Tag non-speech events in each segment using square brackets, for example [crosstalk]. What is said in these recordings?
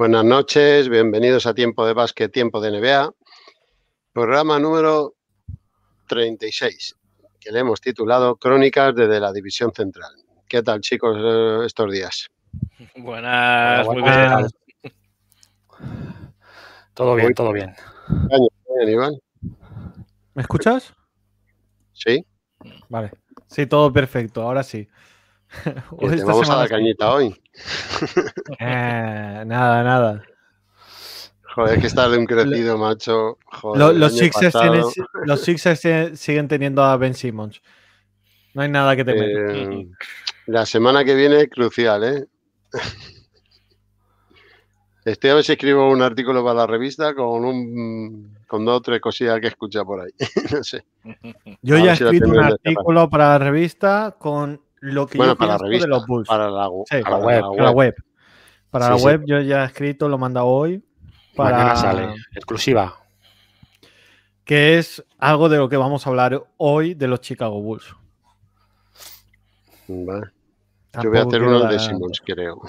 Buenas noches, bienvenidos a Tiempo de Básquet, Tiempo de NBA, programa número 36, que le hemos titulado Crónicas desde la División Central. ¿Qué tal, chicos, eh, estos días? Buenas, muy bien. Todo bien, todo bien. ¿Me escuchas? Sí. Vale. Sí, todo perfecto, ahora sí. [laughs] Te vamos a la cañita hoy. [laughs] Eh, nada, nada. Joder, que está de un crecido, macho. los, Sixers siguen teniendo a Ben Simmons. No hay nada que temer. Eh, la semana que viene es crucial, ¿eh? Estoy a ver si escribo un artículo para la revista con un con dos o tres cosillas que escucha por ahí. [laughs] Yo ya he escrito un artículo para la revista con lo que yo para la revista, de los Bulls. Para la, para la, web, para la web, yo ya he escrito, lo he mandado hoy. Para... Mañana sale, exclusiva. Que es algo de lo que vamos a hablar hoy de los Chicago Bulls. Yo voy a hacer uno de Simmons, creo.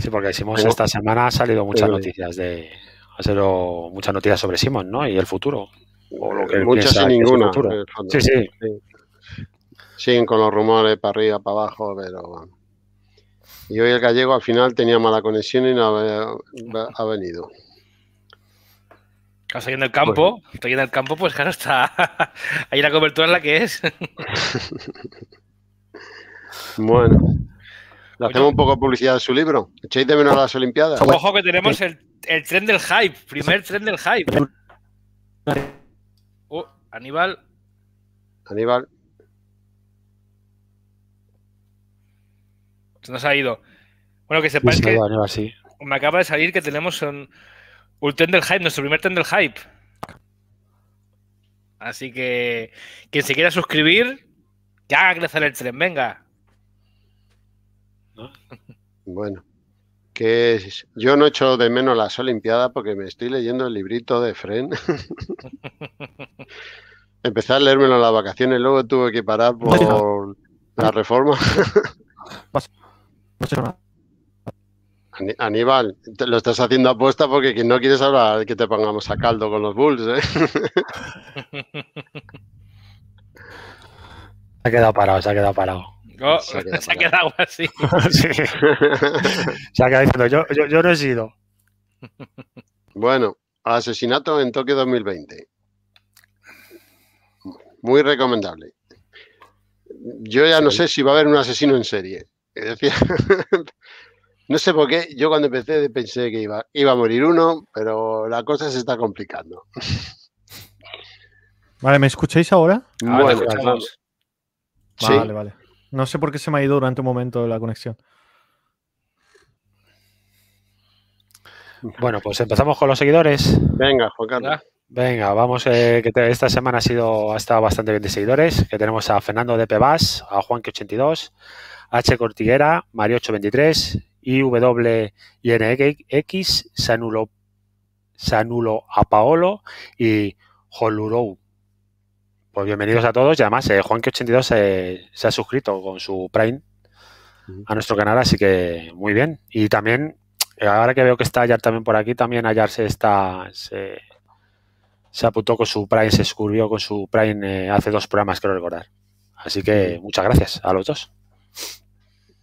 Sí, porque Simmons esta semana ha salido muchas noticias de. Ha salido muchas noticias sobre Simmons, ¿no? Y el futuro. O lo que muchas y ninguna. Sí, sí siguen con los rumores para arriba, para abajo, pero bueno. Y hoy el gallego al final tenía mala conexión y no ha, venido. estoy en el campo, estoy en el campo, pues claro, está [laughs] ahí la cobertura en la que es. [laughs] bueno. Le hacemos un poco de publicidad de su libro. ¿Echáis de menos las Olimpiadas? Ojo que tenemos el, el tren del hype, primer tren del hype. Uh, Aníbal. Aníbal. Pues se nos ha ido. Bueno, que sepáis que me acaba de salir que tenemos un, un del hype, nuestro primer tren del hype. Así que quien se quiera suscribir, que haga crecer el tren, venga. Bueno, que yo no echo de menos las Olimpiadas porque me estoy leyendo el librito de Fren. [laughs] Empecé a leérmelo en las vacaciones, luego tuve que parar por la reforma. Aníbal, lo estás haciendo apuesta porque quien no quieres hablar que te pongamos a caldo con los Bulls, ¿eh? [laughs] Se ha quedado parado, se ha quedado parado. Oh, se, ha quedado, así. [laughs] [laughs] Se ha quedado diciendo, yo, no he sido. Bueno, asesinato en Tokio 2020. Muy recomendable. Yo ya no sé si va a haber un asesino en serie. [laughs] no sé por qué, yo cuando empecé pensé que iba, a morir uno, pero la cosa se está complicando. [laughs] Vale, ¿me escucháis ahora? Ah, vale, vale. No sé por qué se me ha ido durante un momento la conexión. Bueno, pues empezamos con los seguidores. Venga, Juan Carlos. Venga, vamos, eh, que esta semana ha sido ha estado bastante bien de seguidores, que tenemos a Fernando de Pebas, a Juanque82, H. Cortiguera, Mario823, IWINX, Sanulo, Sanulo Apaolo y Holurou. Pues bienvenidos a todos y además eh, Juanque82 se, ha suscrito con su Prime a nuestro canal, así que muy bien. Y también, eh, ahora que veo que está Ayar también por aquí, también Ayar se está, se, apuntó con su Prime, se escurrió con su Prime eh, hace dos programas, creo recordar. Así que muchas gracias a los dos.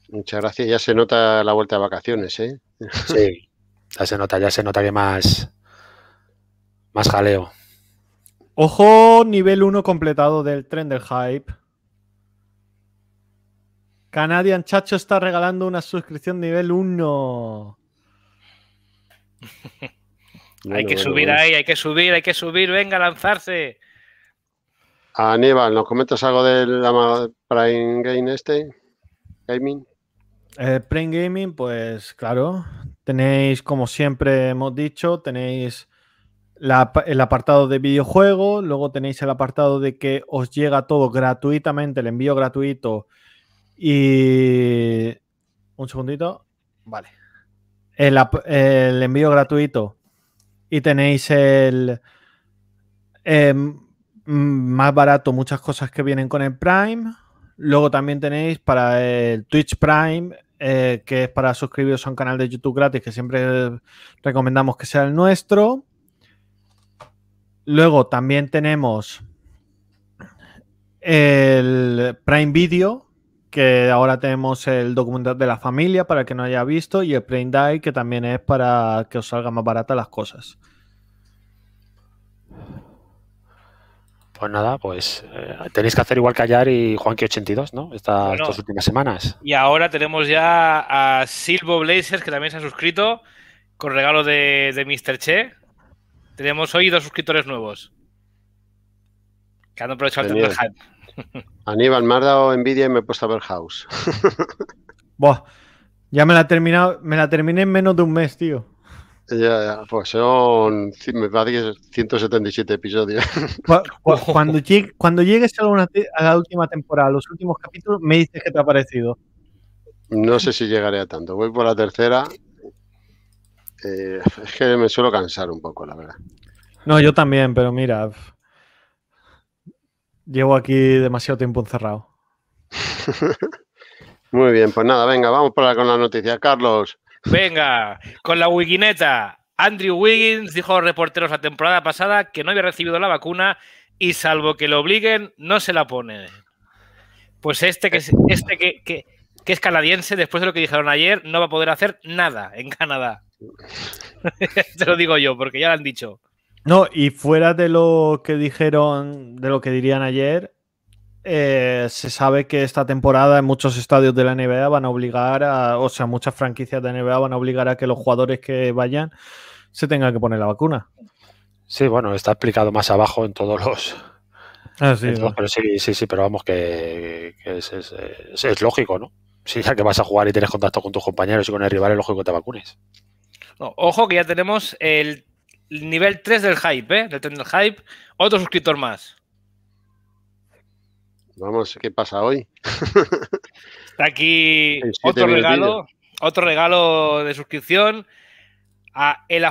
Muchas gracias. Ya se nota la vuelta de vacaciones, ¿eh? Sí, ya se nota, ya se nota que más, más jaleo. Ojo, nivel 1 completado del tren del hype. Canadian Chacho está regalando una suscripción nivel 1. [laughs] hay que subir ahí, hay que subir, hay que subir, venga, lanzarse. Aníbal, ¿nos comentas algo del Prime Game este? Gaming. Prime eh, Gaming, pues claro, tenéis, como siempre hemos dicho, tenéis el apartado de videojuegos, luego tenéis el apartado de que os llega todo gratuitamente, el envío gratuito y... Un segundito, vale. El, envío gratuito y tenéis el... Eh, más barato muchas cosas que vienen con el Prime Luego también tenéis para el Twitch Prime, eh, que es para suscribiros a un canal de YouTube gratis, que siempre recomendamos que sea el nuestro. Luego también tenemos el Prime Video, que ahora tenemos el documental de la familia para que no haya visto, y el Prime Die, que también es para que os salga más barata las cosas. Pues nada, pues eh, tenéis que hacer igual que ayer y Juanqui82, ¿no? Estas estas últimas semanas. Y ahora tenemos ya a Silvo Blazers, que también se ha suscrito, con regalo de, de Mr. Che. Tenemos hoy dos suscriptores nuevos. Que han aprovechado el [laughs] Aníbal, me has dado envidia y me he puesto a ver House. [laughs] Buah, ya me la me la terminé en menos de un mes, tío. Ya, pues son, me parece 177 episodios. [laughs] Cuando, llegues a, la última temporada, los últimos capítulos, me dices que te ha parecido. No sé si llegaré a tanto. Voy por la tercera. Eh, es que me suelo cansar un poco, la verdad. No, yo también, pero mira, llevo aquí demasiado tiempo encerrado. [laughs] Muy bien, pues nada, venga, vamos para con la noticia. Carlos, Venga, con la Wiggineta. Andrew Wiggins dijo a los reporteros la temporada pasada que no había recibido la vacuna y salvo que lo obliguen, no se la pone. Pues este que es, este que es canadiense, después de lo que dijeron ayer, no va a poder hacer nada en Canadá. [laughs] Te lo digo yo, porque ya lo han dicho. No, y fuera de lo que dijeron, de lo que dirían ayer, eh, se sabe que esta temporada en muchos estadios de la NBA van a obligar o sea, muchas franquicias de NBA van a obligar a que los jugadores que vayan se tengan que poner la vacuna. Sí, bueno, está explicado más abajo en todos los, ah, sí, pero sí, sí, sí, pero vamos, que, es, lógico, ¿no? Si ya que vas a jugar y tienes contacto con tus compañeros y con el rival, es lógico que te vacunes. ojo que ya tenemos el nivel 3 del hype, ¿eh? del hype, otro suscriptor más vamos, ¿qué pasa hoy? [laughs] Está aquí otro regalo, otro regalo de suscripción a El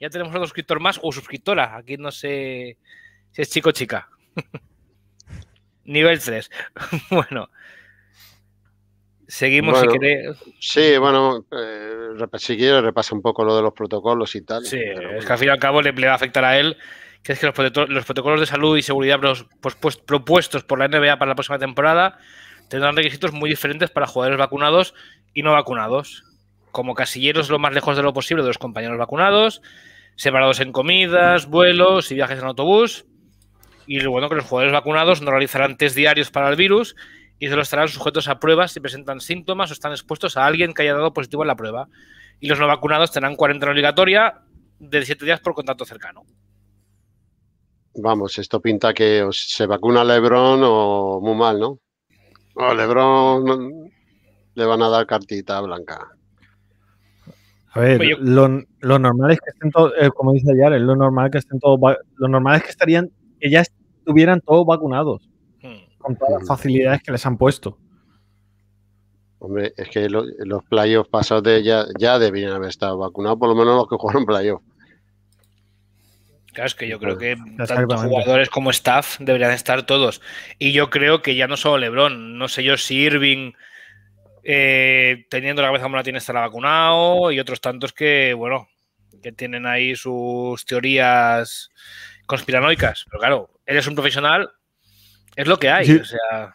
Ya tenemos otro suscriptor más o suscriptora. Aquí no sé si es chico o chica. [laughs] Nivel 3. [laughs] bueno. Seguimos si Sí, bueno, eh, si quieres repasa un poco lo de los protocolos y tal. Sí, es que al fin y al cabo le va a afectar a él que es que los, protocolos, de salud y seguridad propuestos por la NBA para la próxima temporada tendrán requisitos muy diferentes para jugadores vacunados y no vacunados, como casilleros lo más lejos de lo posible de los compañeros vacunados, separados en comidas, vuelos y viajes en autobús. Y bueno, que los jugadores vacunados no realizarán test diarios para el virus y se solo estarán sujetos a pruebas si presentan síntomas o están expuestos a alguien que haya dado positivo en la prueba. Y los no vacunados tendrán cuarentena obligatoria de 7 días por contacto cercano vamos, esto pinta que se vacuna Lebron o muy mal, ¿no? O Lebron le van a dar cartita blanca. A ver, lo, normal es que estén todos, eh, como dice Jared, lo normal que estén todos, lo normal es que estarían, que ya estuvieran todos vacunados hmm. con todas las facilidades que les han puesto. Hombre, es que los playoffs pasados de ya, ya debían haber estado vacunados, por lo menos los que jugaron playoffs que yo creo que tanto jugadores como staff deberían estar todos. Y yo creo que ya no solo LeBron, no sé yo si Irving, eh, teniendo la cabeza moratina, tiene estará vacunado y otros tantos que, bueno, que tienen ahí sus teorías conspiranoicas. Pero claro, eres un profesional, es lo que hay. o sea...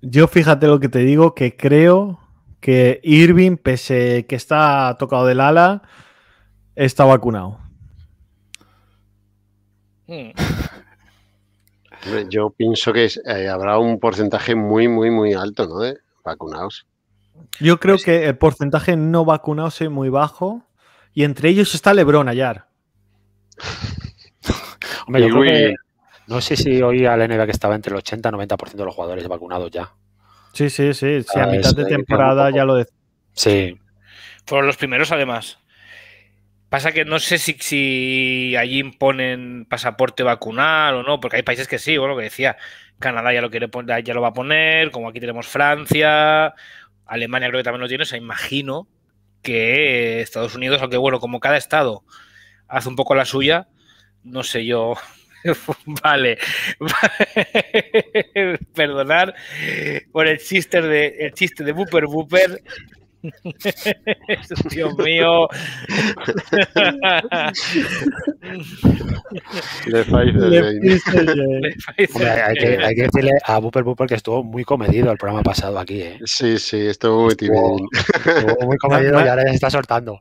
yo fíjate lo que te digo, que creo que Irving, pese que está tocado del ala, está vacunado. Hmm. Yo pienso que eh, habrá un porcentaje muy, muy, muy alto, ¿no? De vacunados. Yo creo pues que el porcentaje no vacunados es muy bajo y entre ellos está Lebron ayer. [laughs] Hombre, no sé si hoy a NBA que estaba entre el 80 y 90% de los jugadores vacunados ya. Sí, sí, sí. a ah, mitad de temporada ya lo decía. Sí. Fueron los primeros, además. Pasa que no sé si, si allí imponen pasaporte vacunal o no, porque hay países que sí, bueno, que decía, Canadá ya lo quiere ya lo va a poner, como aquí tenemos Francia, Alemania creo que también lo tiene, o sea, imagino que Estados Unidos, aunque bueno, como cada estado hace un poco la suya, no sé yo. [laughs] vale. [laughs] Perdonar por el chiste de el chiste de Booper Booper, [laughs] Dios mío. Le hay, que, decirle a Booper Booper que estuvo muy comedido el programa pasado aquí. ¿eh? Sí, sí, estuvo muy Estuvo muy [laughs] comedido y ahora se está soltando.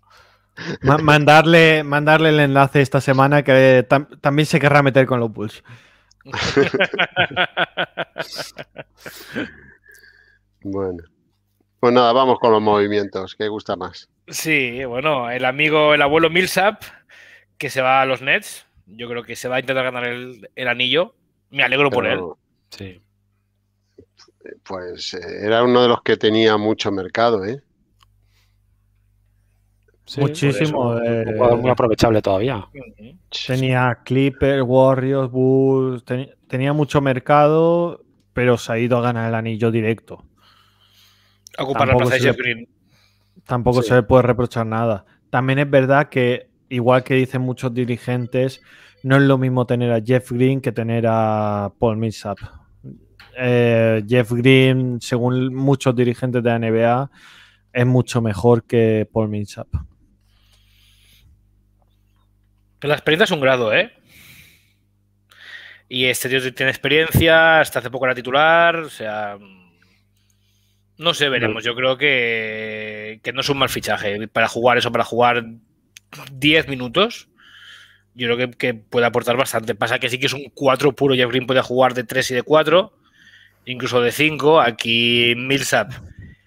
Mandarle, mandarle el enlace esta semana que también se querrá meter con los Bulls. [laughs] bueno. Pues nada, vamos con los movimientos, ¿Qué gusta más. Sí, bueno, el amigo, el abuelo Millsap, que se va a los Nets. Yo creo que se va a intentar ganar el, anillo. Me alegro por él. Sí. Pues eh, era uno de los que tenía mucho mercado, ¿eh? Muchísimo. Eh, muy eh, aprovechable todavía. Tenía Clipper, Warriors, Bulls. tenía mucho mercado, pero se ha ido a ganar el anillo directo ocupar la plaza de Jeff Green. Tampoco se le puede reprochar nada. También es verdad que, igual que dicen muchos dirigentes, no es lo mismo tener a Jeff Green que tener a Paul Millsap. Eh, Jeff Green, según muchos dirigentes de la NBA, es mucho mejor que Paul Millsap. la experiencia es un grado, ¿eh? Y este tío tiene experiencia, hasta hace poco era titular, o sea, no sé, veremos. Yo creo que, que no es un mal fichaje. Para jugar eso, para jugar 10 minutos, yo creo que, puede aportar bastante. Pasa que sí que es un 4 puro. Jeff Green puede jugar de 3 y de 4, incluso de 5. Aquí Millsap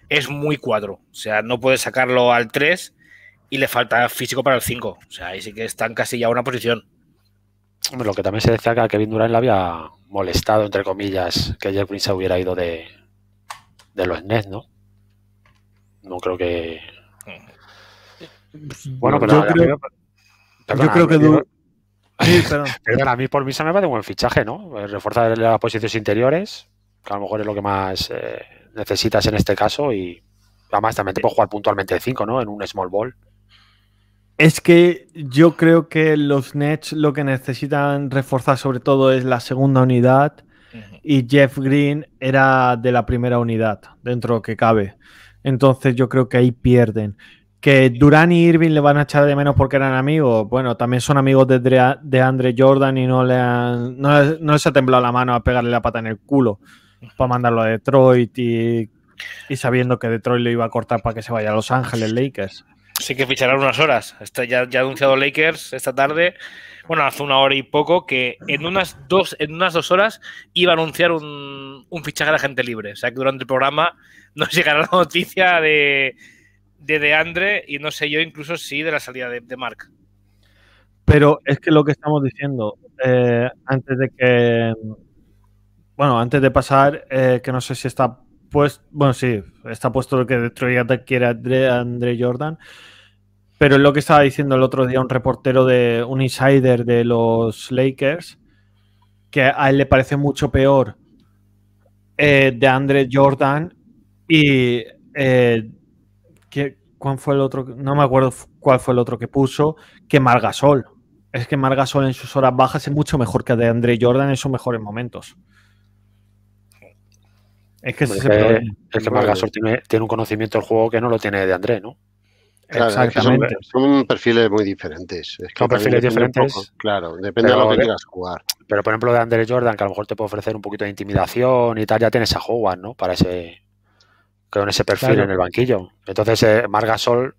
es muy 4. O sea, no puede sacarlo al 3 y le falta físico para el 5. O sea, ahí sí que están casi ya una posición. lo que también se decía que a Kevin Durant le había molestado, entre comillas, que Jeff Green se hubiera ido de, de los Nets, ¿no? No creo que. Bueno, pero. Yo creo, yo creo que. [laughs] a mí por se me va de buen fichaje, ¿no? Reforzar las posiciones interiores, que a lo mejor es lo que más eh, necesitas en este caso, y además también te puedes jugar puntualmente de 5, ¿no? En un small ball. Es que yo creo que los Nets lo que necesitan reforzar sobre todo es la segunda unidad y Jeff Green era de la primera unidad, dentro que cabe. Entonces yo creo que ahí pierden. Que Durán y Irving le van a echar de menos porque eran amigos. Bueno, también son amigos de, de Andre Jordan y no, le no, les ha temblado la mano a pegarle la pata en el culo para mandarlo a Detroit y, sabiendo que Detroit lo iba a cortar para que se vaya a Los Ángeles Lakers. Sí que ficharán unas horas. Está ya, ya anunciado Lakers esta tarde bueno, hace una hora y poco, que en unas dos, en unas dos horas iba a anunciar un, fichaje a la gente libre. O sea que durante el programa nos llegará la noticia de, de, y no sé yo incluso si de la salida de, de Mark. Pero es que lo que estamos diciendo, eh, antes de que. Bueno, antes de pasar, eh, que no sé si está puesto. Bueno, sí, está puesto lo que Detroit quiere Andre, Andre Jordan. Pero es lo que estaba diciendo el otro día un reportero de un insider de los Lakers, que a él le parece mucho peor eh, de Andre Jordan y eh, ¿cuál fue el otro? No me acuerdo cuál fue el otro que puso, que Margasol. Es que Margasol en sus horas bajas es mucho mejor que de Andre Jordan en sus mejores momentos. Es que, Margasol tiene, tiene, un conocimiento del juego que no lo tiene de André, ¿no? Exactamente. son, perfiles muy diferentes. son perfiles diferentes. claro, depende de lo que quieras jugar. Pero por ejemplo de Andrés Jordan, que a lo mejor te puede ofrecer un poquito de intimidación y tal, ya tienes a Howard, ¿no? Para ese con ese perfil en el banquillo. Entonces, eh, Margasol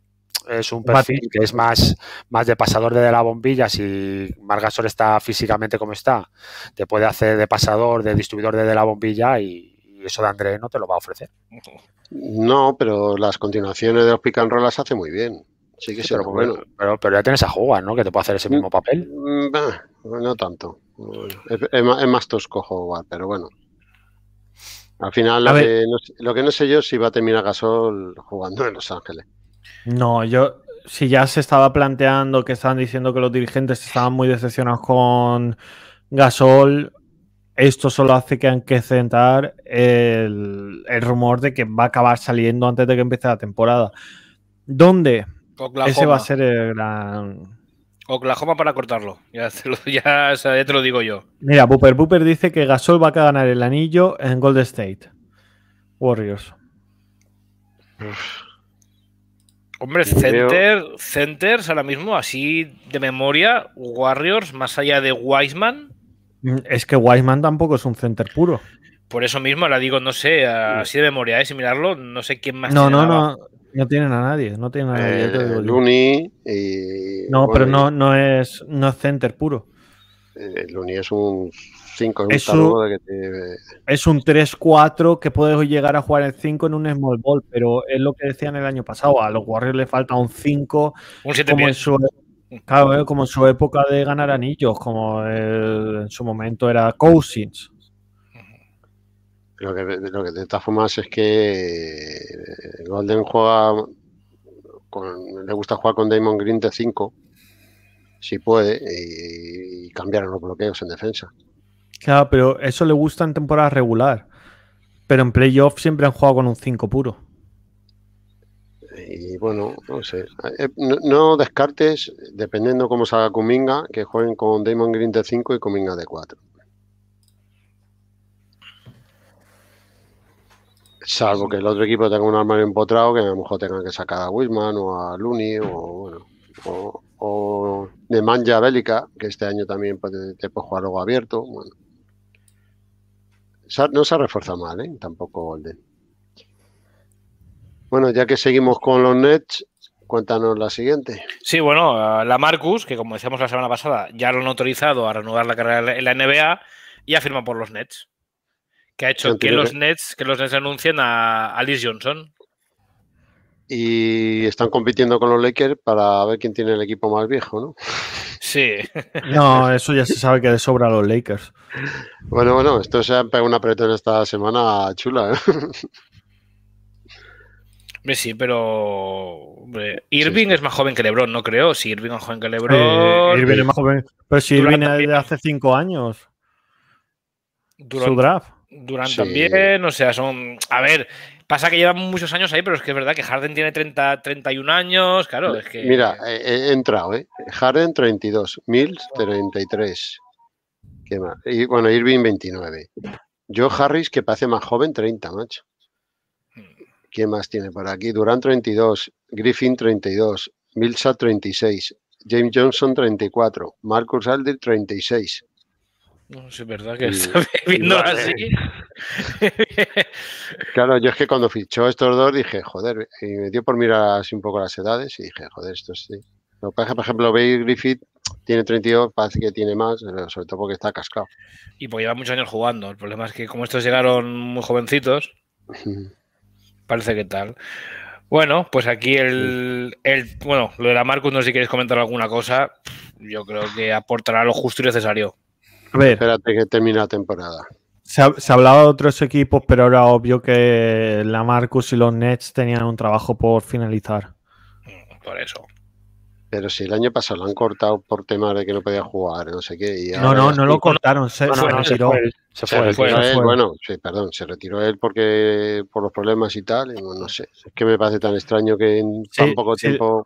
es un perfil que es más, más de pasador desde la bombilla. Si Margasol está físicamente como está, te puede hacer de pasador, de distribuidor desde la bombilla y, y eso de André no te lo va a ofrecer. No, pero las continuaciones de los pick las hace muy bien. Sí que sí, pero, bueno. Pero, ya tienes a jugar, ¿no? Que te puede hacer ese mm, mismo papel. Mm, no tanto. Es, más tosco jugar, pero bueno. Al final, lo que, no, lo que, no, sé yo es si va a terminar Gasol jugando en Los Ángeles. No, yo, si ya se estaba planteando que estaban diciendo que los dirigentes estaban muy decepcionados con Gasol, esto solo hace que que el, el rumor de que va a acabar saliendo antes de que empiece la temporada. ¿Dónde? Oklahoma. Ese va a ser el Oklahoma para cortarlo. Ya te lo, digo yo. Mira, Booper Booper dice que Gasol va a ganar el anillo en Gold State. Warriors. Hombre, centers ahora mismo, así de memoria, Warriors, más allá de Wiseman, Mm, es que Wiseman tampoco es un center puro. Por eso mismo, la digo, no sé, así de memoria, y ¿eh? si mirarlo, no sé quién más. No, no, no. No tienen a nadie, no tienen a nadie. Eh, Looney y... Eh, no, pero no, no, es, no center puro. El Looney es un 5, es un, que es un 3-4 que puedes llegar a jugar el 5 en un small ball, pero es lo que decían el año pasado, a los Warriors le falta un 5 como su Claro, como en su época de ganar anillos, como en su momento era Cousins. Lo que, de todas formas es que eh, Golden juega le gusta jugar con Damon Green de 5 si puede y, y, cambiar los bloqueos en defensa. Claro, pero eso le gusta en temporada regular. Pero en playoff siempre han jugado con un 5 puro. Y bueno, no sé. Eh, no, descartes, dependiendo cómo salga Kuminga, que jueguen con Damon Green de 5 y Cominga de 4. Salvo que el otro equipo tenga un armario empotrado que a lo mejor tenga que sacar a Wisman o a Looney o bueno. O, de Manja Bélica, que este año también puede, te puede jugar algo abierto. Bueno. No se ha mal, ¿eh? Tampoco Golden. Bueno, ya que seguimos con los Nets, cuéntanos la siguiente. Sí, bueno, la Marcus, que como decíamos la semana pasada, ya lo han autorizado a renovar la carrera en la NBA y ha firmado por los Nets. Que ha hecho que los Nets, que los Nets anuncien a Alice Johnson. Y están compitiendo con los Lakers para ver quién tiene el equipo más viejo, ¿no? Sí. [laughs] No, eso ya se sabe que de sobra a los Lakers. Bueno, bueno, esto se ha pegado una apretón esta semana chula. ¿eh? [laughs] sí, pero. Irving es más joven que LeBron, no creo. Si Irving es más joven que LeBron. Irving es pues más joven. Pero si Irving es de hace cinco años. Durant, su draft. también, o sea, son. A ver, pasa que llevan muchos años ahí, pero es que es verdad que Harden tiene 30, 31 años, claro, Mira, he, entrado, ¿eh? Harden 32, Mills 33. Y, bueno, Irving 29. Yo, Harris, que parece más joven, 30, macho. ¿Quién más tiene por aquí? Durán 32, Griffin 32, Milsa 36, James Johnson 34, Marcus Alder 36. No, es verdad que está viviendo [laughs] así. Eh. claro, yo es que cuando fichó estos dos dije, joder, y me dio por mirar así un poco las edades y dije, joder, estos sí. Lo que por ejemplo, Bay Griffith tiene 32, parece que tiene más, eh, sobre todo porque está cascado. Y pues lleva muchos años jugando. El problema es que como estos llegaron muy jovencitos, Parece que tal. Bueno, pues aquí el, bueno, lo de la Marcus, no sé si queréis comentar alguna cosa. Yo creo que aportará lo justo y necesario. A ver. Espérate que termine la temporada. Se, se, hablaba de otros equipos, pero era obvio que la Marcus y los Nets tenían un trabajo por finalizar. Por eso. Pero si el año pasado lo han cortado por temas de que no podía jugar, no sé qué. no, no, no lo cortaron, se, retiró. Se, fue, se, bueno, sí, perdón, se retiró él porque por los problemas y tal, no, sé. Es que me parece tan extraño que en tan poco tiempo...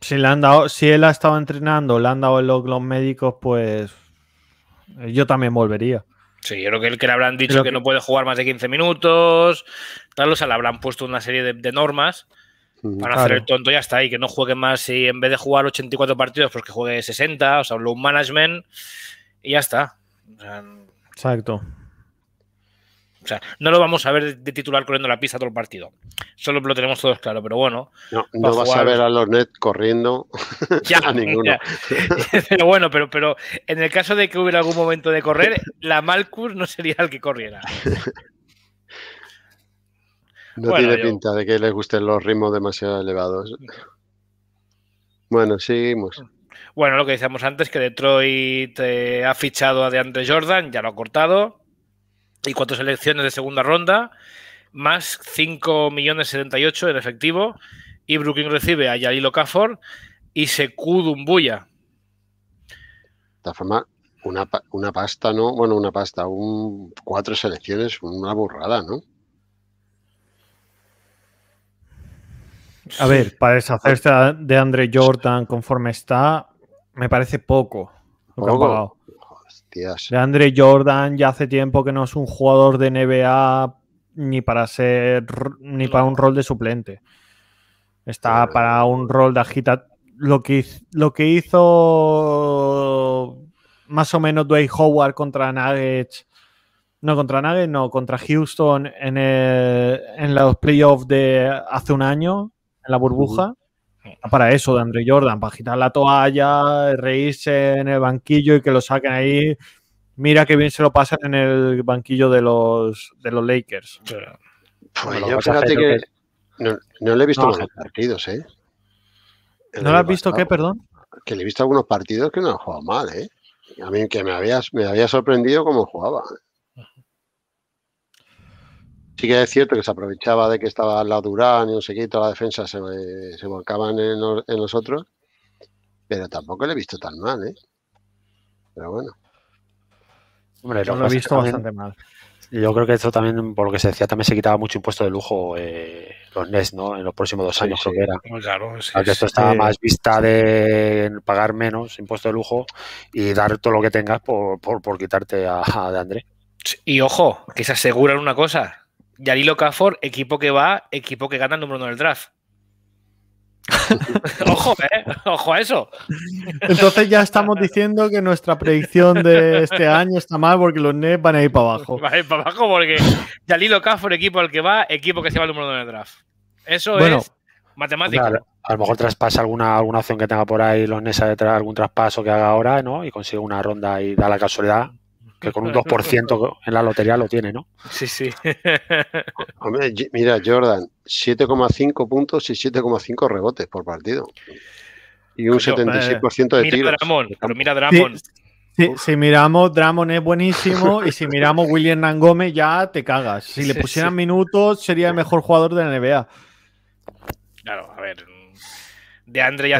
Si, le han dado, él ha estado entrenando, le han dado los, los médicos, pues eh, yo también volvería. Sí, yo creo que que le habrán dicho que, no puede jugar más de 15 minutos, tal, o sea, le habrán puesto una serie de normas para hacer el tonto, ya está Y que no juegue más y en vez de jugar 84 partidos, pues que juegue 60, o sea, un management y ya está. Exacto. O sea, no lo vamos a ver de titular corriendo la pista todo el partido. Solo lo tenemos todos claro, pero bueno. No, vas a ver a los corriendo ya, [laughs] a ninguno. Pero bueno, pero, pero en el caso de que hubiera algún momento de correr, la Malkus no sería el que corriera. [laughs] No tiene pinta de que les gusten los ritmos demasiado elevados. Bueno, seguimos. Bueno, lo que decíamos antes, que Detroit eh, ha fichado a DeAndre Jordan, ya lo ha cortado, y cuatro selecciones de segunda ronda, más 5 millones en efectivo, y Brooklyn recibe a Yalilo Okafor y se Dumbuya. De esta forma, una, una pasta, ¿no? Bueno, una pasta, cuatro selecciones, una burrada, ¿no? A ver, para deshacerse de Andre Jordan conforme está, me parece poco. Lo que De Andre Jordan ya hace tiempo que no es un jugador de NBA ni para ser ni para un rol de suplente. Está para un rol de agita. Lo que, hizo más o menos Dwayne Howard contra Nuggets no, contra Nuggets, no, contra Houston en, en los playoffs de hace un año la burbuja. Ah, para eso de Andre Jordan, para agitar la toalla, reírse en el banquillo y que lo saquen ahí. Mira que bien se lo pasan en el banquillo de los, de los Lakers. Pues yo fíjate que, no, le he visto muchos partidos, ¿eh? ¿No le has visto qué, perdón? Que le he visto algunos partidos que no han jugado mal, ¿eh? A mí que me había, me había sorprendido cómo jugaba. Sí que es cierto que se aprovechaba de que estaba la Durán y no sé qué, y toda la defensa se, se volcaban en, en, otros pero tampoco le he visto tan mal, ¿eh? Pero bueno. Hombre, lo, he visto bastante mal. Yo creo que esto también, por lo que se decía, también se quitaba mucho impuesto de lujo eh, los NES, ¿no? En los próximos dos años creo que era. Claro, sí, Porque esto estaba más vista de pagar menos impuesto de lujo y dar todo lo que tengas por, por, quitarte a, de André. Y ojo, que se aseguran una cosa, Yalilo Cafford, equipo que va, equipo que gana el número uno del draft. [laughs] ojo, ¿eh? Ojo a eso. Entonces ya estamos diciendo que nuestra predicción de este año está mal porque los Nets van a ir para abajo. Van a ir para abajo porque Yalilo Kafor, equipo al que va, equipo que se va al número uno del draft. Eso es matemático. a lo mejor traspasa alguna, alguna opción que tenga por ahí los Nets, algún traspaso que haga ahora, ¿no? Y consigue una ronda y da la casualidad que con un 2% en la lotería lo tiene, ¿no? Sí, sí. [laughs] Hombre, mira, Jordan, 7,5 puntos y 7,5 rebotes por partido. Y un 76% eh, de pero mira Dramon. si miramos, Dramon es buenísimo y si miramos [laughs] William Nangome ya te cagas. Si le pusieran minutos sería el mejor jugador de la NBA. Claro, a ver, de Andre ya,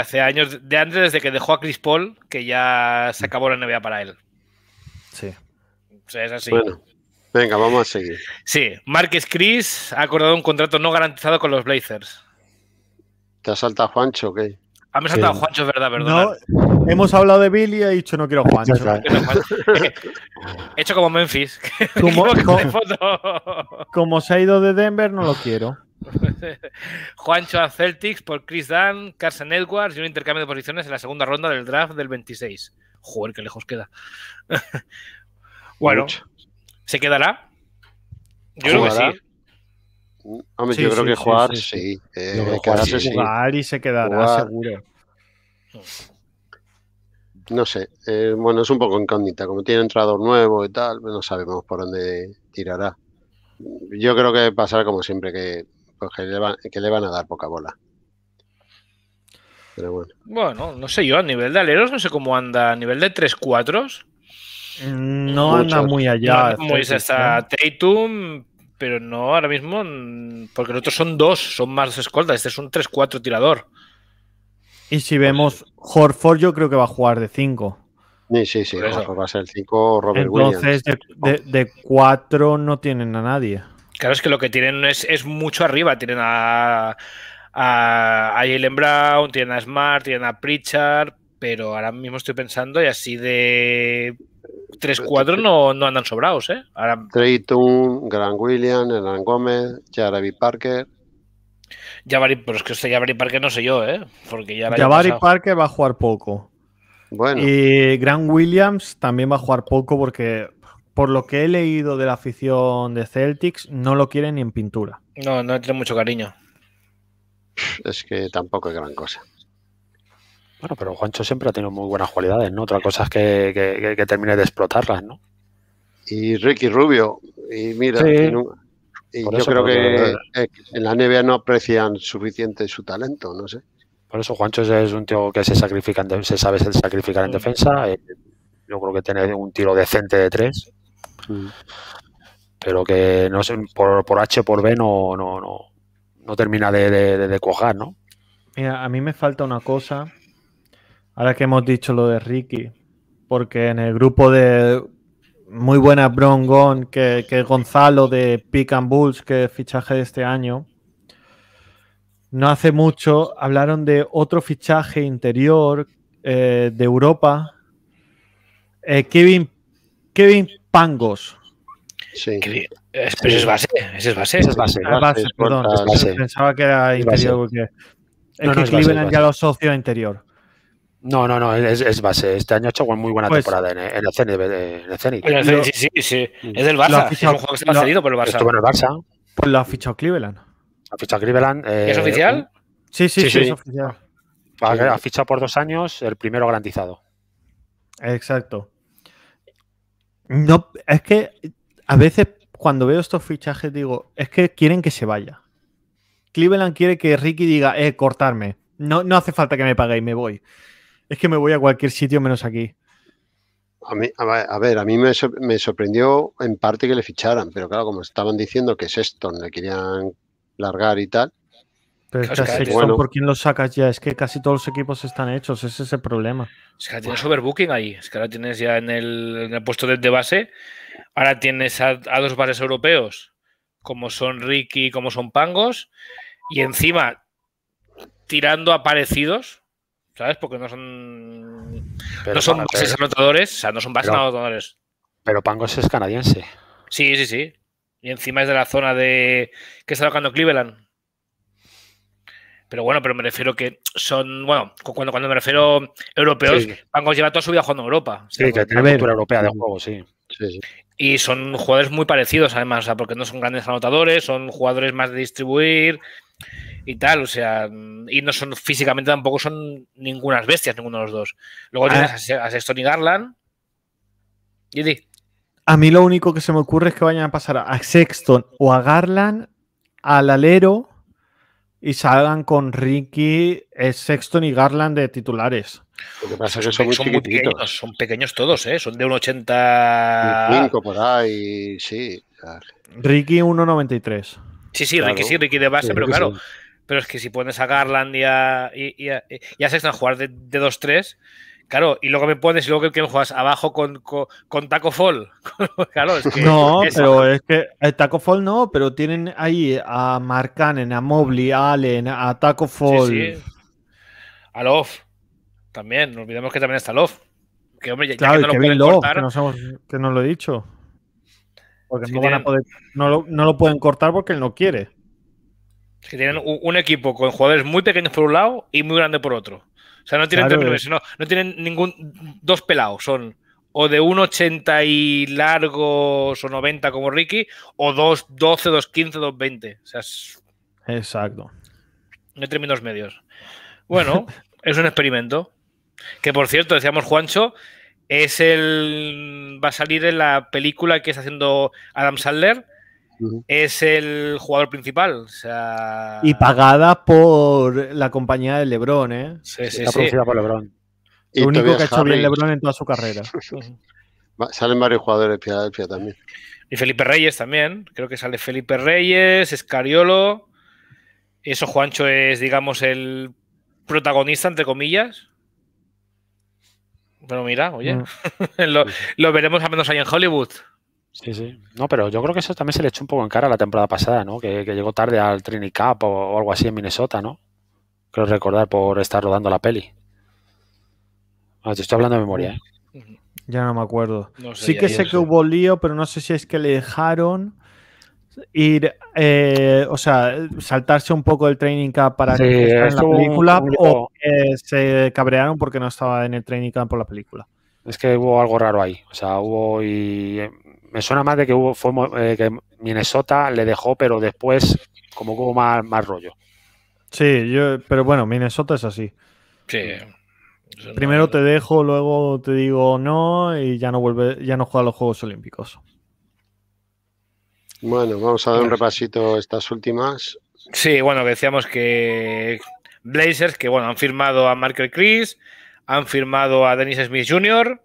hace, años, de Andre desde que dejó a Chris Paul, que ya se acabó la NBA para él. Sí. Pues es así. Venga, vamos a seguir. Sí, Marques Chris ha acordado un contrato no garantizado con los Blazers. ¿Te ha saltado Juancho ¿ok? Ah, me saltado Juancho, es verdad, No, hemos hablado de Billy y he dicho no quiero Juancho. [laughs] hecho como Memphis. [laughs] Como, se ha ido de Denver, no lo quiero. [laughs] Juancho a Celtics por Chris Dan Carson Edwards y un intercambio de posiciones en la segunda ronda del draft del 26. Joder, qué lejos queda. [laughs] bueno, ¿se quedará? Yo creo que sí. Hombre, yo creo que jugar, sí. sí. no, y se quedará seguro. No sé, eh, bueno, es un poco incógnita. Como tiene entrador nuevo y tal, pues no sabemos por dónde tirará. Yo creo que pasará como siempre, que, pues que le van a dar poca bola bueno. no sé yo, a nivel de aleros, no sé cómo anda, a nivel de 3-4. Mm, no anda muy allá. está ¿eh? Tatum, pero no ahora mismo, porque los otros son dos, son más escoltas. Este es un 3-4 tirador. Y si vemos, Horford yo creo que va a jugar de 5. Sí, sí, sí, va a ser el 5 Robert Entonces, Williams. Entonces, de 4 no tienen a nadie. Claro, es que lo que tienen es mucho arriba. Tienen a a, Jalen Brown, tienen a Smart, tienen a Pritchard, pero ahora mismo estoy pensando y así de 3-4 este no, no andan sobrados, ¿eh? Ahora... Gran Williams, Hernán Gómez, Jarabi Parker. Javari, pero es que este Javari Parker no sé yo, ¿eh? Porque ya Parker va a jugar poco. Bueno. Y Grant Williams también va a jugar poco porque, por lo que he leído de la afición de Celtics, no lo quieren ni en pintura. No, no tiene mucho cariño es que tampoco es gran cosa. Bueno, pero Juancho siempre ha tenido muy buenas cualidades, ¿no? Otra cosa es que, termine de explotarlas, ¿no? Y Ricky Rubio, y mira, yo creo que en la NBA no aprecian suficiente su talento, no sé. Por eso Juancho es un tío que se sacrifica, se sabe sacrificar en mm. defensa. Eh, yo creo que tiene un tiro decente de tres. Mm. Pero que no sé, por, por H por B no, no, termina de, de, ¿no? Mira, a mí me falta una cosa, ahora que hemos dicho lo de Ricky, porque en el grupo de muy buena gon que, Gonzalo de Pick and Bulls, que fichaje de este año, no hace mucho hablaron de otro fichaje interior eh, de Europa, eh, Kevin, Kevin Pangos. Sí. Eh, es, pero es base, ese es base. es base. base, perdón. Pensaba que era interior porque. Es que Cleveland ya lo socio interior. No, no, no, es, es, base. Este año ha hecho muy buena pues temporada en, el Zenit. En el sí, sí, sí, mm. Es del Barça. es un juego que se ha salido, por el Barça. Estuvo el Barça. Pues lo ha fichado Cleveland. Ha fichado Cleveland. Eh, ¿Es oficial? Sí, sí, sí, es oficial. Ha, ha fichado por dos años, el primero garantizado. Exacto. No, es que a veces cuando veo estos fichajes digo, es que quieren que se vaya. Cleveland quiere que Ricky diga, eh, cortarme. No, no hace falta que me paguéis, me voy. Es que me voy a cualquier sitio menos aquí. A, mí, a, ver, a mí me, sorprendió en parte que le ficharan, pero claro, como estaban diciendo que Sexton le querían largar y tal. Pero Sexton, ¿por quién lo sacas ya? Es que casi todos los equipos están hechos, ese es el problema. Es que tienes overbooking ahí, es que ahora tienes ya en el, puesto de, base Ahora tienes a, dos bares europeos, como son Ricky y como son Pangos, y encima tirando a parecidos, ¿sabes? Porque no son. no son bases anotadores, o sea, no son bases anotadores. Pero Pangos es canadiense. Sí, sí, sí. Y encima es de la zona de. que está tocando Cleveland. Pero bueno, pero me refiero que son. Bueno, cuando, cuando me refiero europeos, Pangos lleva toda su vida jugando en Europa. Sí, que tiene cultura europea de juego, sí. sí, sí. Y son jugadores muy parecidos, además, o porque no son grandes anotadores, son jugadores más de distribuir y tal, o sea, y no son físicamente tampoco son ningunas bestias, ninguno de los dos. Luego ah. tienes a, Sexton y Garland. Y di. A mí lo único que se me ocurre es que vayan a pasar a Sexton o a Garland, al alero y salgan con Ricky, eh, Sexton y Garland de titulares. Lo que pasa es que son, muy, son pequeños, son pequeños todos, ¿eh? son de 1,80. por ahí, sí. Ricky 1,93. Sí, sí, Ricky sí, Ricky de base, pero claro. Pero es que si pones a Garland y a, y, y a, Sexton a jugar de, de 2-3, Claro, y luego me pones decir luego que, que juegas abajo con, Taco Fall. no, [laughs] pero es que eh, Taco Fall no, pero tienen ahí a Marcanen, a Mobley, a Allen, a Taco Fall. Sí, A Love. También, no olvidemos que también está Love. Que hombre, ya, claro, que no lo Love, que, no lo he dicho. Porque no lo, pueden cortar porque él no quiere. Es que tienen un, un equipo con jugadores muy pequeños por un lado y muy grande por otro sea, no tienen claro, no, no tienen ningún dos pelados, son o de 1,80 y largos o 90 como Ricky, o 2,12, 2,15, 2,20. O sea, es... Exacto. No términos medios. Bueno, [laughs] es un experimento. Que por cierto, decíamos Juancho, es el. va a salir en la película que está haciendo Adam Sandler, es el jugador principal. Y pagada por la compañía de Lebron, ¿eh? Sí, sí, Está producida por Lebron. Lo único que ha hecho bien Lebron en toda su carrera. Salen varios jugadores de Filadelfia también. Y Felipe Reyes también. Creo que sale Felipe Reyes, Escariolo. Eso Juancho es, digamos, el protagonista, entre comillas. Pero mira, oye, mm. [laughs] lo, veremos al menos ahí en Hollywood. Sí, sí. No, pero yo creo que eso también se le echó un poco en cara la temporada pasada, ¿no? Que, llegó tarde al Training Cup o, algo así en Minnesota, ¿no? Creo recordar por estar rodando la peli. Ah, te estoy hablando de memoria, ¿eh? Ya no me acuerdo. sí que sé que hubo lío, pero no sé si es que le dejaron ir, eh, o sea, saltarse un poco del training camp para que en la película o que se cabrearon porque no estaba en el training camp por la película. Es que hubo algo raro ahí, o sea, hubo y me suena más de que hubo eh, que Minnesota le dejó, pero después como hubo más, más rollo. Sí, yo, pero bueno, Minnesota es así. Sí. Primero te dejo, luego te digo no y ya no vuelve, ya no juega los Juegos Olímpicos. Bueno, vamos a dar un repasito estas últimas. Sí, bueno, decíamos que Blazers, que bueno, han firmado a Michael Chris, han firmado a Dennis Smith Jr.,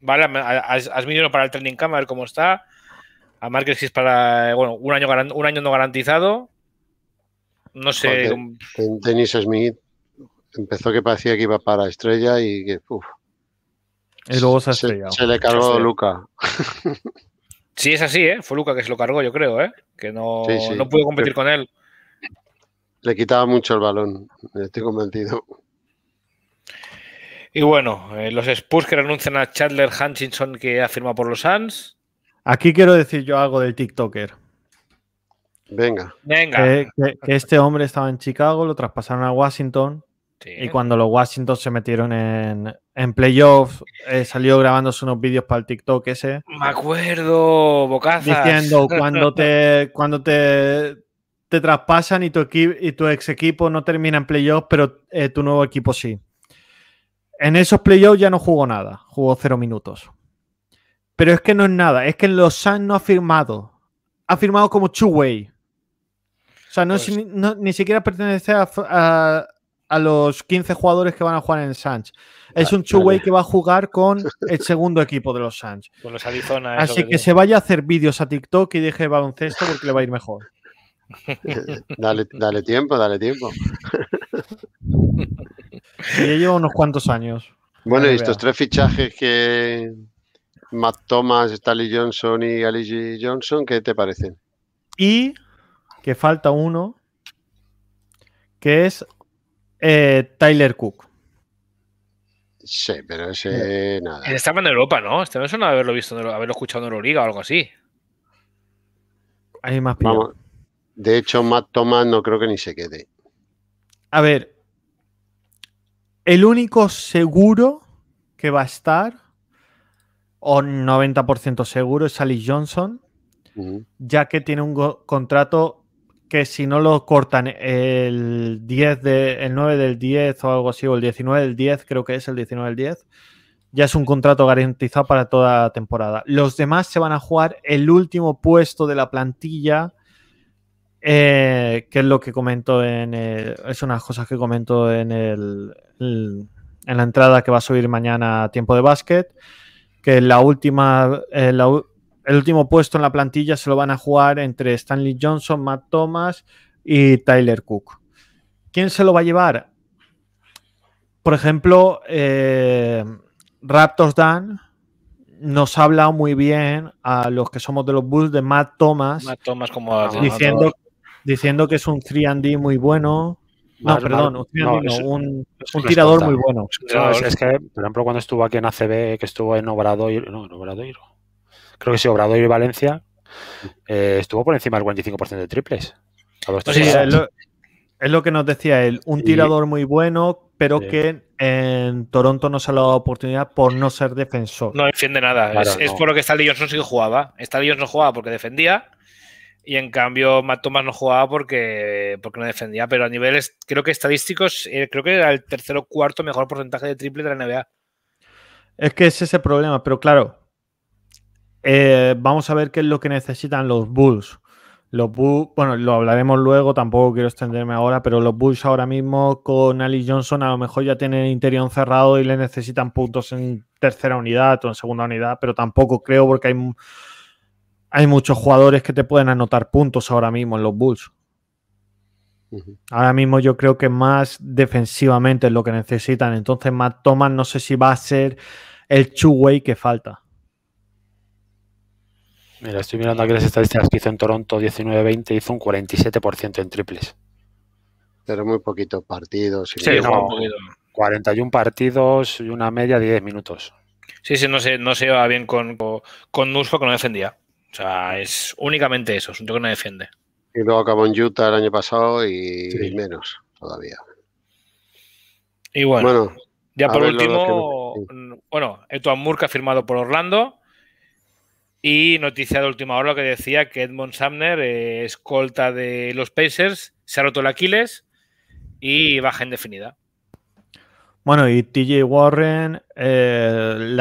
¿vale? Has, has para el training camp, a ver cómo está. A Marquez para, eh, bueno, un año, un año no garantizado. No sé. En Dennis Smith empezó que parecía que iba para estrella y que, y luego se ha Se, le cargó Luca. Sí, es así, ¿eh? Fue Luca que se lo cargó, yo creo, ¿eh? Que no, no pudo competir con él. Le quitaba mucho el balón, estoy convencido. Y bueno, eh, los Spurs que renuncian a Chandler Hutchinson que ha firmado por los Suns. Aquí quiero decir yo algo del TikToker. Venga. Venga. Que, este hombre estaba en Chicago, lo traspasaron a Washington. Y cuando los Washington se metieron en, playoffs, eh, salió grabándose unos vídeos para el TikTok ese. Me acuerdo, bocazas. Diciendo [laughs] cuando te, cuando te, traspasan y tu, y tu ex equipo no termina en playoffs, pero eh, tu nuevo equipo sí. En esos playoffs ya no jugó nada, jugó cero minutos. Pero es que no es nada, es que los Suns no ha firmado. Ha firmado como two O sea, pues ni siquiera pertenece a, los 15 jugadores que van a jugar en Suns. Es ah, un chu que va a jugar con [laughs] el segundo equipo de los Suns. Con los Arizona. Así que, se vaya a hacer vídeos a TikTok y deje baloncesto porque le va a ir mejor. [laughs] dale tiempo, dale tiempo. [laughs] Y lleva unos cuantos años. Bueno, y estos tres fichajes que Matt Thomas, Stanley Johnson y Alice Johnson, ¿qué te parecen? Y que falta uno, que es eh, Tyler Cook. Sí, pero ese nada. Estaba en Europa, ¿no? Este no suena haberlo visto, haberlo escuchado en Euroliga o algo así. Hay más De hecho, Matt Thomas no creo que ni se quede. A ver, el único seguro que va a estar, o 90% seguro, es Alice Johnson, ya que tiene un contrato que si no lo cortan el 10 el 9 del 10 o algo así, o el 19 del 10, creo que es el 19 del 10, ya es un contrato garantizado para toda la temporada. Los demás se van a jugar el último puesto de la plantilla eh, que es lo que comento en. es unas cosas que comento en, el, en la entrada que va a subir mañana a tiempo de básquet. Que la última, eh, el último puesto en la plantilla se lo van a jugar entre Stanley Johnson, Matt Thomas y Tyler Cook. ¿Quién se lo va a llevar? Por ejemplo, eh, Raptors Dan nos ha hablado muy bien a los que somos de los Bulls de Matt Thomas, Matt Thomas diciendo diciendo que es un 3D muy bueno. No, perdón, un, tirador muy bueno. es, que, por ejemplo, cuando estuvo aquí en ACB, que estuvo en Obradoiro, no, Obradoiro, creo que sí, Obradoiro y Valencia, eh, estuvo por encima del 45% de triples. es, lo, que nos decía él, un tirador muy bueno, pero que en Toronto no se le ha dado oportunidad por no ser defensor. No defiende nada, es, por lo que Stanley Johnson sí que jugaba. Stanley Johnson jugaba porque defendía y en cambio, Matt Thomas no jugaba porque, porque no defendía, pero a niveles, creo que estadísticos, eh, creo que era el tercero o cuarto mejor porcentaje de triple de la NBA. Es que es ese problema, pero claro, eh, vamos a ver qué es lo que necesitan los Bulls. Los Bulls, bueno, lo hablaremos luego, tampoco quiero extenderme ahora, pero los Bulls ahora mismo con Ali Johnson a lo mejor ya tienen el interior cerrado y le necesitan puntos en tercera unidad o en segunda unidad, pero tampoco creo porque hay hay muchos jugadores que te pueden anotar puntos ahora mismo en los Bulls. Ahora mismo yo creo que más defensivamente es lo que necesitan. Entonces, más Thomas no sé si va a ser el two que falta. Mira, estoy mirando aquí las estadísticas que hizo en Toronto 19-20, hizo un 47% en triples. Pero muy poquitos partidos. Sí, no, 41 partidos y una media de 10 minutos. Sí, sí, no se, no se iba bien con, con Nusfo que no defendía. O sea, es únicamente eso, es un que no defiende. Y luego acabó en Utah el año pasado y, menos todavía. Y bueno, ya por último, mm, bueno, Etuan Murk ha firmado por Orlando y noticia de última hora que decía que Edmond Sumner, eh, escolta de los Pacers, se ha roto el Aquiles y baja indefinida. Bueno, y TJ Warren eh,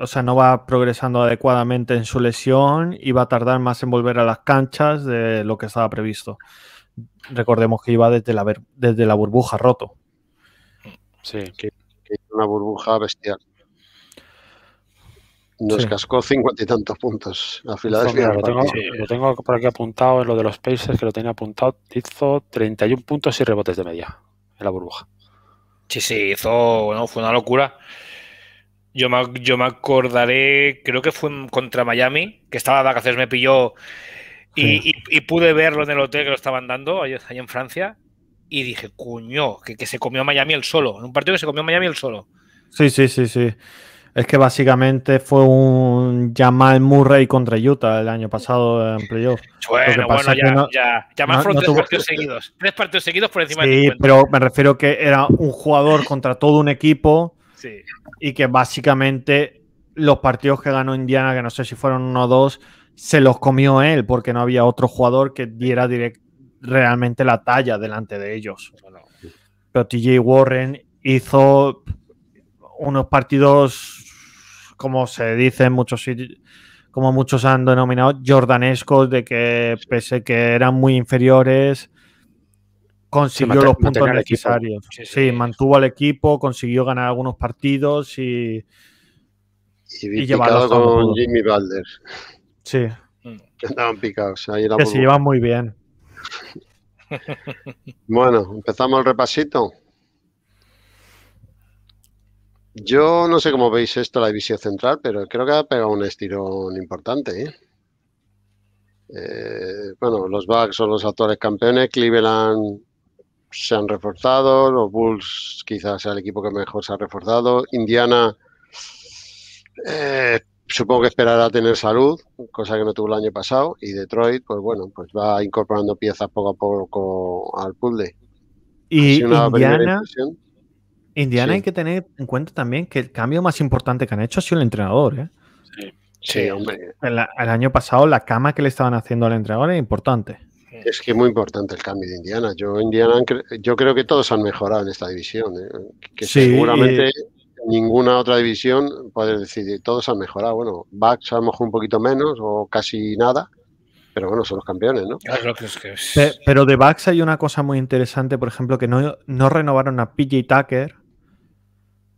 o sea, no va progresando adecuadamente en su lesión y va a tardar más en volver a las canchas de lo que estaba previsto. Recordemos que iba desde la, desde la burbuja roto. Sí, que, una burbuja bestial. Nos cascó cincuenta y tantos puntos Lo tengo, por aquí apuntado en lo de los Pacers, que lo tenía apuntado. Hizo 31 puntos y rebotes de media en la burbuja. Sí, sí, hizo, bueno, fue una locura. Yo me, yo me acordaré, creo que fue contra Miami, que estaba de vacaciones, me pilló y, y, pude verlo en el hotel que lo estaban dando, ahí en Francia, y dije, cuño, que, que se comió Miami el solo, en un partido que se comió Miami el solo. Sí, sí, sí, sí. Es que básicamente fue un Jamal Murray contra Utah el año pasado en playoff. Bueno, bueno, ya, ya. tres partidos seguidos. Tres partidos seguidos por encima de de Sí, pero me refiero que era un jugador contra todo un equipo y que básicamente los partidos que ganó Indiana, que no sé si fueron uno o dos, se los comió él porque no había otro jugador que diera realmente la talla delante de ellos. Pero TJ Warren hizo unos partidos como se dice en muchos sitios, como muchos han denominado, jordanescos, de que pese que eran muy inferiores, consiguió los puntos necesarios. Sí, mantuvo al equipo, consiguió ganar algunos partidos y, y, y con Jimmy Balder. Sí. Que picados. que se llevan muy bien. [laughs] bueno, empezamos el repasito. Yo no sé cómo veis esto, la división central, pero creo que ha pegado un estirón importante. ¿eh? Eh, bueno, los Bucks son los actuales campeones, Cleveland se han reforzado, los Bulls quizás sea el equipo que mejor se ha reforzado, Indiana eh, supongo que esperará tener salud, cosa que no tuvo el año pasado, y Detroit, pues bueno, pues va incorporando piezas poco a poco al puzzle. Y Indiana, Indiana hay que tener en cuenta también que el cambio más importante que han hecho ha sido el entrenador. ¿eh? Sí. hombre. El, año pasado la cama que le estaban haciendo al entrenador es importante. Es que es muy importante el cambio de Indiana. Yo Indiana, yo creo que todos han mejorado en esta división. ¿eh? Que seguramente eh, ninguna otra división puede decir todos han mejorado. Bueno, Bucks a lo mejor un poquito menos o casi nada, pero bueno, son los campeones, ¿no? Ah, pero de Bucks hay una cosa muy interesante, por ejemplo, que no renovaron a PJ Tucker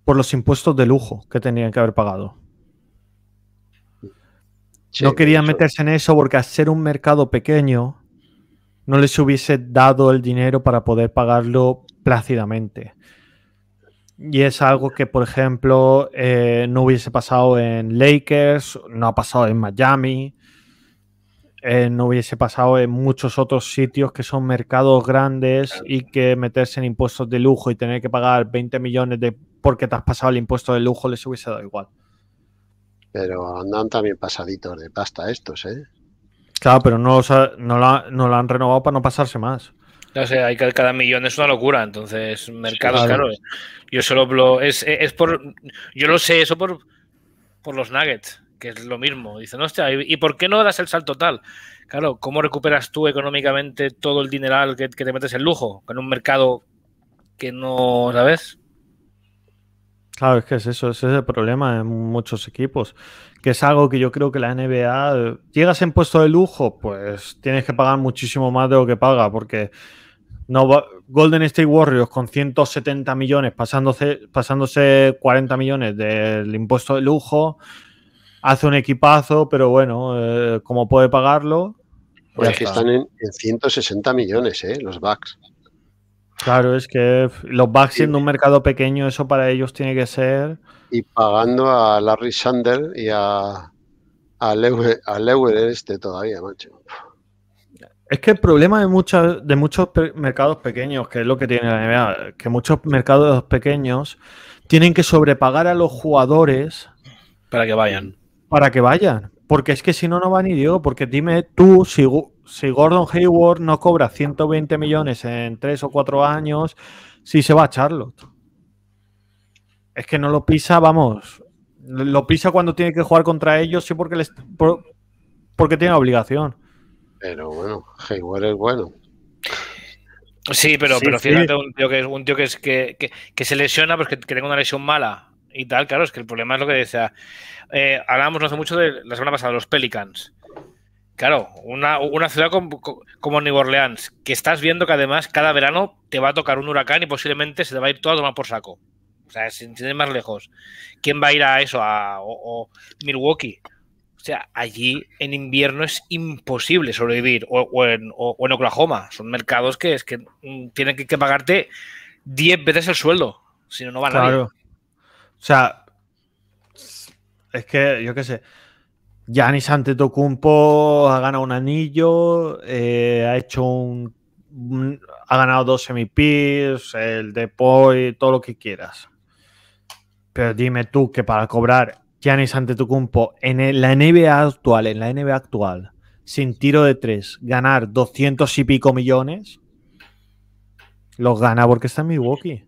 por los impuestos de lujo que tenían que haber pagado. no querían meterse en eso porque al ser un mercado pequeño no les hubiese dado el dinero para poder pagarlo plácidamente. Y es algo que, por ejemplo, eh, no hubiese pasado en Lakers, no ha pasado en Miami, eh, no hubiese pasado en muchos otros sitios que son mercados grandes y que meterse en impuestos de lujo y tener que pagar 20 millones de porque te has pasado el impuesto de lujo, les hubiese dado igual. Pero andan también pasaditos de pasta estos, ¿eh? Claro, pero no, lo no, la, han renovado para no pasarse más. No sé, hay cada, cada millón es una locura, entonces mercado claro. claro. ¿eh? Yo solo lo, es, por yo lo sé eso por por los Nuggets, que es lo mismo. Dicen, hostia, ¿y, por qué no das el salto tal? Claro, ¿cómo recuperas tú económicamente todo el dineral que, que te metes en lujo en un mercado que no, ¿sabes? Claro, es que es eso, ese es el problema en muchos equipos, que es algo que yo creo que la NBA, llegas en puesto de lujo, pues tienes que pagar muchísimo más de lo que paga, porque Golden State Warriors con 170 millones, pasándose, pasándose 40 millones del impuesto de lujo, hace un equipazo, pero bueno, eh, ¿cómo como puede pagarlo. Pues aquí están en, 160 millones, ¿eh? Los Bucks. Claro, es que los Bucks siendo un mercado pequeño, eso para ellos tiene que ser. Y pagando a Larry Sander y a, a, Lewe, a este todavía, macho. Es que el problema de, muchos de muchos mercados pequeños, que es lo que tiene la NBA, que muchos mercados pequeños tienen que sobrepagar a los jugadores. Para que vayan. Para que vayan. Porque es que si no, no van ni digo, Porque dime tú, si si Gordon Hayward no cobra 120 millones en 3 o 4 años, sí se va a Charlotte. Es que no lo pisa, vamos. Lo pisa cuando tiene que jugar contra ellos, sí, porque, les, porque tiene obligación. Pero bueno, Hayward es bueno. Sí, pero, pero fíjate, un tío que es un que, es, que, se lesiona, Porque tiene una lesión mala y tal, claro, es que el problema es lo que decía. Eh, hablábamos no hace mucho de la semana pasada, los Pelicans. Claro, una, ciudad como, New Orleans, que estás viendo que además cada verano te va a tocar un huracán y posiblemente se te va a ir todo a tomar por saco. O sea, sin, más lejos. ¿Quién va a ir a eso? A o, Milwaukee. O sea, allí en invierno es imposible sobrevivir. O, en, Oklahoma. Son mercados que es que mm, tienen que, pagarte 10 veces el sueldo. Si no, no van a a Claro, O sea, es que yo qué sé. Giannis Antetokounmpo ha ganado un anillo, eh, ha hecho un, ha ganado dos MVPs, el Depoy, todo lo que quieras. Pero dime tú que para cobrar Giannis Antetokounmpo en la NBA actual, en la NBA actual, sin tiro de tres, ganar 200 y pico millones, los gana porque está en Milwaukee.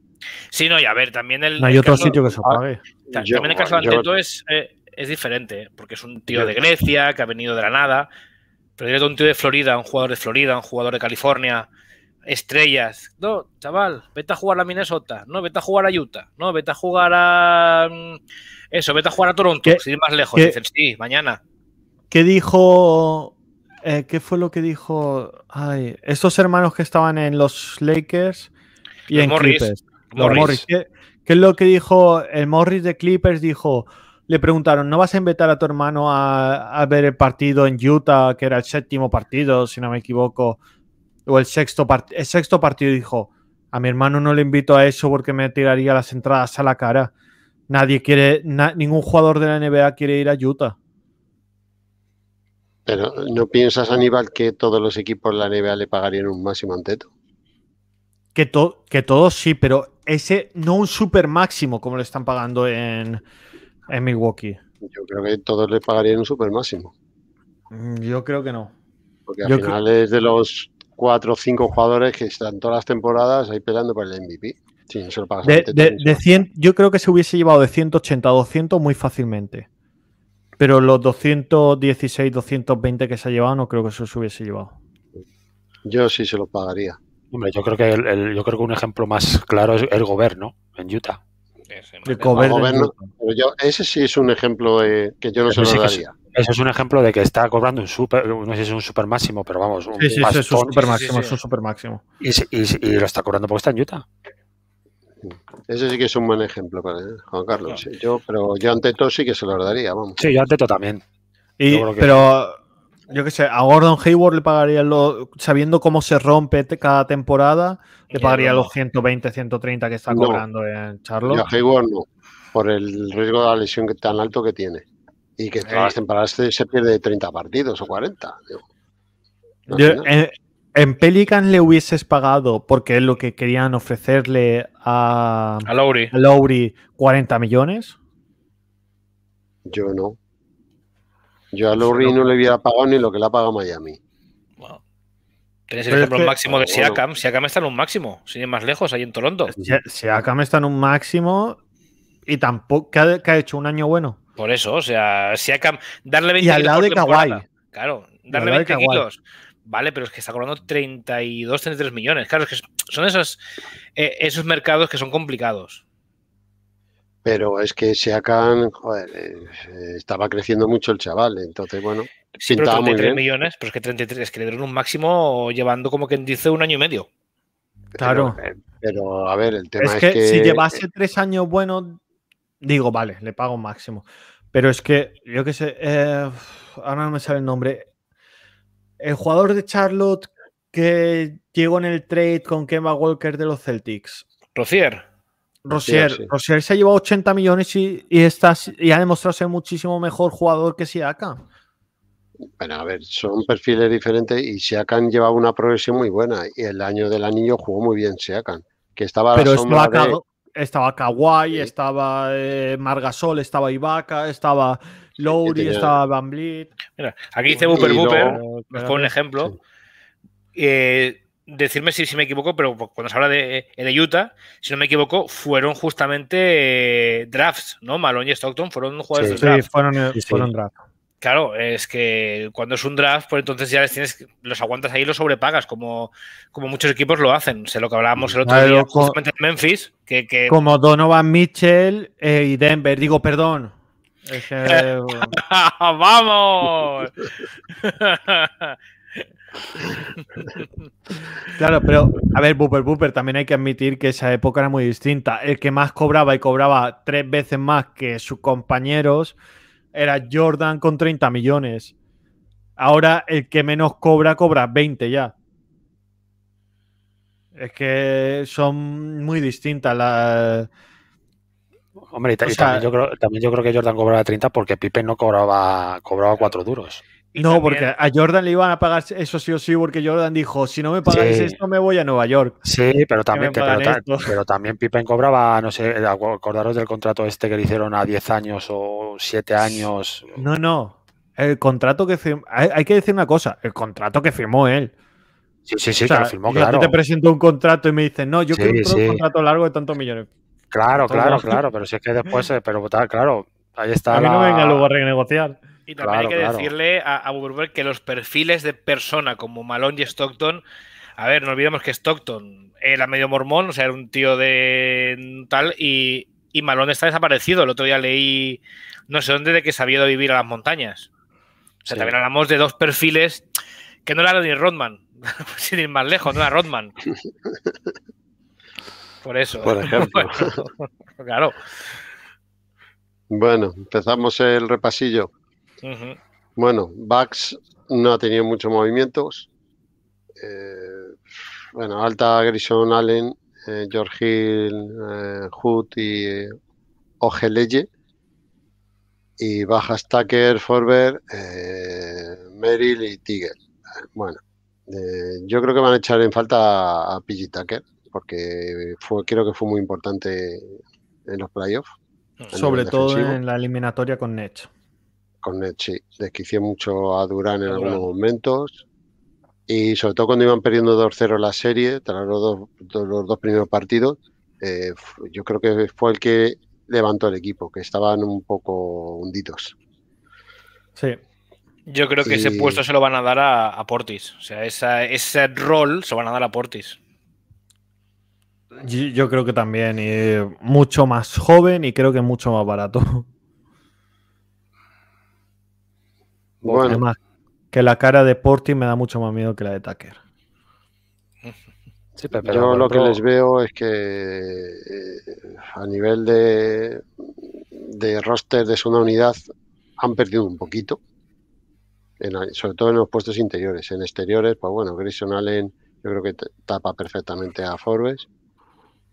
Sí, no, y a ver, también el. No hay otro sitio que se pague. También el caso de es. Eh, es diferente, ¿eh? porque es un tío de Grecia que ha venido de la nada, pero eres un tío de Florida, un jugador de Florida, un jugador de California, estrellas. No, chaval, vete a jugar a Minnesota, no, vete a jugar a Utah, no, vete a jugar a. Mm, eso, vete a jugar a Toronto, si ir más lejos. Dicen, sí, mañana. ¿Qué dijo eh, ¿qué fue lo que dijo? Ay, estos hermanos que estaban en los Lakers y en Morris, Clippers. ¿Qué, es lo que dijo el Morris de Clippers? Dijo, le preguntaron, ¿no vas a invitar a tu hermano a, ver el partido en Utah, que era el séptimo partido, si no me equivoco, o el sexto, partido? el sexto partido? Dijo, a mi hermano no le invito a eso porque me tiraría las entradas a la cara. Nadie quiere, ningún jugador de la NBA quiere ir a Utah. Pero ¿no piensas, Aníbal, que todos los equipos de la NBA le pagarían un máximo anteto? Que, que todos sí, pero ese no un super máximo como le están pagando en, en Milwaukee. Yo creo que todos le pagarían un super máximo. Mm, yo creo que no. Porque al final es de los cuatro o cinco jugadores que están todas las temporadas ahí peleando por el MVP. yo creo que se hubiese llevado de 180 a 200 muy fácilmente. Pero los 216, 220 que se ha llevado, no creo que eso se hubiese llevado. Yo sí se lo pagaría. Hombre, yo creo que yo creo que un ejemplo más claro es el gobierno en Utah ese, sí es un ejemplo que yo no se lo daría. ese es un ejemplo de que está cobrando un super, no sé si es un super máximo, pero vamos, sí, sí, es un super máximo, Y, lo está cobrando porque está en Utah. Ese sí que es un buen ejemplo, para eh, Juan Carlos. yo, pero yo ante todo sí que se lo daría, Sí, yo ante todo también. Y, Pero yo qué sé, a Gordon Hayward le pagaría sabiendo cómo se rompe cada temporada, le pagaría los 120, 130 que está cobrando en Charlotte. a Hayward no, por el riesgo de la lesión tan alto que tiene. Y que todas las temporadas se, pierde 30 partidos o 40. en, Pelican le hubieses pagado, porque es lo que querían ofrecerle a, Lowry, 40 millones. Yo no. Yo a Loury no le hubiera pagado ni lo que le ha pagado Miami. Wow. Tienes el ejemplo máximo de ah, Siakam. Siakam está en un máximo, sin ir más lejos, ahí en Toronto. Siakam está en un máximo y tampoco ha, hecho un año bueno. Por eso, o sea, Siakam, darle 20 y al lado de Kawhi. Claro, darle 20 kilos. Vale, pero es que está cobrando 32, 33 millones. Claro, es que son esos, eh, esos mercados que son complicados pero es que Siakam, joder, eh, eh, estaba creciendo mucho el chaval, entonces bueno. Sí, pero 33 millones, pero es que 33, es que le dieron un máximo llevando como que dice un año y medio. Claro. Pero, eh, a ver, el tema es, es que, si llevase tres años bueno, digo, vale, le pago un máximo. Pero es que, yo qué sé, ahora no me sale el nombre. El jugador de Charlotte que llegó en el trade con Kemba Walker de los Celtics. Rocier. Rosier, se ha llevado 80 millones y, y ha demostrado ser muchísimo mejor jugador que Siakam. Bueno, a ver, son perfiles diferentes y Siakan lleva una progresión muy buena y el año del anillo jugó muy bien Siakan, que estaba Pero estaba, estaba Kawhi, estaba eh, Margasol, estaba Ibaka, estaba Lowry, estaba Van Mira, aquí dice Booper Booper, nos pone un ejemplo. Eh, decirme si, me equivoco, pero cuando se habla de, eh, de, Utah, si no me equivoco, fueron justamente eh, drafts, ¿no? Malone y Stockton fueron jugadores de draft. Sí, fueron, eh, drafts. Claro, es que cuando es un draft, pues entonces ya les tienes, los aguantas ahí y los sobrepagas, como, como muchos equipos lo hacen. sé lo que hablábamos el otro día, justamente en Memphis. Que, que, Como Donovan Mitchell y Denver, digo, perdón. [laughs] ¡Vamos! [laughs] [laughs] Claro, pero a ver, Booper Booper, también hay que admitir que esa época era muy distinta. El que más cobraba y cobraba tres veces más que sus compañeros era Jordan con 30 millones. Ahora el que menos cobra, cobra 20 ya. Es que son muy distintas las. Hombre, también, yo creo, que Jordan cobraba 30 porque Pipe no cobraba, cobraba cuatro duros no, porque a Jordan le iban a pagar eso sí o sí, porque Jordan dijo, si no me pagáis esto, me voy a Nueva York. Sí, pero también, pero, también Pippen cobraba, no sé, eh, acordaros del contrato este que le hicieron a 10 años o 7 años. No, no. El contrato que firmó, hay, que decir una cosa, el contrato que firmó él. Sí, sí, sí, claro. te presento un contrato y me dicen, no, yo quiero un contrato largo de tantos millones. Claro, claro, claro, pero si es que después, eh, pero claro, ahí está. A mí no venga luego a renegociar. Y también hay que decirle a, a que los perfiles de persona como Malone y Stockton, a ver, no olvidemos que Stockton era medio mormón, o sea, era un tío de tal, y, y Malone está desaparecido. El otro día leí no sé dónde de que se había ido a vivir a las montañas. O sea, también hablamos de dos perfiles que no eran ni Rodman, [laughs] sin ir más lejos, no era Rodman. Por eso. Por ejemplo. [laughs] claro. Bueno, empezamos el repasillo. Bueno, Bax no ha tenido muchos movimientos. Eh, bueno, Alta, Grison, Allen, eh, George Hill, eh, Hood y eh, Ogeleye. Y bajas Tucker, Forber, Merrill y Tiger. Bueno, yo creo que van a echar en falta a, Pidgey Tucker porque fue, creo que fue muy importante en los playoffs. Sobre todo en la eliminatoria con Nech con Nechi sí. Desquicié mucho a Durán en algunos momentos. Y sobre todo cuando iban perdiendo 2-0 la serie, tras los dos, los dos primeros partidos, eh, yo creo que fue el que levantó el equipo, que estaban un poco hundidos. Sí. Yo creo que ese puesto se lo van a dar a, Portis. O sea, ese rol se lo van a dar a Portis. Yo, creo que también. mucho más joven y creo que mucho más barato. Bueno. que la cara de Porti me da mucho más miedo que la de Tucker. pero Yo lo que les veo es que eh, a nivel de, de roster de su unidad han perdido un poquito, sobre todo en los puestos interiores. En exteriores, pues bueno, Grayson Allen yo creo que tapa perfectamente a Forbes.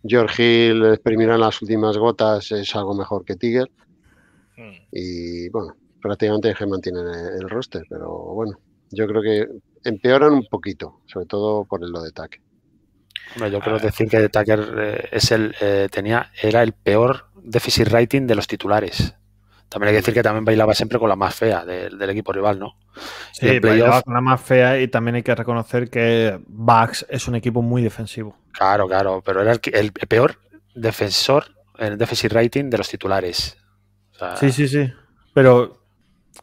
George Hill exprimirá las últimas gotas, es algo mejor que Tiger. Hmm. Y bueno, prácticamente que mantienen el roster, pero bueno, yo creo que empeoran un poquito, sobre todo por lo de Tucker. bueno yo creo ah. decir que Taker eh, es el, eh, tenía, era el peor déficit rating de los titulares. También hay que decir que también bailaba siempre con la más fea del equipo rival, ¿no? Sí, bailaba con la más fea y también hay que reconocer que Bucks es un equipo muy defensivo. Claro, claro, pero era el, peor defensor en el déficit rating de los titulares. sí, sí, sí. Pero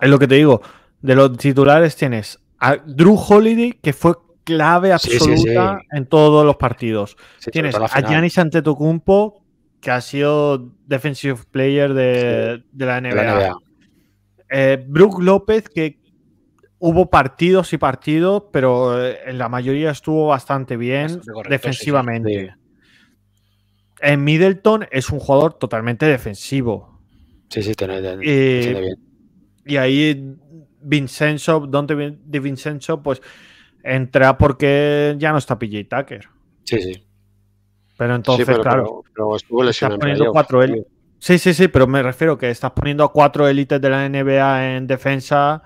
es lo que te digo. De los titulares tienes a Drew Holiday, que fue clave absoluta en todos los partidos. tienes a Giannis Antetokounmpo, que ha sido defensive player de, la NBA. Eh, Brook López, que hubo partidos y partidos, pero eh, en la mayoría estuvo bastante bien defensivamente. En eh, Middleton es un jugador totalmente defensivo. Sí, sí, tiene bien. Y ahí Vincenzo, donde de Vincenzo, pues entra porque ya no está PJ Tucker. Sí, sí. Pero entonces, claro. Pero, poniendo cuatro élites. Sí, sí, sí, pero me refiero que estás poniendo a cuatro élites de la NBA en defensa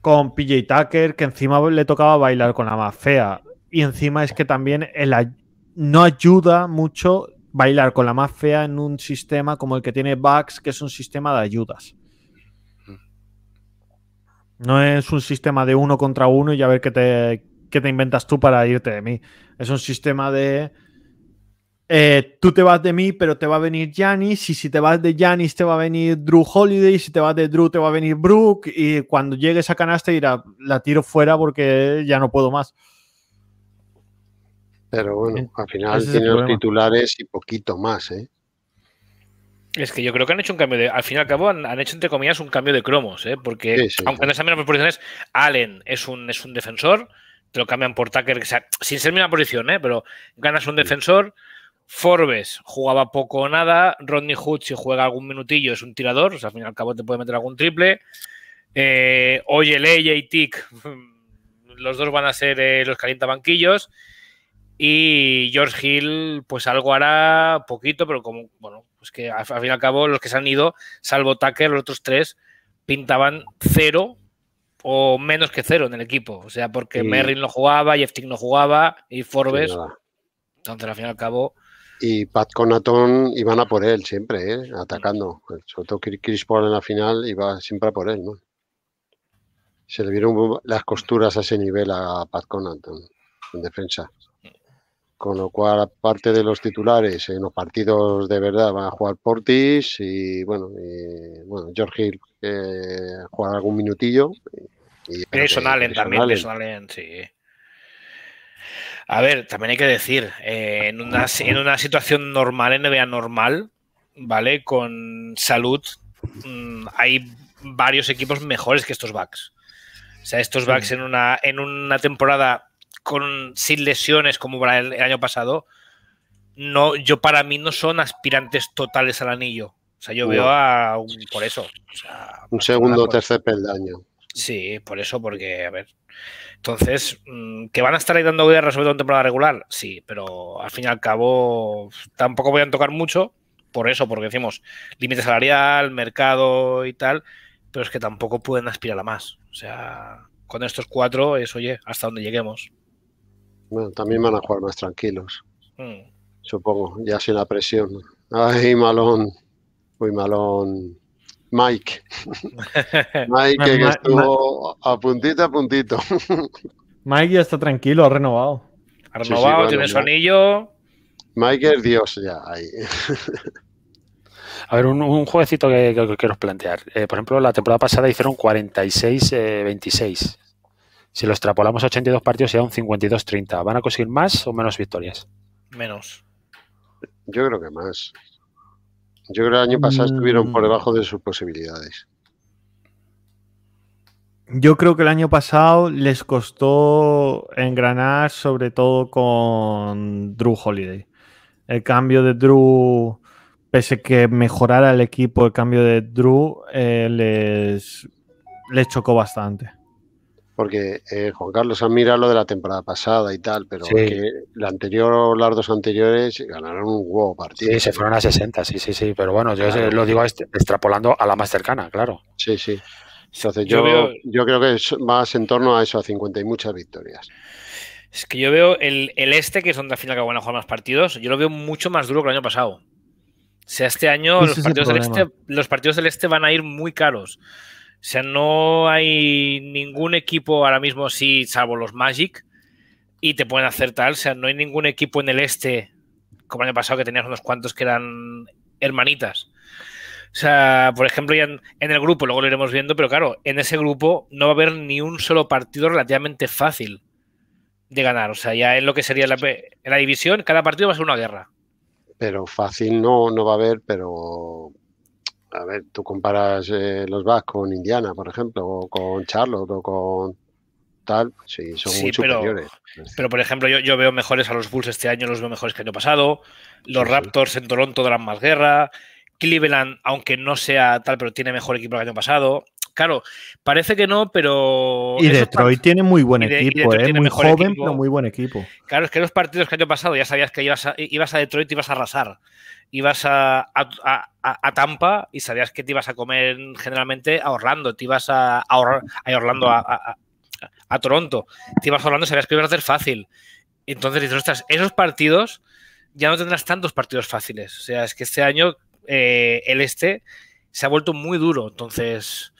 con PJ Tucker, que encima le tocaba bailar con la más fea. Y encima es que también no ayuda mucho bailar con la más fea en un sistema como el que tiene Bugs, que es un sistema de ayudas. No es un sistema de uno contra uno y a ver qué te, te inventas tú para irte de mí. Es un sistema de. Eh, tú te vas de mí, pero te va a venir Janis. Y si te vas de Janis, te va a venir Drew Holiday. Y si te vas de Drew, te va a venir Brooke. Y cuando llegues a canasta, irá, la tiro fuera porque ya no puedo más. Pero bueno, eh, al final tiene los titulares y poquito más, ¿eh? Es que yo creo que han hecho un cambio de. Al fin y al cabo, han, hecho entre comillas un cambio de cromos, ¿eh? porque aunque no sean menos posiciones Allen es un, es un defensor, te lo cambian por Tucker, sin ser misma posición, ¿eh? pero ganas un defensor. Forbes jugaba poco o nada. Rodney Hood, si juega algún minutillo, es un tirador. O sea, al fin y al cabo te puede meter algún triple. Eh, oye, Ley y Tick, [laughs] los dos van a ser los eh, los calientabanquillos. Y George Hill, pues algo hará poquito, pero como, bueno, que al fin y al cabo los que se han ido, salvo Tucker, los otros tres pintaban cero o menos que cero en el equipo. O sea, porque Merrill no jugaba, Tick no jugaba y Forbes. Entonces, al fin y al cabo. Y Pat Conaton iban a por él siempre, ¿eh? atacando. Mm. Pues, sobre todo Chris Paul en la final iba siempre a por él. ¿no? Se le vieron las costuras a ese nivel a Pat Conaton en defensa. Con lo cual, aparte de los titulares, en los partidos de verdad van a jugar Portis y bueno, y, bueno George Hill eh, algún minutillo. Y, Allen también, Allen, sí. A ver, también hay que decir, eh, en, una, en una situación normal, NBA normal, ¿vale? Con salud, mm, hay varios equipos mejores que estos Bucks. O sea, estos Bucks en una, en una temporada con, sin lesiones como para el, año pasado, no, yo para mí no son aspirantes totales al anillo. O sea, yo veo a por eso. un segundo o tercer peldaño. Sí, por eso, porque, a ver. Entonces, mm, ¿que van a estar ahí dando guerra sobre todo en temporada regular? Sí, pero al fin y al cabo tampoco voy a tocar mucho, por eso, porque decimos límite salarial, mercado y tal, pero es que tampoco pueden aspirar a más. O sea, con estos cuatro es, oye, hasta donde lleguemos. Bueno, también van a jugar más tranquilos. Hmm. Supongo, ya sin la presión. Ay, malón. Uy, malón. Mike. [laughs] Mike, que estuvo a puntito a puntito. [laughs] Mike ya está tranquilo, ha renovado. Ha renovado, tiene su anillo. Mike es Dios ya. Ahí. [laughs] A ver, un, un que, quiero plantear. Eh, por ejemplo, la temporada pasada hicieron 46-26. Si lo extrapolamos a 82 partidos, será un 52-30. ¿Van a conseguir más o menos victorias? Menos. Yo creo que más. Yo creo que el año pasado mm. estuvieron por debajo de sus posibilidades. Yo creo que el año pasado les costó engranar, sobre todo con Drew Holiday. El cambio de Drew, pese que mejorara el equipo, el cambio de Drew eh, les, les chocó bastante porque eh, Juan Carlos admira lo de la temporada pasada y tal, pero la anterior las dos anteriores ganaron un huevo partido. Sí, se fueron a 60, sí, sí, sí, pero bueno, yo lo digo extrapolando a la más cercana, claro. Sí, sí. Entonces yo, veo, yo creo que es más en torno a eso, a 50 y muchas victorias. Es que yo veo el, este, que es donde al final que van a jugar más partidos, yo lo veo mucho más duro que el año pasado. O sea, este año los partidos, del este, los partidos del este van a ir muy caros. O sea, no hay ningún equipo ahora mismo, sí, salvo los Magic, y te pueden hacer tal. O sea, no hay ningún equipo en el este, como el año pasado, que tenías unos cuantos que eran hermanitas. O sea, por ejemplo, ya en, el grupo, luego lo iremos viendo, pero claro, en ese grupo no va a haber ni un solo partido relativamente fácil de ganar. O sea, ya en lo que sería la, la división, cada partido va a ser una guerra. Pero fácil no, no va a haber, pero a ver, tú comparas eh, los Bucks con Indiana, por ejemplo, o con Charlotte o con tal, sí, son muy pero, superiores. Pero, por ejemplo, yo, veo mejores a los Bulls este año, los veo mejores que el año pasado. Los Raptors en Toronto darán más guerra. Cleveland, aunque no sea tal, pero tiene mejor equipo que el año pasado. Claro, parece que no, pero. Y Detroit tiene muy buen equipo, eh, muy joven, pero muy buen equipo. Claro, es que los partidos que el año pasado ya sabías que ibas a, ibas a Detroit y ibas a arrasar ibas a, Tampa y sabías que te ibas a comer generalmente a Orlando, te ibas a, Orlando, a, Toronto, te ibas a Orlando y sabías que ibas a hacer fácil. Entonces dices, esos partidos ya no tendrás tantos partidos fáciles. O sea, es que este año eh, el este se ha vuelto muy duro. Entonces,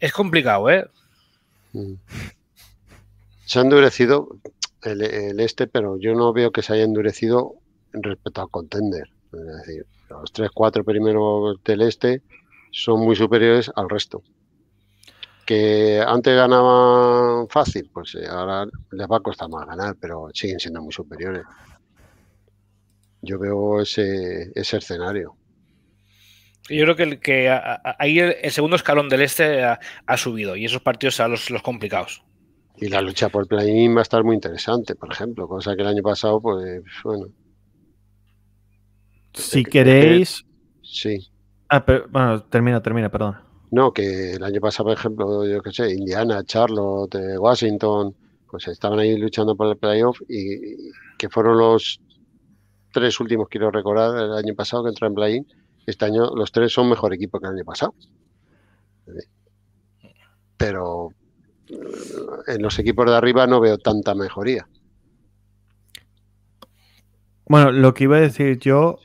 es complicado, ¿eh? Mm. Se ha endurecido el este, pero yo no veo que se haya endurecido respecto al contender. Es decir, los tres, cuatro primeros del este son muy superiores al resto. Que antes ganaban fácil, pues eh, ahora les va a costar más ganar, pero siguen siendo muy superiores. Yo veo ese, escenario. Yo creo que, el, ahí el, segundo escalón del este ha, subido y esos partidos son los, los complicados. Y la lucha por el play va a estar muy interesante, por ejemplo, cosa que el año pasado, pues bueno, si queréis. sí. Ah, bueno, termina, termina, perdón. No, que el año pasado, por ejemplo, yo qué sé, Indiana, Charlotte, eh, Washington, pues estaban ahí luchando por el playoff y, que fueron los tres últimos, quiero recordar, el año pasado que entró en play-in. Este año los tres son mejor equipo que el año pasado. Pero eh, en los equipos de arriba no veo tanta mejoría. Bueno, lo que iba a decir yo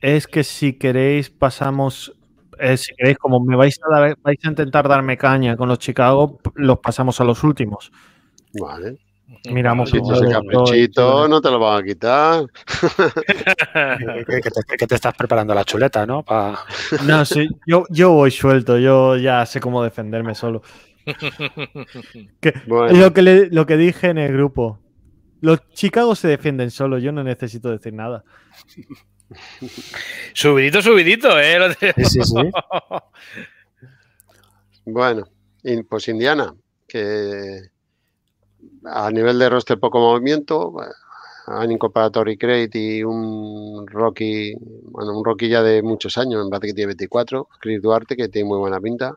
es que si queréis pasamos, eh, si queréis, como me vais a, dar, vais a intentar darme caña con los Chicago, los pasamos a los últimos. Vale. Miramos si no te lo van a quitar. [laughs] que, te, estás preparando la chuleta, ¿no? No, sí, yo, yo voy suelto, yo ya sé cómo defenderme solo. [laughs] lo, que lo que dije en el grupo, los Chicago se defienden solo, yo no necesito decir nada. [laughs] subidito, subidito, ¿eh? sí, [laughs] bueno, pues Indiana, que a nivel de roster poco movimiento, han incorporado a y un Rocky, bueno, un Rocky ya de muchos años, en parte que tiene 24, Chris Duarte, que tiene muy buena pinta.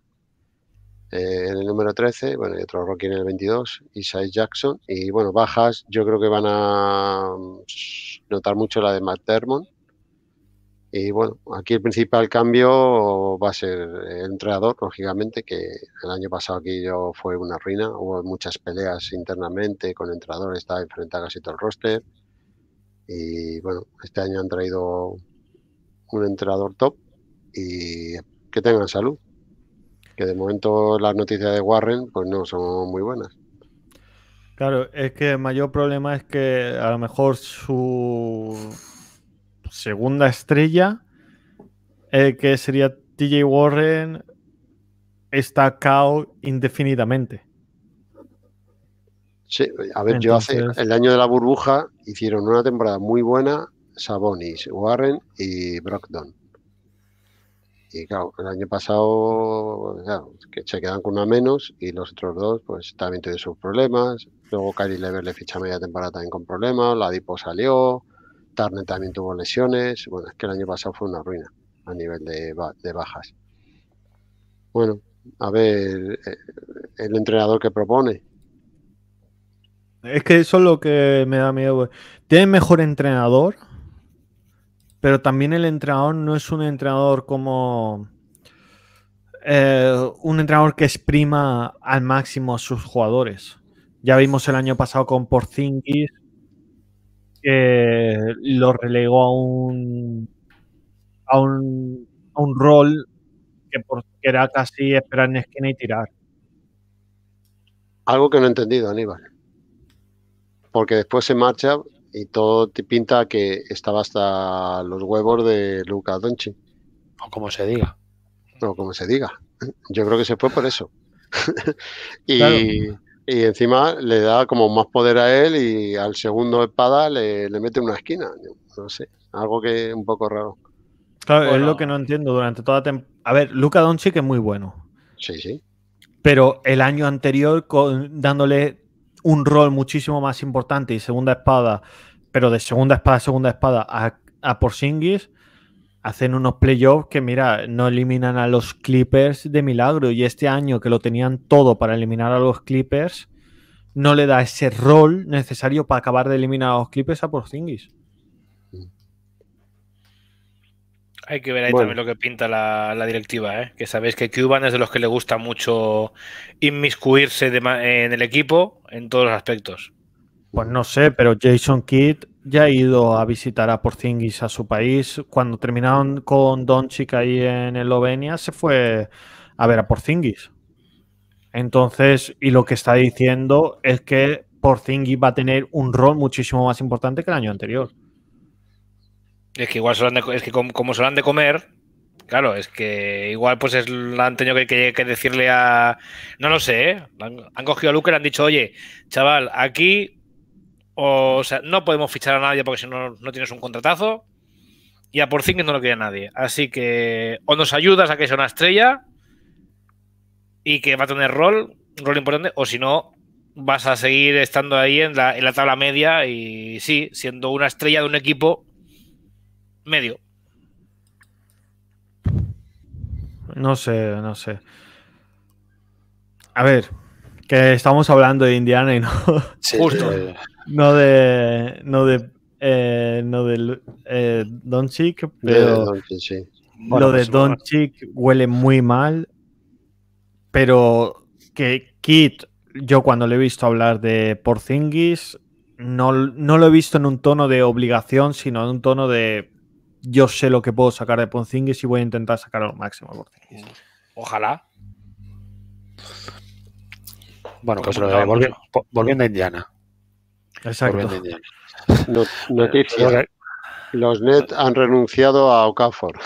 Eh, en el número 13, bueno, y otro Rocky en el 22, Isai Jackson. Y bueno, bajas, yo creo que van a mm, notar mucho la de Matt Dermon. Y bueno, aquí el principal cambio va a ser el entrenador, lógicamente, que el año pasado aquí yo fue una ruina, hubo muchas peleas internamente con entrenadores, entrenador, estaba enfrentado casi todo el roster. Y bueno, este año han traído un entrenador top y que tengan salud que de momento las noticias de Warren pues no son muy buenas. Claro, es que el mayor problema es que a lo mejor su segunda estrella, eh, que sería TJ Warren, está cao indefinidamente. Sí, a ver, yo hace el año de la burbuja hicieron una temporada muy buena Sabonis, Warren y BrockDown. Y claro, el año pasado que se quedan con una menos y los otros dos pues también tuvieron sus problemas. Luego Kylie Lever le ficha media temporada también con problemas, la Dipo salió, Tarnet también tuvo lesiones. Bueno, es que el año pasado fue una ruina a nivel de, de bajas. Bueno, a ver eh, el entrenador que propone. Es que eso es lo que me da miedo. Pues. ¿Tiene mejor entrenador? pero también el entrenador no es un entrenador como eh, un entrenador que exprima al máximo a sus jugadores. Ya vimos el año pasado con Porzingis que lo relegó a un a un, a un rol que, que era casi esperar en esquina y tirar. Algo que no he entendido, Aníbal. Porque después se marcha y todo te pinta que estaba hasta los huevos de Luca Donchi. O como se diga. O como se diga. Yo creo que se fue por eso. [laughs] y, encima le da como más poder a él y al segundo espada le, mete una esquina. No sé, algo que es un poco raro. Claro, es lo que no entiendo durante toda temporada. A ver, Luca que es muy bueno. Sí, sí. Pero el año anterior, con, dándole un rol muchísimo más importante y segunda espada, pero de segunda espada a segunda espada a, a Porzingis, hacen unos playoffs que, mira, no eliminan a los Clippers de milagro. Y este año que lo tenían todo para eliminar a los Clippers, no le da ese rol necesario para acabar de eliminar a los Clippers a Porzingis. Hay que ver ahí también lo que pinta la, directiva, ¿eh? que sabéis que Cuban es de los que le gusta mucho inmiscuirse en el equipo en todos los aspectos. Pues no sé, pero Jason Kidd ya ha ido a visitar a Porzingis a su país. Cuando terminaron con Doncic ahí en Eslovenia, se fue a ver a Porzingis. Entonces, y lo que está diciendo es que Porzingis va a tener un rol muchísimo más importante que el año anterior. Es que igual es que como, se lo han de comer, Claro, es que igual pues es, han tenido que, que decirle a... No lo sé, ¿eh? han, cogido a Luke y le han dicho, oye, chaval, aquí o, sea, no podemos fichar a nadie porque si no, no tienes un contratazo. Y a por fin que no lo quiere nadie. Así que o nos ayudas a que sea una estrella y que va a tener rol, un rol importante, o si no, vas a seguir estando ahí en la, en la tabla media y sí, siendo una estrella de un equipo medio. No sé, no sé. A ver, que estamos hablando de Indiana y no. [laughs] justo. Eh, no de. No de. Eh, no eh, Don Chick, pero. lo de Don Chick huele muy mal. Pero que Kit, yo cuando le he visto hablar de Porzingis, no, no lo he visto en un tono de obligación, sino en un tono de yo sé lo que puedo sacar de Porzingis y voy a intentar sacar al máximo Ojalá. Bueno, pues lo volviendo, a Indiana. Exacto. Volviendo a Indiana. Los Nets han renunciado a Okafor.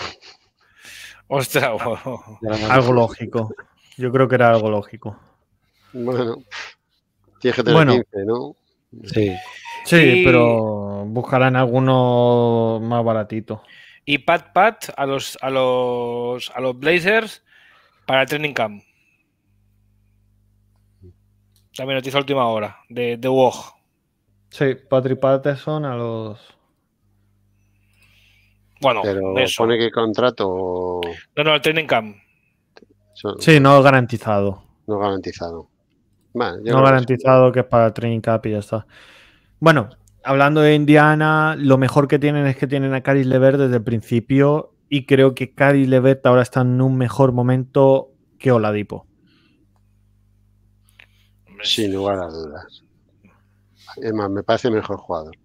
Ostras, [laughs] algo lógico. Yo creo que era algo lógico. Bueno, que 15, ¿no? Sí. Sí, pero buscarán algunos más baratitos Y Pat Pat a los, a los, a los Blazers para el training camp. También noticia última hora de, de WOG. Sí, Patrick Patterson a los. Bueno, que contrato. No, no, el training camp. Sí, no garantizado. No garantizado. no garantizado que es para el training camp y ya está. Bueno, hablando de Indiana, lo mejor que tienen es que tienen a Caris Levert desde el principio y creo que Caris Levert ahora está en un mejor momento que Oladipo. Sin lugar a dudas. Es más, me parece mejor jugador.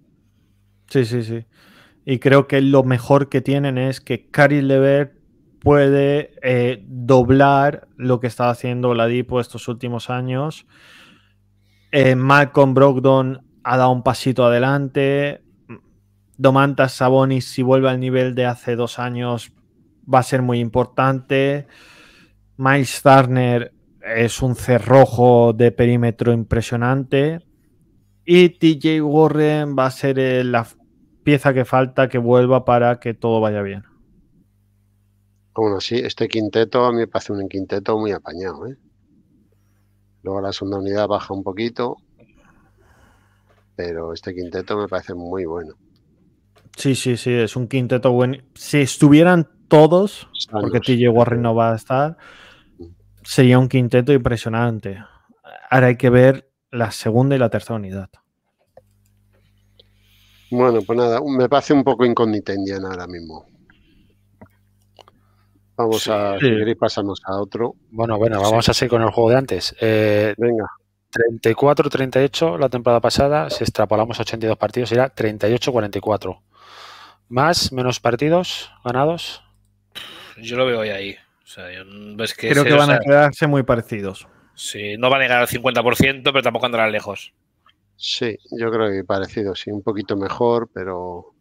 Sí, sí, sí. Y creo que lo mejor que tienen es que Caris Levert puede eh, doblar lo que está haciendo Oladipo estos últimos años. Eh, Malcolm Brogdon ha dado un pasito adelante. Domantas Sabonis, si vuelve al nivel de hace dos años, va a ser muy importante. Miles Turner es un cerrojo de perímetro impresionante. Y TJ Warren va a ser eh, la pieza que falta que vuelva para que todo vaya bien. Bueno, sí, este quinteto a mí me parece un quinteto muy apañado. ¿eh? Luego la segunda unidad baja un poquito, pero este quinteto me parece muy bueno. Sí, sí, sí, es un quinteto bueno. Si estuvieran todos, porque TJ Warren no va a estar, sería un quinteto impresionante. Ahora hay que ver la segunda y la tercera unidad. Bueno, pues nada, me parece un poco incógnita Indiana ahora mismo. Vamos a seguir y pasamos a otro. Bueno, bueno, vamos a seguir con el juego de antes. Eh, Venga. 34-38 la temporada pasada, si extrapolamos 82 partidos, era 38-44. ¿Más, menos partidos ganados? Yo lo veo ahí. Creo que van a quedarse muy parecidos. Sí, no van a llegar al 50%, pero tampoco andarán lejos. Sí, yo creo que parecido, sí, un poquito mejor, pero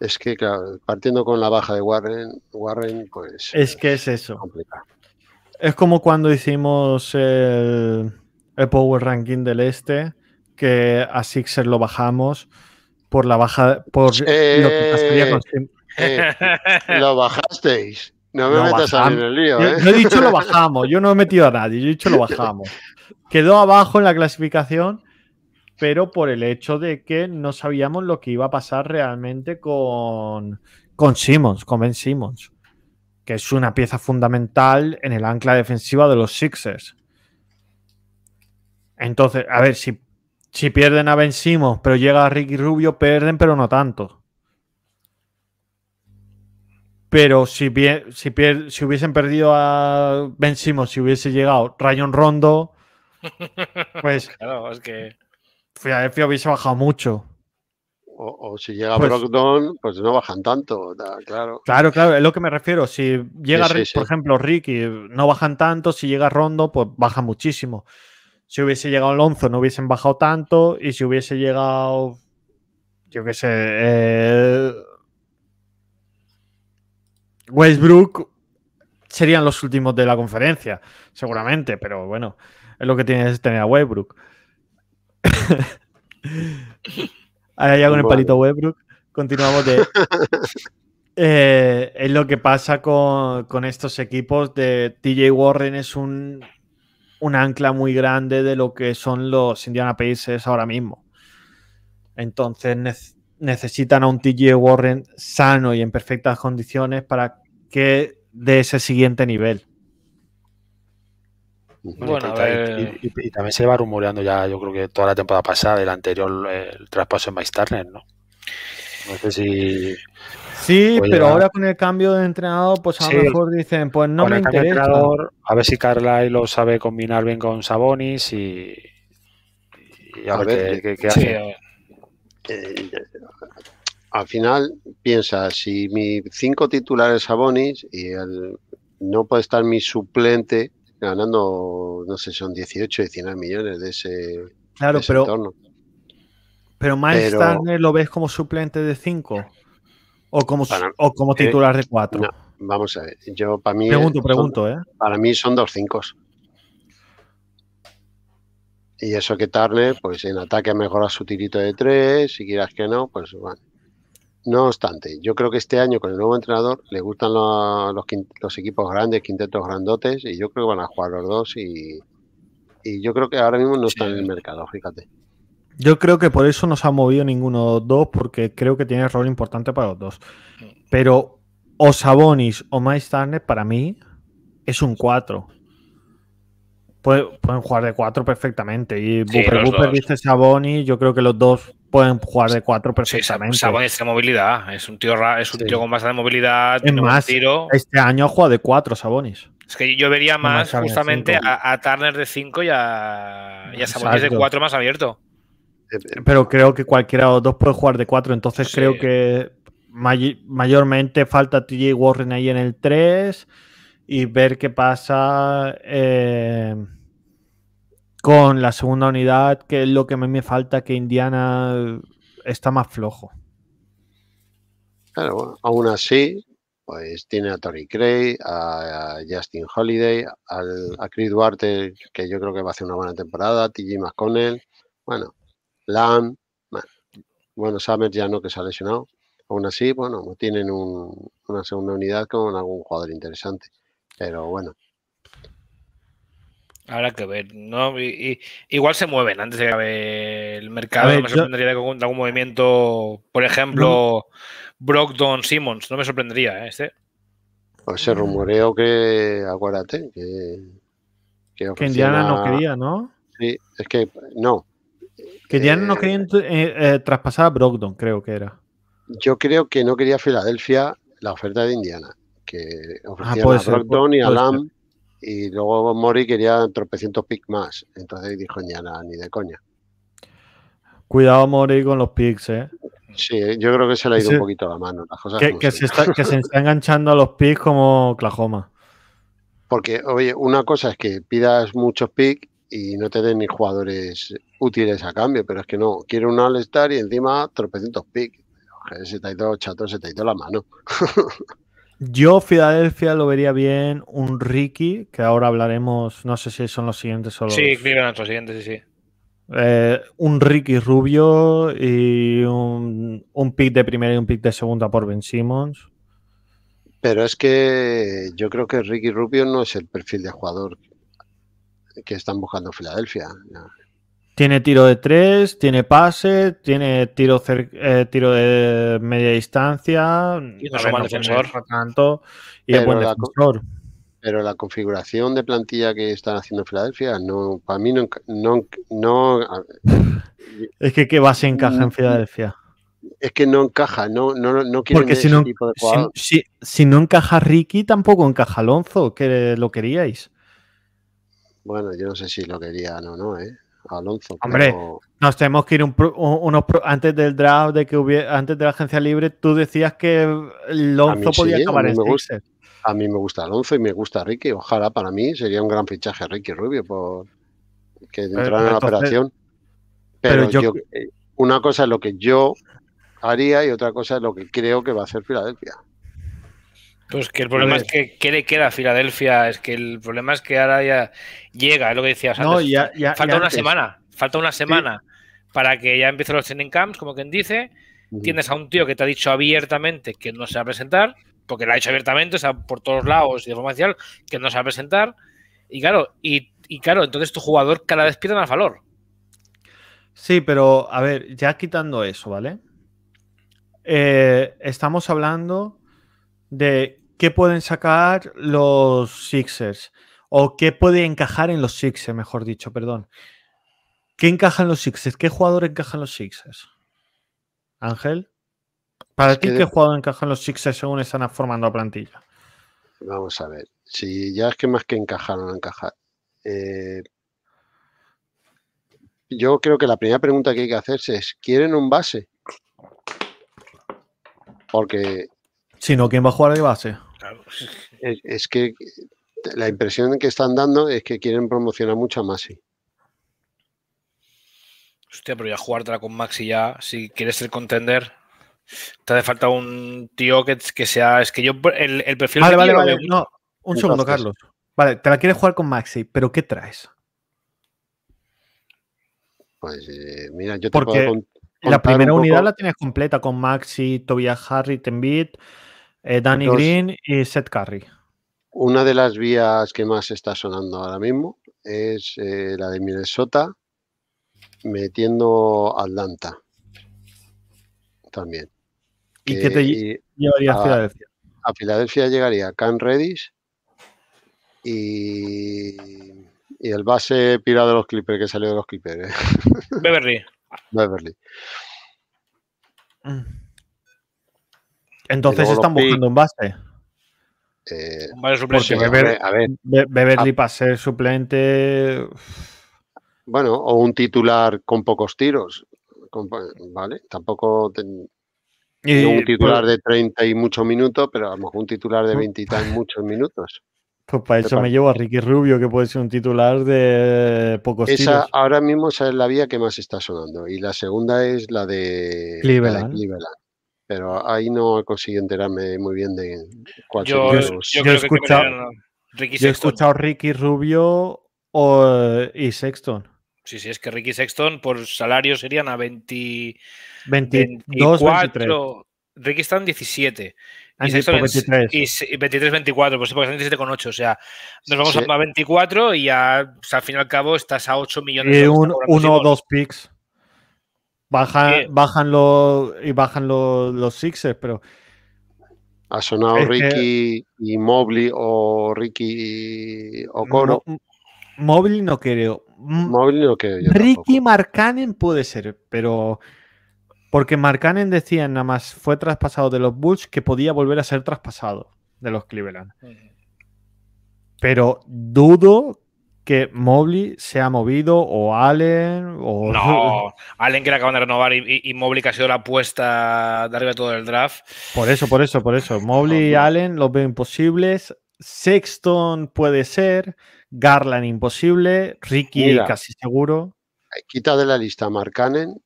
es que, claro, partiendo con la baja de Warren, Warren, pues. Es que es eso. Es como cuando hicimos el el Power Ranking del Este, que a Sixers lo bajamos por la baja. por lo eh, eh, bajasteis. No me metas a en el lío. ¿eh? Yo, he dicho lo bajamos, yo no he metido a nadie, yo he dicho lo bajamos. Quedó abajo en la clasificación, pero por el hecho de que no sabíamos lo que iba a pasar realmente con, con Simmons, con Ben Simmons, que es una pieza fundamental en el ancla defensiva de los Sixers. Entonces, a ver, si, si pierden a Ben pero llega a Ricky Rubio, pierden, pero no tanto. Pero si, si, si hubiesen perdido a Ben si hubiese llegado Rayon Rondo, [laughs] pues. claro, es que. hubiese bajado mucho. O, si llega pues, pues no bajan tanto, claro. Claro, es lo que me refiero. Si llega, por ejemplo, Ricky, no bajan tanto. Si llega Rondo, pues baja muchísimo. Si hubiese llegado Alonso no hubiesen bajado tanto y si hubiese llegado, yo qué sé, Westbrook serían los últimos de la conferencia, seguramente, pero bueno, es lo que tienes tener a Westbrook. [laughs] Ahora ya con el palito Westbrook, continuamos de... [laughs] Eh, es lo que pasa con, con, estos equipos de TJ Warren es un un ancla muy grande de lo que son los Indiana Pacers ahora mismo. Entonces necesitan a un TJ Warren sano y en perfectas condiciones para que dé ese siguiente nivel. Bueno, y, y, también se va rumoreando ya, yo creo que toda la temporada pasada, el anterior, el, traspaso en Mike ¿no? No sé si Sí, pues pero ahora con el cambio de entrenador, pues a lo mejor dicen, pues no me interesa. a ver si y lo sabe combinar bien con Sabonis y, a, ver qué, hace. Eh, al final, piensa, si mi cinco titulares Sabonis y el, no puede estar mi suplente ganando, no sé, son 18, 19 millones de ese, claro, pero, entorno. Pero Miles lo ves como suplente de cinco. ¿O como, o como eh, titular de cuatro? vamos a ver. Yo, para mí. Pregunto, eh, pregunto, ¿eh? Para mí son dos cinco. Y eso que Turner, pues en ataque mejora su tirito de tres, si quieras que no, pues bueno. No obstante, yo creo que este año con el nuevo entrenador le gustan los, los, equipos grandes, quintetos grandotes, y yo creo que van a jugar los dos y, yo creo que ahora mismo no están en el mercado, fíjate. Yo creo que por eso no se ha movido ninguno de los dos, porque creo que tiene rol importante para los dos. Pero o Sabonis o Miles para mí, es un 4. Pueden jugar de 4 perfectamente. Y sí, dice Sabonis, yo creo que los dos pueden jugar de 4 perfectamente. Sabonis tiene movilidad, es un tío es un tío con bastante movilidad, más, Este año juega de 4 Sabonis. Es que yo vería más, justamente a, Turner de 5 y a, y a Sabonis de 4 más abierto. Eh, pero creo que cualquiera de los dos puede jugar de cuatro, entonces creo que mayormente falta TJ Warren ahí en el 3 y ver qué pasa eh, con la segunda unidad, que es lo que a mí me falta, que Indiana está más flojo. Claro, aún así, pues tiene a Tony Craig, a, Justin Holiday, al, a Chris Duarte, que yo creo que va a hacer una buena temporada, TJ McConnell. Bueno, Lam, bueno, Summer ya no, que se ha lesionado. Aún así, bueno, tienen una segunda unidad con algún jugador interesante. Pero bueno. Habrá que ver, Y, igual se mueven antes de que acabe el mercado. me sorprendería de, algún, movimiento, por ejemplo, no. Brockton Simmons. No me sorprendería, ¿eh? Este. O pues ese rumoreo que, acuérdate, que, que Indiana no quería, ¿no? Sí, es que no, que Diana no eh, quería eh, eh, traspasar a Brogdon, creo que era. Yo creo que no quería Filadelfia la oferta de Indiana, que ah, ofrecía a y a Lam, y luego Mori quería tropecientos pick más. Entonces dijo Indiana, ni de coña. Cuidado, Mori, con los picks, ¿eh? Sí, yo creo que se le ha ido un poquito la mano. que, se está, enganchando a los picks como Oklahoma. Porque, oye, una cosa es que pidas muchos picks y no te den ni jugadores útiles a cambio, pero es que no, quiere un All-Star y encima tropecientos pick. Se te ha ido se te la mano. [laughs] Yo, Filadelfia, lo vería bien un Ricky, que ahora hablaremos, no sé si son los siguientes o los... Sí, vienen los siguientes, sí, sí. Eh, un Ricky Rubio y un, pick de primera y un pick de segunda por Ben Simmons. Pero es que yo creo que Ricky Rubio no es el perfil de jugador que están buscando Filadelfia. Tiene tiro de tres, tiene pase, tiene tiro, eh, tiro de media distancia. Y es buen defensor. Tanto, pero la configuración de plantilla que están haciendo en Filadelfia, no, para mí no. [laughs] es que ¿qué base encaja en mm. Filadelfia? Es que no encaja, no, no, no Porque si no, tipo de Si, no encaja Ricky, tampoco encaja Alonso, que lo queríais. Bueno, yo no sé si lo querían o no, ¿eh? Alonso. Hombre, nos tenemos que ir un, unos antes del draft, de que hubiera, antes de la agencia libre, tú decías que Alonso podía acabar en a mí me gusta Alonso y me gusta Ricky. Ojalá para mí sería un gran fichaje Ricky Rubio por que entrara en la operación. Pero, Yo, eh, una cosa es lo que yo haría y otra cosa es lo que creo que va a hacer Filadelfia. Pues que el problema es que ¿qué le queda a Filadelfia? Es que el problema es que ahora ya llega, es lo que decías antes. falta una semana, falta una semana para que ya empiecen los training camps, como quien dice. Tienes a un tío que te ha dicho abiertamente que no se va a presentar, porque lo ha dicho abiertamente, o sea, por todos lados y de forma oficial, que no se va a presentar. Y claro, y, claro, entonces tu jugador cada vez pierde más valor. Sí, pero a ver, ya quitando eso, ¿vale? Eh, estamos hablando de qué pueden sacar los Sixers o qué puede encajar en los Sixers, mejor dicho, perdón. ¿Qué encajan los Sixers? ¿Qué jugador encajan los Sixers? Ángel, ¿para ti qué de... jugador encajan los Sixers según están formando a plantilla? Vamos a ver, si ya es que más que encajar no encajar. Eh, yo creo que la primera pregunta que hay que hacerse es, ¿quieren un base? Porque si no, quién va a jugar de base. Es, que la impresión que están dando es que quieren promocionar mucho a Maxi. Hostia, pero ya jugártela con Maxi ya, si quieres ser contender, te hace falta un tío que, que sea. Es que yo el, perfil. Vale, vale, vale. un segundo, Carlos. Vale, te la quieres jugar con Maxi, pero ¿qué traes? Pues eh, mira, yo te Porque la primera unidad la tienes completa con Maxi, Tobias Harry, Tenbit... Eh, Danny Green y Seth Curry. Una de las vías que más está sonando ahora mismo es eh, la de Minnesota metiendo Atlanta también. ¿Y qué te eh, a, Filadelfia? A Filadelfia llegaría Can Redis y, el base pirado de los Clippers que salió de los Clippers. Beverly. [laughs] Beverly. Mm. Entonces están buscando un base. Eh, un suplente. Beber, a ver, Beverly ah. para ser suplente. Bueno, o un titular con pocos tiros. vale, tampoco. un titular de 30 y muchos minutos, pero a lo mejor un titular de 20 y muchos minutos. Pues para eso me llevo a Ricky Rubio, que puede ser un titular de pocos esa, tiros. Ahora mismo esa es la vía que más está sonando. Y la segunda es la de Cleveland. La Cleveland pero ahí no he conseguido enterarme muy bien de cuál yo, yo, yo, he escuchado, Ricky Rubio o, eh, y Sexton. Sí, sí, es que Ricky Sexton por salario serían a 20, 22, 24, 23. Ricky está en 17. Y 23. Ah, y 23, 24, pues porque están 17,8. O sea, nos vamos a 24 y ya, al fin y al cabo estás a 8 millones de Y un, uno o dos picks. Bajan los y bajan los, Sixers, pero. Ha sonado Ricky y Mobley o Ricky y O'Connor. Mobley no creo. Mobley no creo. Ricky Markanen puede ser, pero. Porque Marcanen decía nada más fue traspasado de los Bulls que podía volver a ser traspasado de los Cleveland. Pero dudo que Mobley se ha movido o Allen o... No, [laughs] Allen que le acaban de renovar y, Mobley que ha sido la apuesta de arriba de todo el draft. Por eso, por eso, por eso. Mobley y Allen los veo imposibles. Sexton puede ser. Garland imposible. Ricky casi seguro. Quita de la lista a Cannon,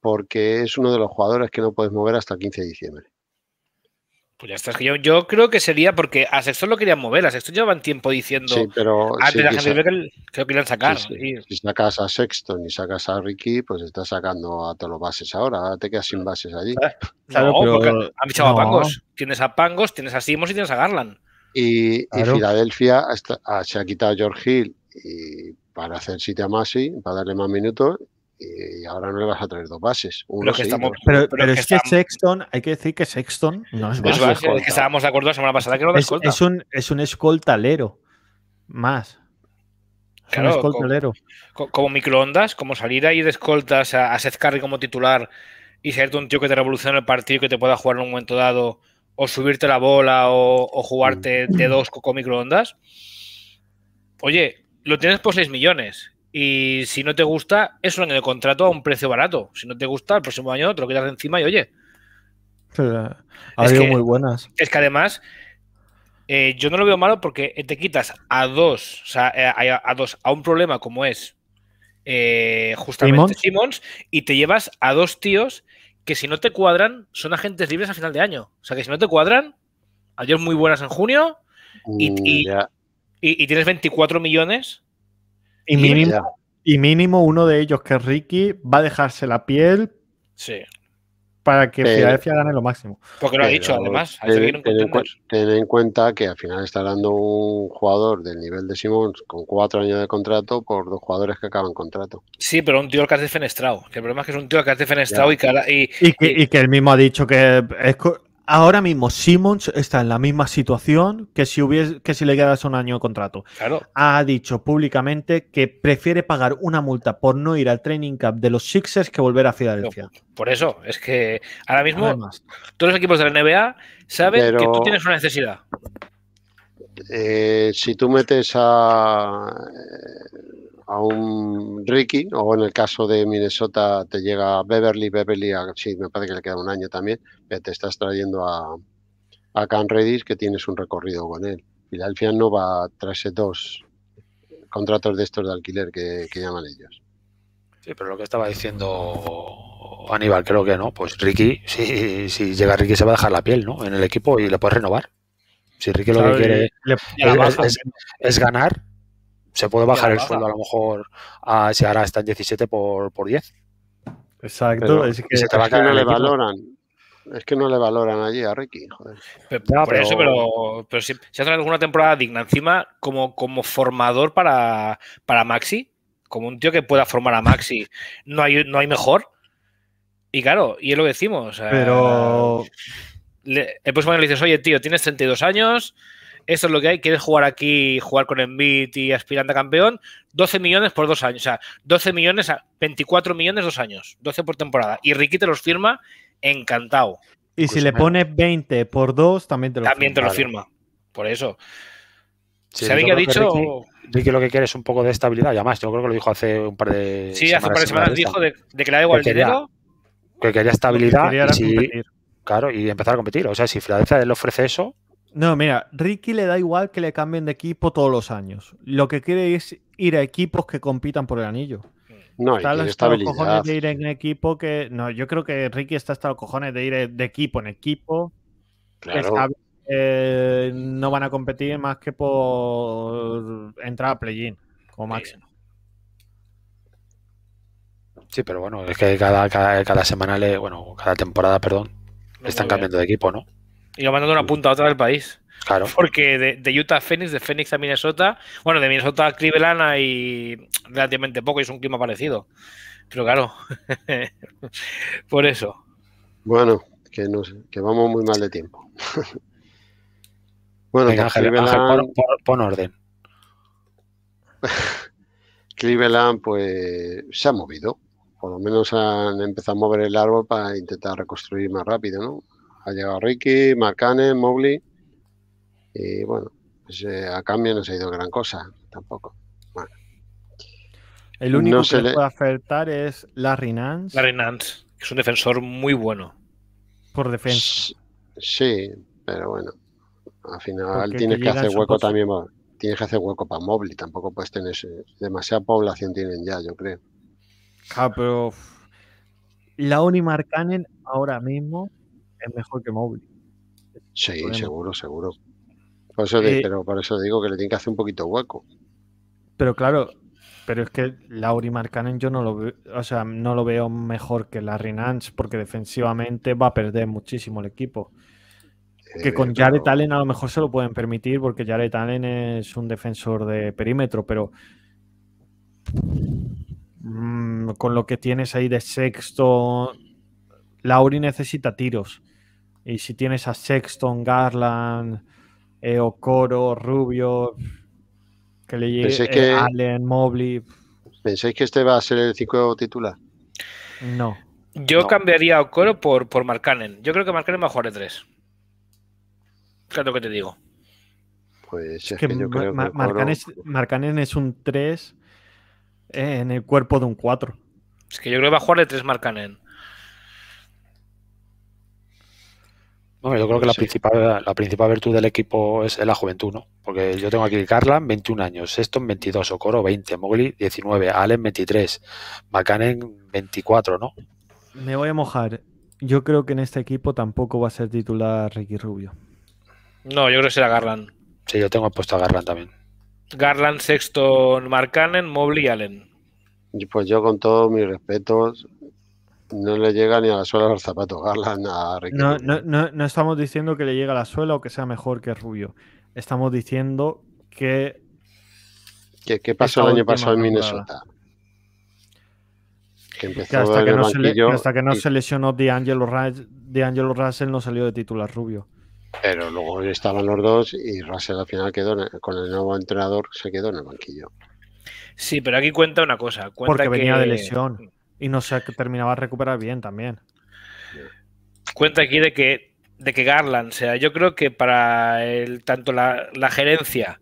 porque es uno de los jugadores que no puedes mover hasta el 15 de diciembre. Pues Yo, yo creo que sería porque a Sexton lo querían mover. A Sexton llevaban tiempo diciendo sí, pero, antes que, sacar. si sacas a Sexton y sacas a Ricky, pues estás sacando a todos los bases ahora. Ahora te quedas sin bases allí. han a Pangos. Tienes a Pangos, tienes a Simos y tienes a Garland. Y, Filadelfia ah, se ha quitado a George Hill y para hacer sitio a Masi, para darle más minutos, y ahora no le vas a traer dos bases. Uno que Pero, es, que, Sexton, hay que decir que Sexton no es base. estábamos de acuerdo la semana pasada que es, escolta. Es un, es un escoltalero más. como, microondas, como salir ahí de escoltas a, Seth Curry como titular y serte un tío que te revoluciona el partido que te pueda jugar en un momento dado, o subirte la bola o, o jugarte de dos con microondas. Oye, lo tienes por 6 millones. Y si no te gusta, eso un año de contrato a un precio barato. Si no te gusta, el próximo año te lo quitas de encima y oye. ha habido muy buenas. Es que además, eh, yo no lo veo malo porque te quitas a dos, o sea, eh, a, dos, a un problema como es eh, justamente Simmons y te llevas a dos tíos que si no te cuadran son agentes libres a final de año. O sea que si no te cuadran, dos muy buenas en junio y uh, tienes 24 millones y mínimo, uno de ellos, que es Ricky, va a dejarse la piel. Para que gane lo máximo. Porque lo ha dicho, además. Ten, en cuenta que al final está dando un jugador del nivel de Simons con cuatro años de contrato por dos jugadores que acaban contrato. Sí, pero un tío que has fenestrado. Que el problema es que es un tío que has defenestrado y que, y, que, el mismo ha dicho que es, ahora mismo Simmons está en la misma situación que si, hubiese, que si le quedas un año de contrato. Ha dicho públicamente que prefiere pagar una multa por no ir al training camp de los Sixers que volver a Filadelfia. Por eso, es que ahora mismo todos los equipos de la NBA saben que tú tienes una necesidad. Eh, si tú metes a a un Ricky, o en el caso de Minnesota te llega Beverly, Beverly, sí, me parece que le queda un año también, eh, te estás trayendo a, a Can Redis que tienes un recorrido con él. Filadelfia no va a traerse dos contratos de estos de alquiler que, llaman ellos. Sí, pero lo que estaba diciendo Aníbal, creo que no, pues Ricky, si, si llega Ricky se va a dejar la piel ¿no? en el equipo y le puedes renovar. Si Ricky lo que quiere es ganar, se puede bajar el sueldo a lo mejor a, si ahora está en 17 por, por 10. Exacto, es que, no le valoran. Es que no le valoran allí a Ricky. Joder. Pero, eso, pero, si, si alguna temporada digna encima, como, como formador para, Maxi, como un tío que pueda formar a Maxi, no hay, no hay mejor. Y claro, y es lo que decimos. Pero. le, el próximo le dices, oye, tío, tienes 32 años, eso es lo que hay, quieres jugar aquí, jugar con MIT y aspirante a campeón, 12 millones por dos años, o sea, 12 millones, a 24 millones dos años, 12 por temporada. Y Ricky te los firma encantado. Y si pues le pones 20 por dos, también te los también firma. También te lo firma, por eso. Sí, ¿Sabéis que ha dicho? Ricky, lo que quiere es un poco de estabilidad, y además, yo creo que lo dijo hace un par de semanas. Sí, hace un par de semanas, dijo de, que le da igual el dinero. Que quería estabilidad claro, y empezar a competir. O sea, si Filadelfia le ofrece eso, no, mira, Ricky le da igual que le cambien de equipo todos los años. Lo que quiere es ir a equipos que compitan por el anillo. No, está hasta los cojones de ir en equipo que. No, yo creo que Ricky está hasta los cojones de ir de equipo en equipo. Claro. Eh, no van a competir más que por entrar a play-in como máximo. Sí, pero bueno, es que cada, cada, cada semana le, bueno, cada temporada, perdón, están cambiando de equipo, ¿no? Y lo mandan de una punta a otra del país. Claro. Porque de, Utah a Phoenix, de Phoenix a Minnesota, bueno, de Minnesota a Cleveland hay relativamente poco y es un clima parecido. Pero claro, [laughs] por eso. Bueno, que, no que vamos muy mal de tiempo. [laughs] bueno, Cleveland... orden. [laughs] Cleveland, pues se ha movido. Por lo menos han empezado a mover el árbol para intentar reconstruir más rápido, ¿no? Ha llegado Ricky, Marcane, Mowgli. Y bueno, pues, eh, a cambio no se ha ido gran cosa tampoco. El único que le puede afectar es Larry Nance. Larry Nance, que es un defensor muy bueno. Por defensa. Sí, pero bueno. Al final tienes que, hacer hueco también. Tienes que hacer hueco para Mobley. Tampoco puedes tener demasiada población tienen ya, yo creo. Ah, pero Laoni Marcanen ahora mismo es mejor que móvil Sí, seguro, seguro. Eh, pero por eso digo que le tiene que hacer un poquito hueco. Pero claro, pero es que Lauri marcanen yo no lo veo, o sea, no lo veo mejor que Larry Nance, porque defensivamente va a perder muchísimo el equipo. Eh, que con Jared Allen a lo mejor se lo pueden permitir, porque Jared Allen es un defensor de perímetro, pero mm, con lo que tienes ahí de sexto, Lauri necesita tiros. Y si tienes a Sexton, Garland, eh, Okoro, Rubio, que le llegue eh, Allen, Mobley. ¿Pensáis que este va a ser el 5 titular? No. Yo cambiaría a Okoro por, por Marcanen. Yo creo que Marcanen va a jugar de 3. Claro que te digo. Pues es, que, yo creo que Marcanen, es, un 3 en el cuerpo de un 4. Es que yo creo que va a jugar de 3 Marcanen. Bueno, yo creo que la, principal, la principal virtud del equipo es la juventud, ¿no? Porque yo tengo aquí Garland, 21 años, Sexton, 22, Ocoro, 20, Mowgli, 19, Allen, 23, Macanen, 24, ¿no? Me voy a mojar. Yo creo que en este equipo tampoco va a ser titular Ricky Rubio. No, yo creo que será Garland. Sí, yo tengo puesto a Garland también. Garland, Sexton, Marcanen, Mobley y Allen. Pues yo con todos mis respetos, no le llega ni a la suela el los zapatos Garland a no, estamos diciendo que le llegue a la suela o que sea mejor que Rubio. Estamos diciendo que. ¿Qué, pasó el año pasado en Minnesota? Que empezó hasta, que no se lesionó D'Angelo Russell, Russell no salió de titular Rubio. Pero luego estaban los dos y Russell al final quedó con el nuevo entrenador, se quedó en el banquillo. Sí, pero aquí cuenta una cosa. Porque venía de lesión. Y no se terminaba a recuperar bien también. Cuenta aquí de que, de que Garland, o sea, yo creo que para el, tanto la, la gerencia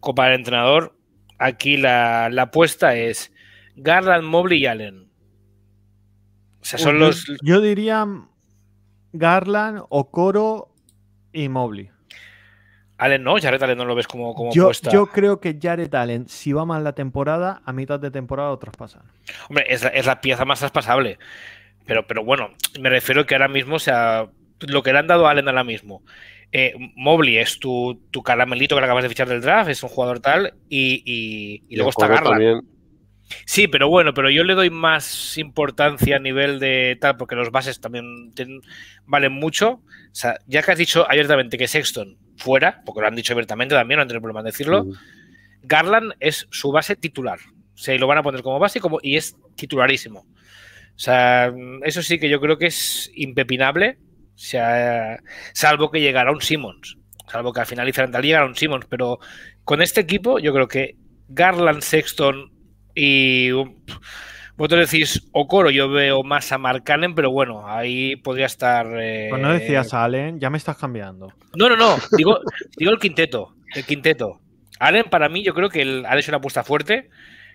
como para el entrenador, aquí la, apuesta es Garland, Mobley y Allen. O sea, son los. Yo diría Garland, o Coro y Mobley. Allen no, Jared Allen no lo ves como, como yo, creo que Jared Allen, si va mal la temporada, a mitad de temporada lo traspasan. Hombre, es la, pieza más traspasable. Pero, pero bueno, me refiero que ahora mismo, o sea, lo que le han dado a Allen ahora mismo. Eh, Mobley es tu, caramelito que acabas de fichar del draft, es un jugador tal, y, y, luego está Garland. Sí, pero bueno, pero yo le doy más importancia a nivel de tal, porque los bases también valen mucho. O sea, ya que has dicho abiertamente que Sexton fuera, porque lo han dicho abiertamente también, no han problema en decirlo. Garland es su base titular. se lo van a poner como base y, como, es titularísimo. O sea, eso sí que yo creo que es impepinable, sea, salvo que llegara un Simmons. Salvo que al final tal llegara un Simmons. Pero con este equipo, yo creo que Garland, Sexton y. Vosotros decís O'Coro, yo veo más a Mark pero bueno, ahí podría estar. Eh, pues no decías a Allen, ya me estás cambiando. No, no, no. Digo, [laughs] digo el quinteto. El quinteto. Allen, para mí, yo creo que ha hecho una apuesta fuerte.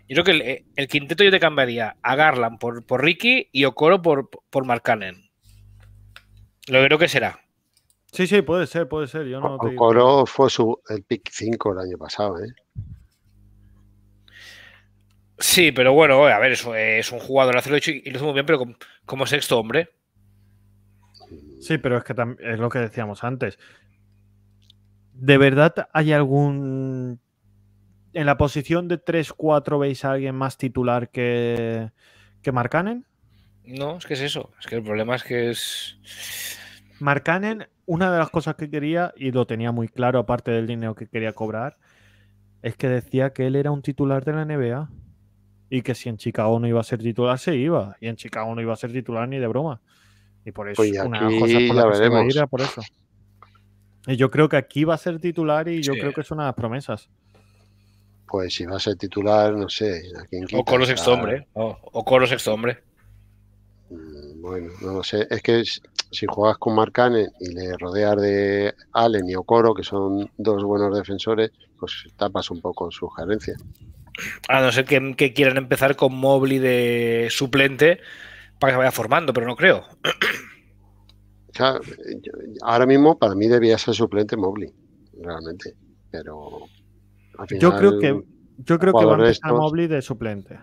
Yo creo que el, quinteto yo te cambiaría a Garland por, por Ricky y O'Coro por, por Mark Lo creo que será. Sí, sí, puede ser, puede ser. Yo no Okoro fue su, el pick 5 el año pasado, ¿eh? Sí, pero bueno, a ver, es, un jugador, hace lo hecho y lo hace muy bien, pero como, sexto hombre. Sí, pero es que es lo que decíamos antes. ¿De verdad hay algún. En la posición de 3-4 veis a alguien más titular que, que Marcanen? No, es que es eso. Es que el problema es que es. Marcanen, una de las cosas que quería, y lo tenía muy claro, aparte del dinero que quería cobrar, es que decía que él era un titular de la NBA y que si en Chicago no iba a ser titular, se iba. Y en Chicago no iba a ser titular ni de broma. Y por eso, pues una cosa por eso. Y yo creo que aquí va a ser titular y yo creo que son las promesas. Pues si va a ser titular, no sé. o con los hombre ah. O, o con los mm, Bueno, no lo sé. Es que si juegas con Marcane y le rodeas de Allen y O'Coro que son dos buenos defensores, pues tapas un poco su gerencia a no ser que, quieran empezar con Mobley de suplente para que se vaya formando, pero no creo. ahora mismo para mí debía ser suplente Mobley, realmente. Pero yo creo que yo creo que va a empezar de suplente.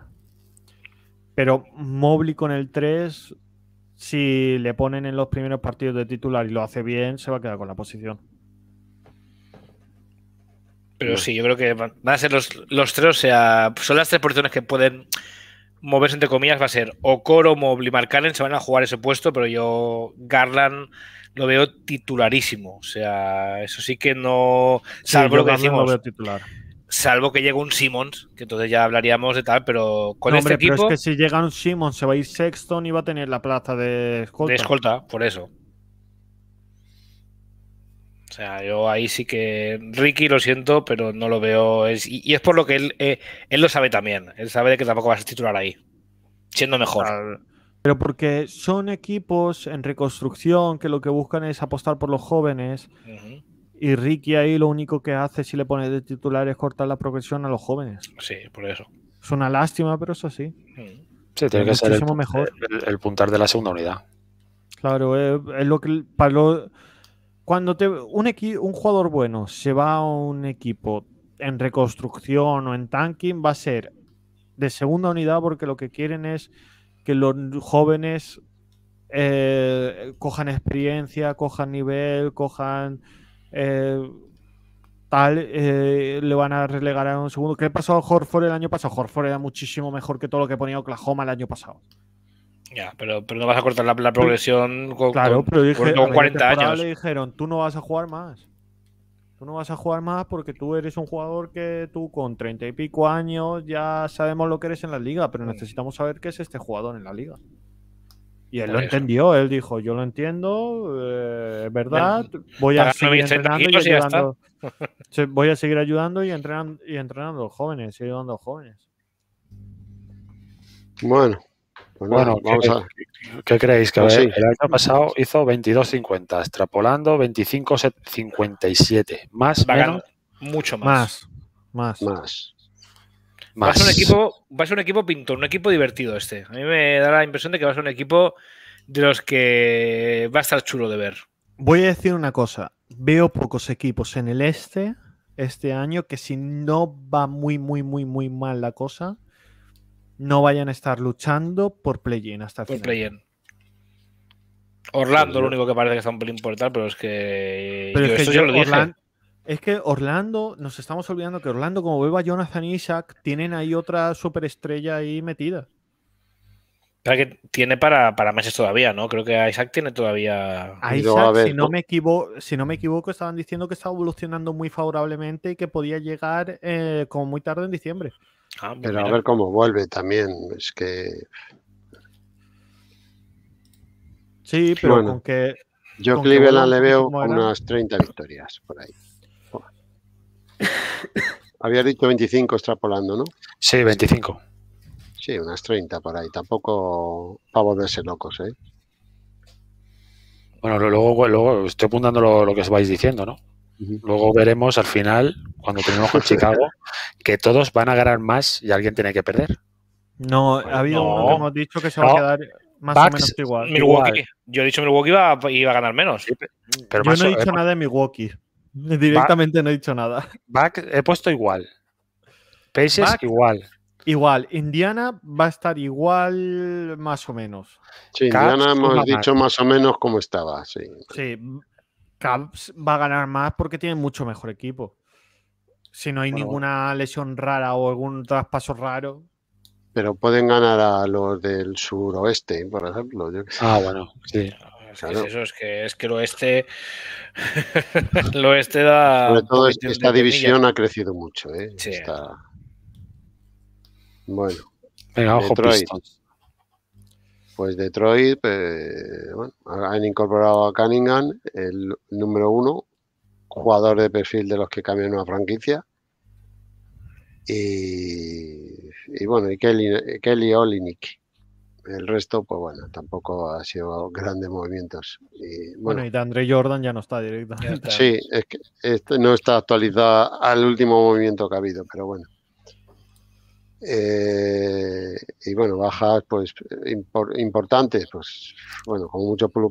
Pero Mobley con el 3, si le ponen en los primeros partidos de titular y lo hace bien, se va a quedar con la posición. Pero sí, yo creo que van a ser los, los tres, o sea, son las tres posiciones que pueden moverse entre comillas, va a ser O Coro, Mobley, Markkanen se van a jugar ese puesto, pero yo Garland lo veo titularísimo. O sea, eso sí que no. Salvo lo que decimos. titular. Salvo que llegue un Simmons, que entonces ya hablaríamos de tal, pero con este equipo. es que si llega un Simmons, se va a ir Sexton y va a tener la plaza de escolta. De escolta, por eso. O sea, yo ahí sí que Ricky lo siento, pero no lo veo. y, es por lo que él, eh, él lo sabe también. Él sabe de que tampoco vas a titular ahí, siendo mejor. Pero porque son equipos en reconstrucción que lo que buscan es apostar por los jóvenes. Y Ricky ahí lo único que hace si le pones de titular es cortar la progresión a los jóvenes. Sí, por eso. Es una lástima, pero eso sí. Sí, tiene que ser el, mejor. El, puntar de la segunda unidad. Claro, eh, es, lo que para cuando te, un, equipo, un jugador bueno se va a un equipo en reconstrucción o en tanking, va a ser de segunda unidad porque lo que quieren es que los jóvenes eh, cojan experiencia, cojan nivel, cojan eh, tal, eh, le van a relegar a un segundo. ¿Qué pasó a Horford el año pasado? Horford era muchísimo mejor que todo lo que ponía Oklahoma el año pasado. Ya, pero, pero no vas a cortar la, progresión con, claro, pero con, 40 años. Le dijeron, tú no vas a jugar más. Tú no vas a jugar más porque tú eres un jugador que tú con 30 y pico años ya sabemos lo que eres en la liga, pero mm. necesitamos saber qué es este jugador en la liga. Y él lo entendió, él dijo, yo lo entiendo, eh, es verdad, voy a seguir ayudando. voy a seguir ayudando y entrenando, jóvenes, ayudando a los jóvenes. Bueno, pues bueno, vamos ¿qué, creéis? Que pues el año pasado hizo 22.50, extrapolando 25.57. Más, menos, mucho más. Más, más. Más. Va, a un equipo, va a un equipo pintor, un equipo divertido este. A mí me da la impresión de que va a ser un equipo de los que va a estar chulo de ver. Voy a decir una cosa. Veo pocos equipos en el este este año que si no va muy, muy, muy, muy mal la cosa, no vayan a estar luchando por play-in hasta el por final. Orlando, lo único que parece que está un pelín por tal, pero es que. es, que Orlando, nos estamos olvidando que Orlando, como vuelva Jonathan y Isaac, tienen ahí otra superestrella ahí metida. Espera que tiene para, meses todavía, ¿no? Creo que Isaac tiene todavía. Isaac, si, no me equivoco, si no me equivoco, estaban diciendo que estaba evolucionando muy favorablemente y que podía llegar eh, como muy tarde en diciembre. Ah, pues pero a ver cómo vuelve también. Es que. Sí, pero con que. Yo con Cleveland le veo unas 30 victorias por ahí. [laughs] Habías dicho 25 extrapolando, ¿no? Sí, 25. Sí, unas 30 por ahí. Tampoco para volverse locos, ¿eh? Bueno, luego, luego estoy apuntando lo, lo que os vais diciendo, ¿no? Luego veremos al final, cuando tenemos con [laughs] Chicago, que todos van a ganar más y alguien tiene que perder. No, pues ha que hemos dicho que se va a quedar más o menos igual. Yo he dicho Milwaukee iba, a ganar menos. Yo no he dicho nada de Milwaukee. [laughs] Directamente no he dicho nada. Back, he puesto igual. Pacers igual. Igual. Indiana va a estar igual más o menos. Sí, Indiana hemos dicho más o menos como estaba. Sí. sí va a ganar más porque tiene mucho mejor equipo. Si no hay ninguna lesión rara o algún traspaso raro. Pero pueden ganar a los del suroeste, por ejemplo. Ah, bueno, Es que eso, es que, es que el oeste. [laughs] el oeste da. Sobre todo esta división ha crecido mucho, ¿eh? Sí. Bueno. Venga, ojo, pues Detroit bueno, han incorporado a Cunningham, el número uno, jugador de perfil de los que cambian una franquicia. Y, bueno, y Kelly, Kelly El resto, pues bueno, tampoco ha sido grandes movimientos. Y, bueno, y de André Jordan ya no está directamente. Sí, es que este no está actualizada al último movimiento que ha habido, pero bueno. Eh, y bueno, bajas pues importantes, pues bueno, con mucho pl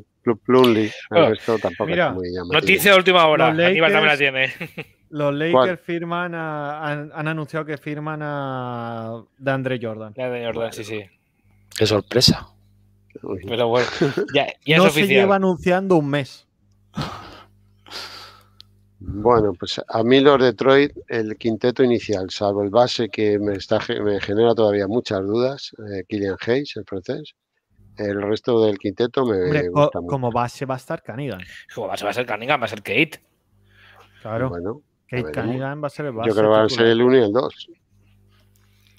pero esto tampoco es muy llamativo. Noticia de última hora, Aníbal también la tiene. Los Lakers firman han, anunciado que firman a de André Jordan. De Jordan, sí, sí. Qué sorpresa. Pero bueno, ya, ya no se lleva anunciando un mes. Bueno, pues a mí los Detroit, el quinteto inicial, salvo el base que me, está, me genera todavía muchas dudas, eh, Killian Hayes, el francés, el resto del quinteto me gusta Como base va a estar Canigan. Como base va a ser Canigan, va a ser Kate. Claro. Kate Canigan va a ser el base. Yo creo que va a ser el 1 y el 2.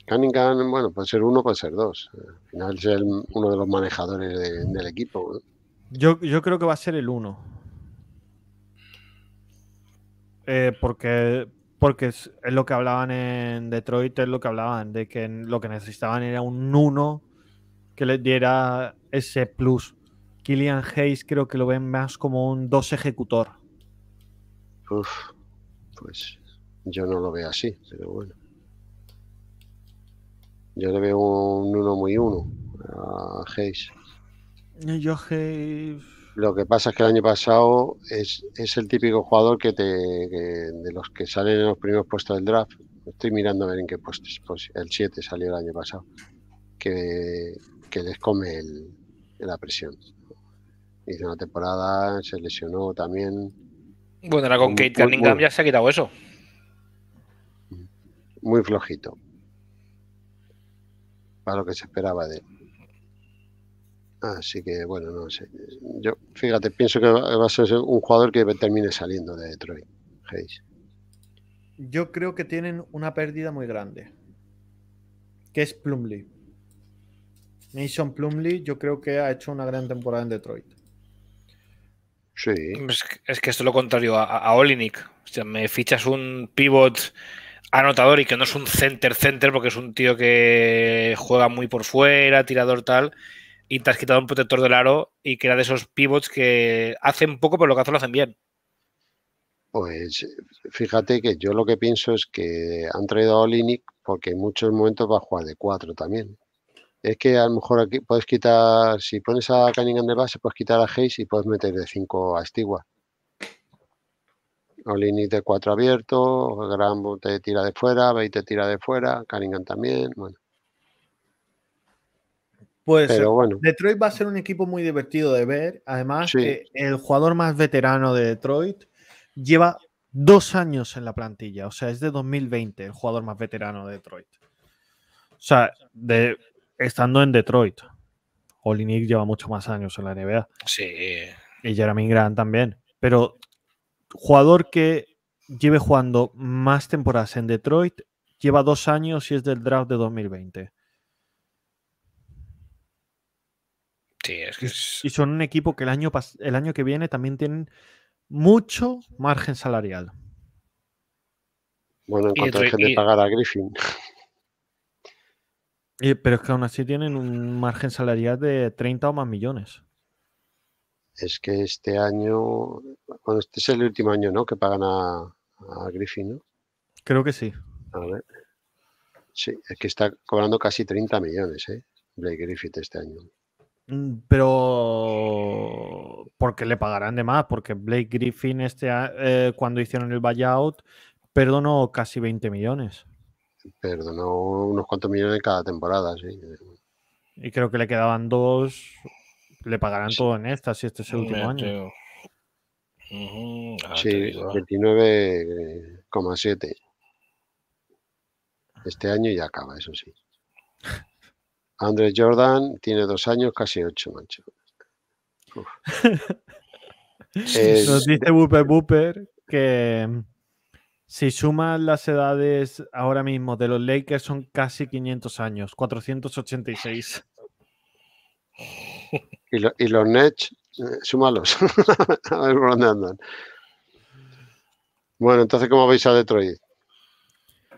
Canigan, bueno, puede ser uno, puede ser dos. Al final es uno de los manejadores del equipo. Yo, yo creo que va a ser el 1. Eh, porque, porque es, lo que hablaban en Detroit, es lo que hablaban, de que lo que necesitaban era un uno que les diera ese plus. Killian Hayes creo que lo ven más como un dos ejecutor. Uf, pues yo no lo veo así, pero bueno. Yo le veo un uno muy uno a Hayes. Yo Hayes lo que pasa es que el año pasado es, el típico jugador que te de los que salen en los primeros puestos del draft. Estoy mirando a ver en qué puestos. Pues el 7 salió el año pasado. Que, que les come la presión. Y en una temporada, se lesionó también. Bueno, era con Kate Cunningham ya se ha quitado eso. Muy flojito. Para lo que se esperaba de él. Así que, bueno, no sé. Yo, fíjate, pienso que va a ser un jugador que termine saliendo de Detroit. Hayes. Yo creo que tienen una pérdida muy grande, que es plumley Mason Plumlee, yo creo que ha hecho una gran temporada en Detroit. Sí. Es, que esto es lo contrario a, a O sea, me fichas un pivot anotador y que no es un center center porque es un tío que juega muy por fuera, tirador tal y te has quitado un protector del aro y que era de esos pivots que hacen poco, pero lo que hacen lo hacen bien. Pues fíjate que yo lo que pienso es que han traído a Olinic porque en muchos momentos va a jugar de cuatro también. Es que a lo mejor aquí puedes quitar, si pones a Cunningham de base, puedes quitar a Hayes y puedes meter de cinco a Stigua. Olinic de cuatro abierto, gran te tira de fuera, Bay te tira de fuera, Cunningham también, bueno. Pues Detroit va a ser un equipo muy divertido de ver. Además, el jugador más veterano de Detroit lleva dos años en la plantilla. O sea, es de 2020 el jugador más veterano de Detroit. O sea, de, estando en Detroit. Olinik lleva muchos más años en la NBA. Sí. Y Jeremy Grant también. Pero jugador que lleve jugando más temporadas en Detroit lleva dos años y es del draft de 2020. Y son un equipo que el año, el año que viene también tienen mucho margen salarial. Bueno, en cuanto dejen de pagar a Griffin. Y, pero es que aún así tienen un margen salarial de 30 o más millones. Es que este año, bueno, este es el último año, ¿no? Que pagan a, a Griffin, ¿no? Creo que sí. A ver. Sí, es que está cobrando casi 30 millones, ¿eh? Blake Griffith este año. Mm, pero porque le pagarán de más, porque Blake Griffin este eh, cuando hicieron el buyout perdonó casi 20 millones. Perdonó unos cuantos millones cada temporada, sí. Y creo que le quedaban dos. Le pagarán todo en esta, si este es el último año. Ah, sí, 29,7. Este año ya acaba, eso sí. [laughs] Andrés Jordan tiene dos años, casi ocho, mancho. [laughs] Nos dice Buper Booper que mm, si sumas las edades ahora mismo de los Lakers son casi 500 años, 486. Y, y los Nets, eh, súmalos. [laughs] a ver por dónde andan. Bueno, entonces, ¿cómo veis a Detroit?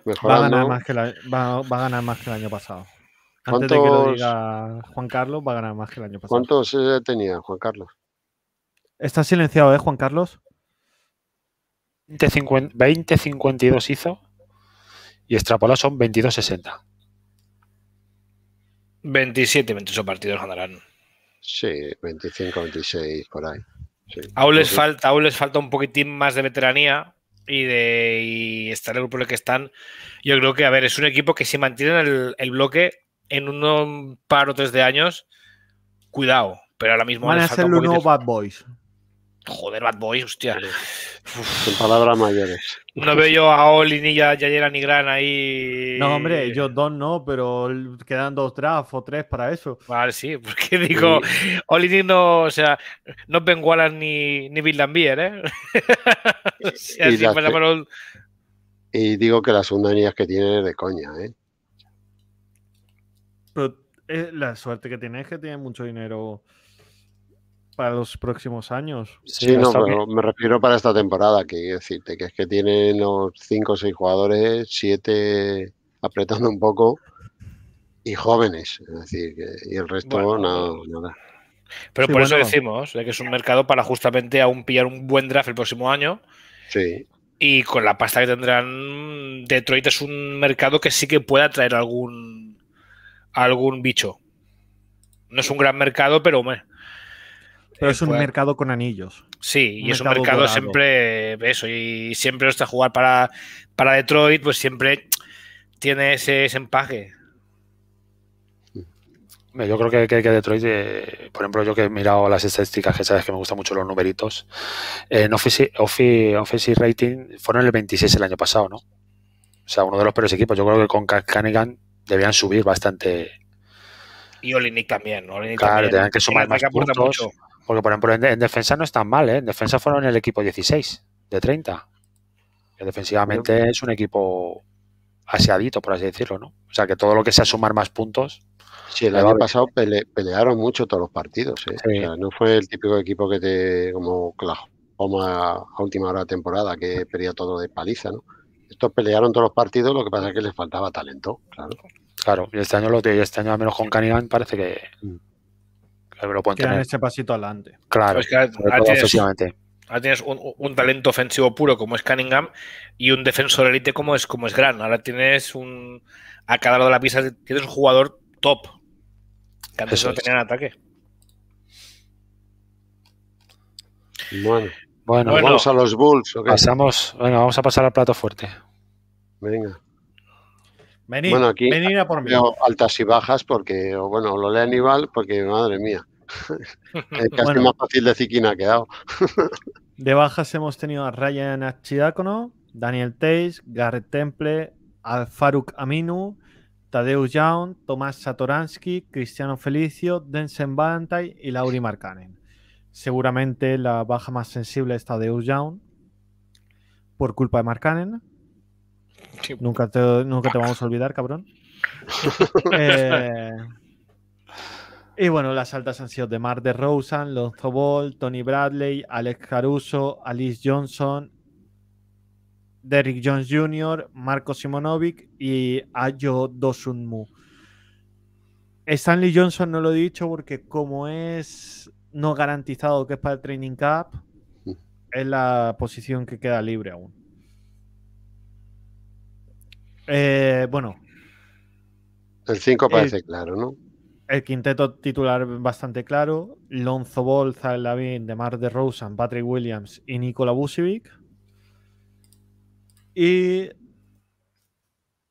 va a ganar más que el año pasado. Antes de que lo diga Juan Carlos, va a ganar más que el año pasado. ¿Cuántos eh, tenía Juan Carlos? Está silenciado, ¿eh, Juan Carlos? 20-52 hizo y extrapoló, son 22-60. 27, 28 partidos ganarán. Sí, 25, 26, por ahí. Aún, les falta, falta un poquitín más de veteranía y de estar en el grupo en el que están. Yo creo que, a ver, es un equipo que si mantienen el bloque en unos par o tres de años, cuidado. Pero ahora mismo. Van a ser los Bad Boys. Joder, Bad Boys, hostia. en palabras mayores. No veo yo a Oli ni a Yayera ni Gran ahí. No, hombre, yo dos no, pero quedan dos drafts o tres para eso. Vale, sí, porque [laughs] digo, Olin no, o sea, no Ben ni, ni Bill Lambier, ¿eh? [laughs] y, digo que las unidades que tiene es de coña, ¿eh? Pero eh, la suerte que tiene es que tiene mucho dinero para los próximos años. Sí, no, pero me refiero para esta temporada, que decirte que es que tienen los cinco o seis jugadores, siete apretando un poco y jóvenes, es decir, y el resto no, nada. Pero por eso decimos que es un mercado para justamente aún pillar un buen draft el próximo año. Sí. Y con la pasta que tendrán, Detroit es un mercado que sí que puede atraer algún algún bicho. No es un gran mercado, pero... es un eh, mercado con anillos. Sí, y es un mercado siempre eh, eso, y siempre está jugar para, para Detroit, pues siempre tiene ese, empaje. Yo creo que, que, Detroit, eh, por ejemplo, yo que he mirado las estadísticas, que sabes que me gustan mucho los numeritos, en office Office rating fueron el 26 el año pasado, ¿no? O sea, uno de los peores equipos. Yo creo que con Cunningham debían subir bastante. Y Olinik también, ¿no? claro, tenían que sumar más puntos. Porque, por ejemplo, en, defensa no están mal, ¿eh? En defensa fueron el equipo 16 de 30. defensivamente es un equipo aseadito, por así decirlo, ¿no? O sea, que todo lo que sea sumar más puntos. Sí, el año pasado pelearon mucho todos los partidos. ¿eh? O sea, no fue el típico equipo que te, como la a última hora de temporada, que pedía todo de paliza, ¿no? Estos pelearon todos los partidos, lo que pasa es que les faltaba talento, claro. Claro, y este año, los de, este año al menos con Cunningham parece que, mm. lo pueden tener. este pasito adelante. Claro, ahora, tienes, un, talento ofensivo puro como es Cunningham y un defensor élite como es, como es Gran. Ahora tienes un. A cada lado de la pista tienes un jugador top que antes no tenía ataque. Bueno. Bueno, vamos a los Bulls. vamos a pasar al plato fuerte. Venga. bueno, aquí por mí. Altas y bajas, porque, bueno, lo lee Aníbal, porque madre mía. [laughs] es casi más fácil de quién ha quedado. [laughs] de bajas hemos tenido a Ryan Achidacono, Daniel Teix, Garrett Temple, Alfaruk Aminu, Tadeusz Jaun, Tomás Satoransky, Cristiano Felicio, Densen Valentine y Lauri Markkanen seguramente la baja más sensible está de Ushawn por culpa de Mark Cannon. Nunca, te, nunca te vamos a olvidar, cabrón. [laughs] Eh, y bueno, las altas han sido de Mar de Rosen, Lonzo Ball, Tony Bradley, Alex Caruso, Alice Johnson, Derrick Jones Jr., Marco Simonovic y Ayo Dosunmu. Stanley Johnson no lo he dicho porque como es no garantizado que es para el Training Cup, mm. es la posición que queda libre aún. Eh, bueno. El 5 parece claro, ¿no? El quinteto titular bastante claro. Lonzo Ball, de Mar DeMar DeRozan, Patrick Williams y Nikola Vucevic. Y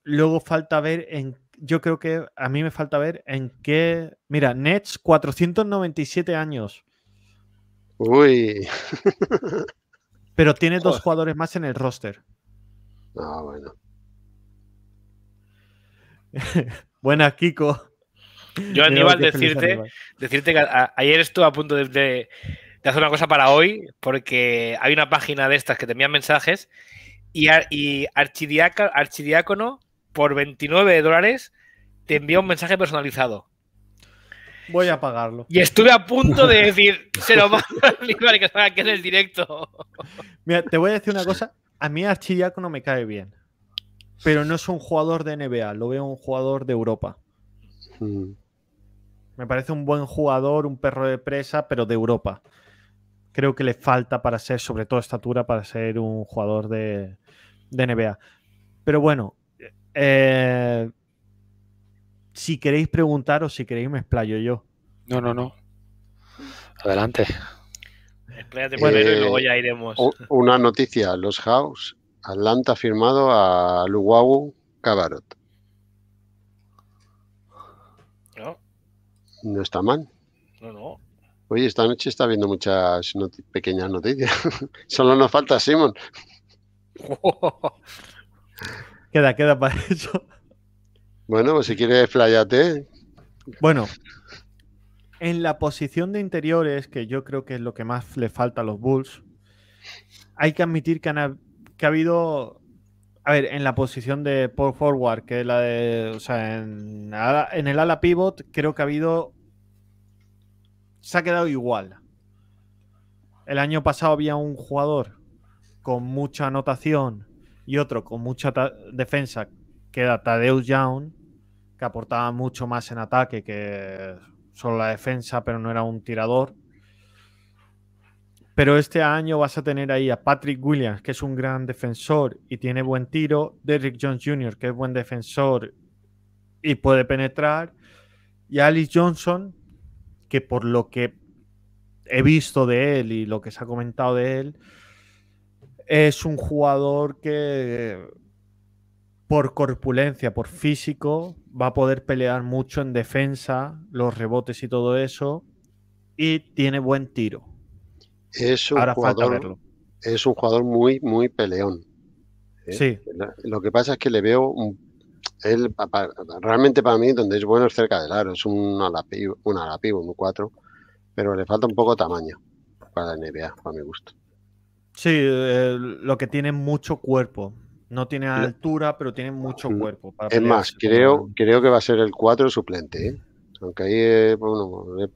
luego falta ver en yo creo que a mí me falta ver en qué. Mira, Nets, 497 años. Uy. Pero tiene dos jugadores más en el roster. Ah, bueno. [laughs] Buenas, Kiko. Yo, Aníbal, decirte, decirte que ayer estuve a punto de, hacer una cosa para hoy, porque hay una página de estas que te mensajes y, y archidiácono por 29 dólares te envía un mensaje personalizado. Voy a pagarlo. Y estuve a punto de [laughs] decir, se lo mando al que está aquí en el directo. Mira, te voy a decir una cosa. A mí Archidiaco no me cae bien. Pero no es un jugador de NBA, lo veo un jugador de Europa. Hmm. Me parece un buen jugador, un perro de presa, pero de Europa. Creo que le falta para ser, sobre todo estatura, para ser un jugador de NBA. Pero bueno, eh, si queréis preguntar o si queréis me explayo yo. No, no, no. Adelante. Eh, luego ya iremos. Una noticia, los House. Atlanta ha firmado a Luwau Cabarot. No. está mal. No, no. Oye, esta noche está viendo muchas pequeñas noticias. [laughs] Solo nos falta Simon. [laughs] Queda, queda para [laughs] eso. Bueno, pues si quieres, flyate Bueno, en la posición de interiores, que yo creo que es lo que más le falta a los Bulls, hay que admitir que, han, que ha habido. A ver, en la posición de Paul Forward, que es la de. O sea, en, en el ala pivot, creo que ha habido. Se ha quedado igual. El año pasado había un jugador con mucha anotación y otro con mucha defensa, que era Tadeusz Young, que aportaba mucho más en ataque que solo la defensa, pero no era un tirador. Pero este año vas a tener ahí a Patrick Williams, que es un gran defensor y tiene buen tiro, Derrick Jones Jr., que es buen defensor y puede penetrar, y Alice Johnson, que por lo que he visto de él y lo que se ha comentado de él, es un jugador que por corpulencia, por físico, va a poder pelear mucho en defensa, los rebotes y todo eso, y tiene buen tiro. Es un, Ahora jugador, verlo. Es un jugador muy, muy peleón. ¿eh? Sí. Lo que pasa es que le veo él realmente para mí donde es bueno es cerca del aro, es un alapivo, un un 4, pero le falta un poco de tamaño para la NBA, para mi gusto. Sí, eh, lo que tiene mucho cuerpo. No tiene altura, pero tiene mucho mm, cuerpo. es más, creo, creo que va a ser el 4 suplente. ¿eh? Aunque ahí eh, bueno, le,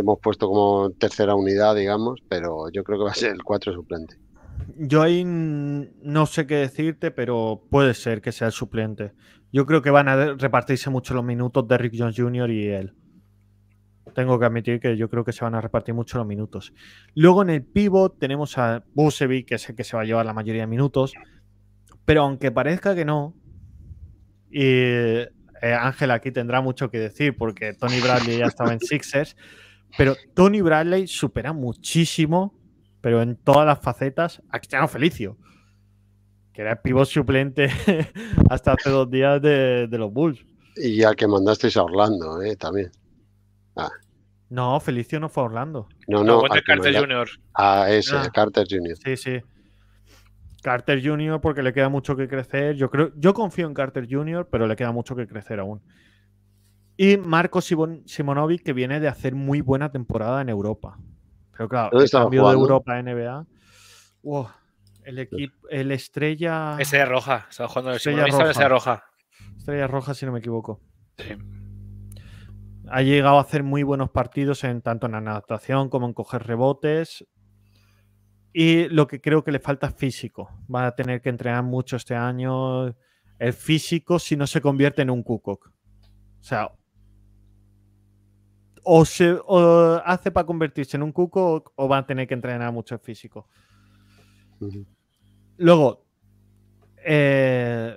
hemos puesto como tercera unidad, digamos, pero yo creo que va a ser el 4 suplente. Yo ahí no sé qué decirte, pero puede ser que sea el suplente. Yo creo que van a repartirse mucho los minutos de Rick Jones Jr. y él tengo que admitir que yo creo que se van a repartir mucho los minutos. Luego en el pivot tenemos a Busevic, que es el que se va a llevar la mayoría de minutos. Pero aunque parezca que no, y eh, Ángel aquí tendrá mucho que decir porque Tony Bradley ya estaba en Sixers, pero Tony Bradley supera muchísimo, pero en todas las facetas, a Cristiano Felicio, que era el pivot suplente [laughs] hasta hace dos días de, los Bulls. Y al que mandasteis a Orlando, eh, también. Ah. No, Felicio no fue a Orlando. No, no. no Carter Jr. Ah, ese, ah. Carter Jr. Sí, sí. Carter Jr. porque le queda mucho que crecer. Yo creo, yo confío en Carter Jr., pero le queda mucho que crecer aún. Y Marco Simonovic, que viene de hacer muy buena temporada en Europa. Pero claro, cambio de Europa a NBA. el equipo, el estrella. roja. estrella roja. Estrella roja, si no me equivoco. Sí ha llegado a hacer muy buenos partidos en tanto en adaptación como en coger rebotes. Y lo que creo que le falta es físico. Va a tener que entrenar mucho este año el físico si no se convierte en un Kukoc. O sea, o se hace para convertirse en un Kukoc o va a tener que entrenar mucho el físico. Luego, eh,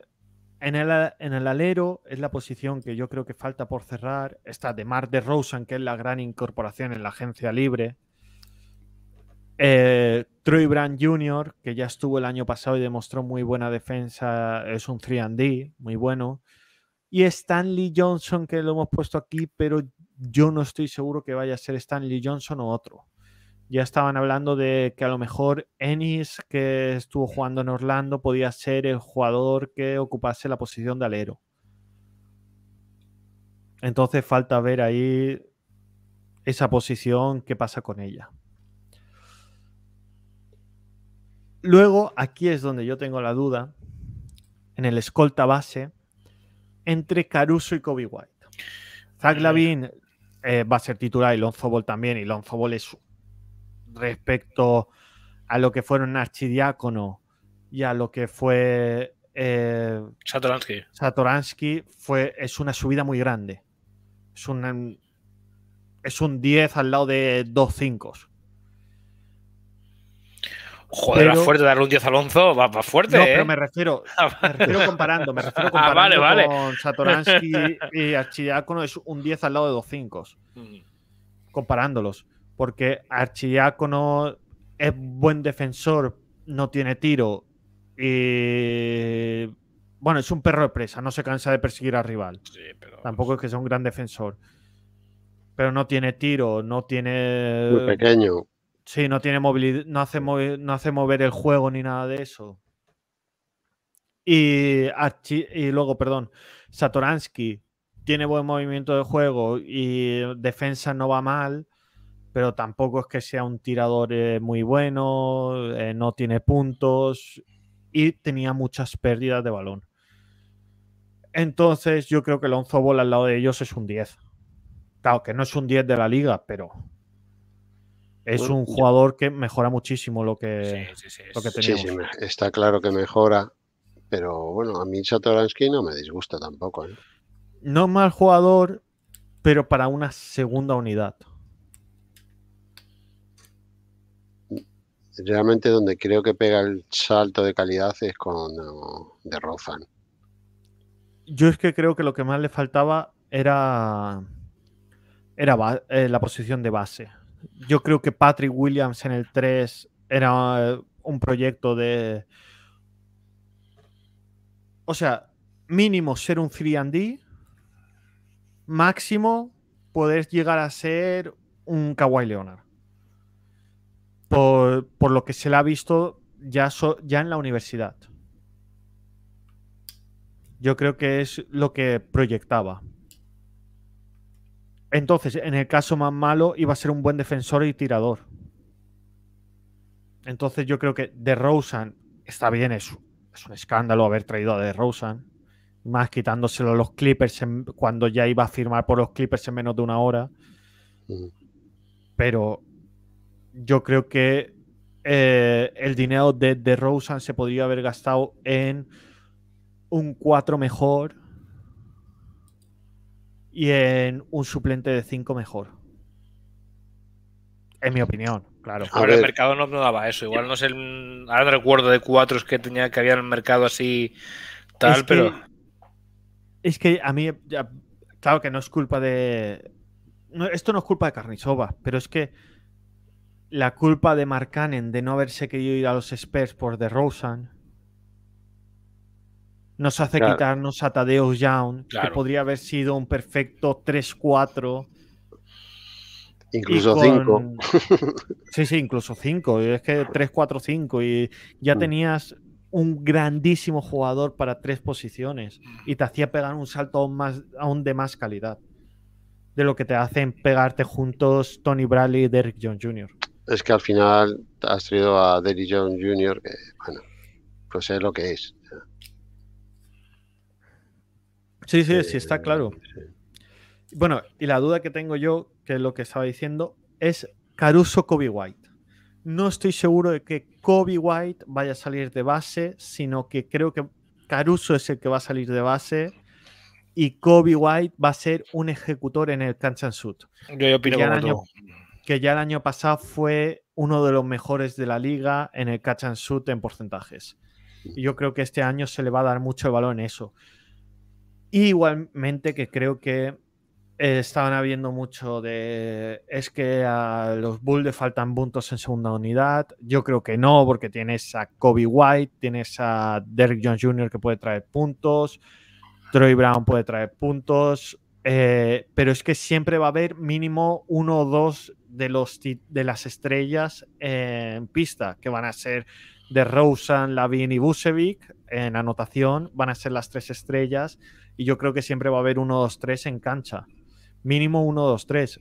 en el, alero es la posición que yo creo que falta por cerrar. Está de mar de Rosen, que es la gran incorporación en la agencia libre. Eh, Troy Brand Jr., que ya estuvo el año pasado y demostró muy buena defensa, es un 3D muy bueno. Y Stanley Johnson, que lo hemos puesto aquí, pero yo no estoy seguro que vaya a ser Stanley Johnson o otro ya estaban hablando de que a lo mejor Ennis, que estuvo jugando en Orlando, podía ser el jugador que ocupase la posición de alero. Entonces falta ver ahí esa posición, qué pasa con ella. Luego, aquí es donde yo tengo la duda, en el escolta base, entre Caruso y Kobe White. Zach eh, Lavin eh, va a ser titular y Lonzo Ball también, y Lonzo Ball es respecto a lo que fueron archidiácono y a lo que fue eh, Satoransky. Satoransky fue, es una subida muy grande. Es, una, es un 10 al lado de dos 5. Joder, va fuerte darle un 10 a Alonso, va, fuerte. No, ¿eh? pero me refiero, [laughs] me comparando, me refiero [laughs] ah, comparando con Satoransky y Archidiácono, es un 10 al lado de dos 5. Mm. Comparándolos porque no... es buen defensor, no tiene tiro y bueno, es un perro de presa, no se cansa de perseguir al rival. Tampoco es que sea un gran defensor. Pero no tiene tiro, no tiene. Muy pequeño. Sí, no tiene movilidad, no hace, mover, no hace mover el juego ni nada de eso. Y, y luego, perdón, Satoransky tiene buen movimiento de juego y defensa no va mal pero tampoco es que sea un tirador eh, muy bueno, eh, no tiene puntos y tenía muchas pérdidas de balón. Entonces yo creo que Lonzo bola al lado de ellos es un 10. Claro, que no es un 10 de la liga, pero es un jugador que mejora muchísimo lo que, está claro que mejora, pero bueno, a mí Satoransky no me disgusta tampoco. ¿eh? No es mal jugador, pero para una segunda unidad. realmente donde creo que pega el salto de calidad es con de Rofan. Yo es que creo que lo que más le faltaba era, era eh, la posición de base. Yo creo que Patrick Williams en el 3 era eh, un proyecto de... O sea, mínimo ser un 3D, máximo poder llegar a ser un Kawhi Leonard por, lo que se le ha visto ya, en la universidad. Yo creo que es lo que proyectaba. Entonces, en el caso más malo, iba a ser un buen defensor y tirador. Entonces, yo creo que de Rosen está bien, es, es un escándalo haber traído a de Rosen. Más quitándoselo a los Clippers cuando ya iba a firmar por los Clippers en menos de una hora. Pero yo creo que eh, el dinero de, de Rosen se podría haber gastado en un 4 mejor y en un suplente de 5 mejor. En mi opinión, claro. Ahora el mercado no, daba eso. Igual no sé, ahora recuerdo de cuatro que tenía que había en el mercado así tal, pero. Es que a mí, claro que no es culpa de. esto no es culpa de Carnisova, pero es que la culpa de Cannon de no haberse querido ir a los Spurs por Rosen nos hace quitarnos a Tadeusz Young, que podría haber sido un perfecto 3-4. Incluso 5. [laughs] Sí, sí, incluso 5. Es que 3-4-5. Y ya mm. tenías un grandísimo jugador para tres posiciones y te hacía pegar un salto aún, más, aún de más calidad de lo que te hacen pegarte juntos Tony Bradley y Derrick John Jr es que al final has traído a Derry Jones Jr., que, bueno, pues es lo que es. Sí, sí, sí, está eh, claro. Bueno, y la duda que tengo yo, que es lo que estaba diciendo, es Caruso Kobe White. No estoy seguro de que Kobe White vaya a salir de base, sino que creo que Caruso es el que va a salir de base y Kobe White va a ser un ejecutor en el Kansas Sud. Yo, yo opino como que ya el año pasado fue uno de los mejores de la liga en el catch and shoot en porcentajes. Y yo creo que este año se le va a dar mucho valor en eso. igualmente que creo que eh, estaban habiendo mucho de es que a los Bulls le faltan puntos en segunda unidad. Yo creo que no, porque tienes a Kobe White, tienes a Derrick Jones Jr. que puede traer puntos, Troy Brown puede traer puntos, eh, pero es que siempre va a haber mínimo uno o dos de, los de las estrellas en pista, que van a ser de Rosen, Lavin y Busevic. En anotación van a ser las tres estrellas y yo creo que siempre va a haber uno, o dos, tres en cancha. Mínimo uno, dos, tres.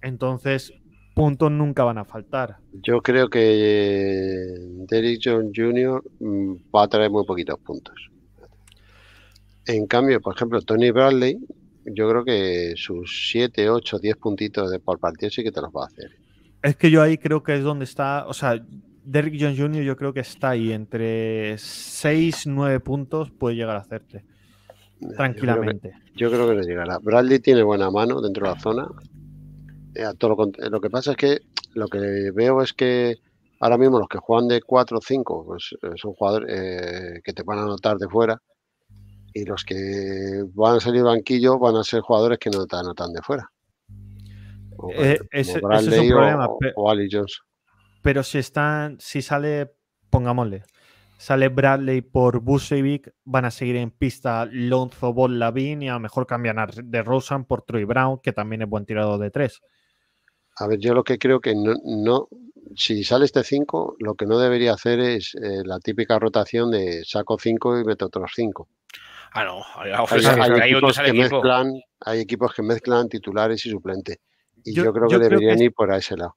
Entonces, puntos nunca van a faltar. Yo creo que Derrick John Jr. Mm, va a traer muy poquitos puntos. En cambio, por ejemplo, Tony Bradley yo creo que sus 7, 8, 10 puntitos de por partido sí que te los va a hacer. Es que yo ahí creo que es donde está, o sea, Derrick Jones Jr. yo creo que está ahí entre 6, 9 puntos puede llegar a hacerte. Eh, Tranquilamente. Yo creo, que, le llegará. Bradley tiene buena mano dentro de la zona. Eh, lo, que pasa es que lo que veo es que ahora mismo los que juegan de 4 o 5 pues, eh, son jugadores que te van a anotar de fuera y los que van a salir banquillo van a ser jugadores que no están anotan de fuera. Eh, ese, es o, pero, Ali Jones. Pero si están, si sale, pongámosle, sale Bradley por Busevic, van a seguir en pista Lonzo Ball Lavin y a lo mejor cambian a de Rosen por Troy Brown, que también es buen tirado de tres. A ver, yo lo que creo que no, si sale este 5, lo que no debería hacer es eh, la típica rotación de saco 5 y meto otros cinco. Ah, no, hay, equipos que mezclan, titulares y suplentes Y yo, creo que deberían ir por ese lado.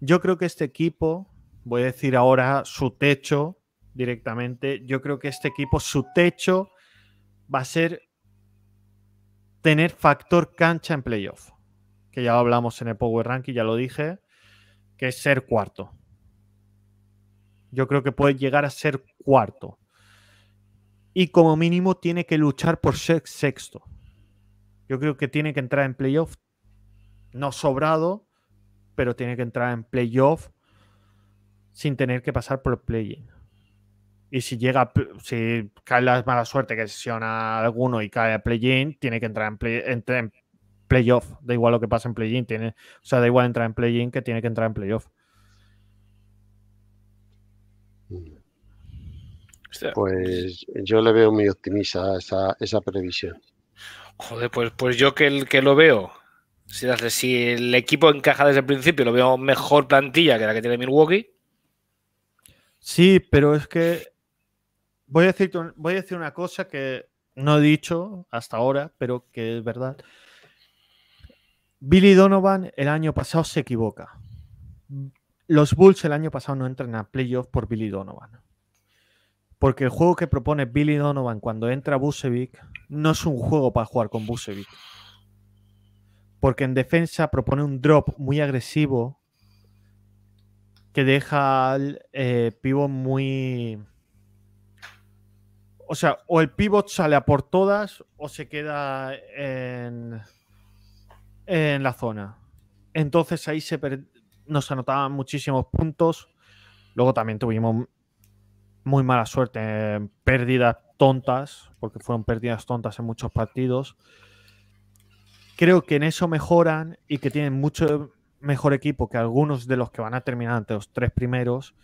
Yo creo que este equipo, voy a decir ahora su techo directamente, yo creo que este equipo, su techo va a ser tener factor cancha en playoff, que ya hablamos en el Power Ranking, ya lo dije, que es ser cuarto. Yo creo que puede llegar a ser cuarto y como mínimo tiene que luchar por ser sexto. Yo creo que tiene que entrar en playoff, no sobrado, pero tiene que entrar en playoff sin tener que pasar por el play-in. Y si llega, si cae la mala suerte que sesiona alguno y cae a play-in, tiene que entrar en, play, playoff. Da igual lo que pasa en play-in, tiene, o sea, da igual entrar en play-in que tiene que entrar en playoff. Mm. Pues yo le veo muy optimista esa, previsión. Joder, pues, pues, yo que, que lo veo. Si, si el equipo encaja desde el principio, lo veo mejor plantilla que la que tiene Milwaukee. Sí, pero es que voy a, voy a decir una cosa que no he dicho hasta ahora, pero que es verdad. Billy Donovan el año pasado se equivoca. Los Bulls el año pasado no entran a playoff por Billy Donovan. Porque el juego que propone Billy Donovan cuando entra Busevic no es un juego para jugar con Busevic. Porque en defensa propone un drop muy agresivo que deja al eh, pivot muy. O sea, o el pivot sale a por todas o se queda en, la zona. Entonces ahí nos anotaban muchísimos puntos. Luego también tuvimos muy mala suerte, eh, pérdidas tontas, porque fueron pérdidas tontas en muchos partidos. Creo que en eso mejoran y que tienen mucho mejor equipo que algunos de los que van a terminar ante los tres primeros,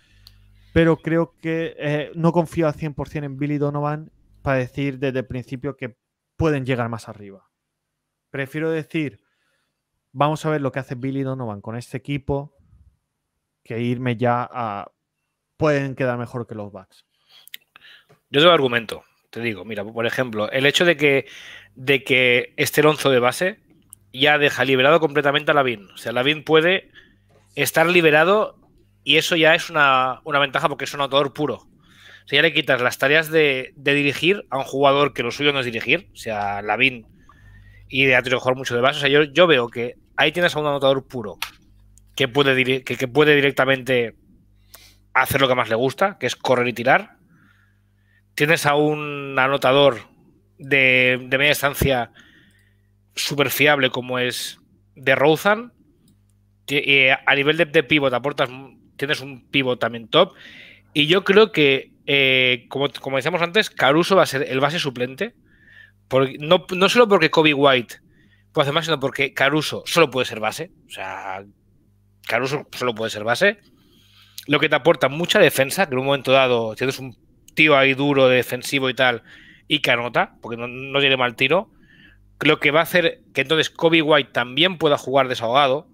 pero creo que eh, no confío al 100% en Billy Donovan para decir desde el principio que pueden llegar más arriba. Prefiero decir, vamos a ver lo que hace Billy Donovan con este equipo, que irme ya a pueden quedar mejor que los backs. Yo te argumento, te digo, mira, por ejemplo, el hecho de que, de que este lonzo de base ya deja liberado completamente a Lavin. O sea, Lavin puede estar liberado y eso ya es una, ventaja porque es un anotador puro. O sea, ya le quitas las tareas de, dirigir a un jugador que lo suyo no es dirigir, o sea, Lavin y de Atrio mucho de base. O sea, yo, yo, veo que ahí tienes a un anotador puro que puede, que, que puede directamente hacer lo que más le gusta, que es correr y tirar. Tienes a un anotador de, media estancia súper fiable como es de Rozan. Eh, a nivel de, de aportas, tienes un pivot también top. Y yo creo que, eh, como, decíamos antes, Caruso va a ser el base suplente. no, no solo porque Kobe White puede hacer más, sino porque Caruso solo puede ser base. O sea, Caruso solo puede ser base lo que te aporta mucha defensa, que en un momento dado, si eres un tío ahí duro, defensivo y tal, y que anota, porque no, no mal tiro, lo que va a hacer que entonces Kobe White también pueda jugar desahogado.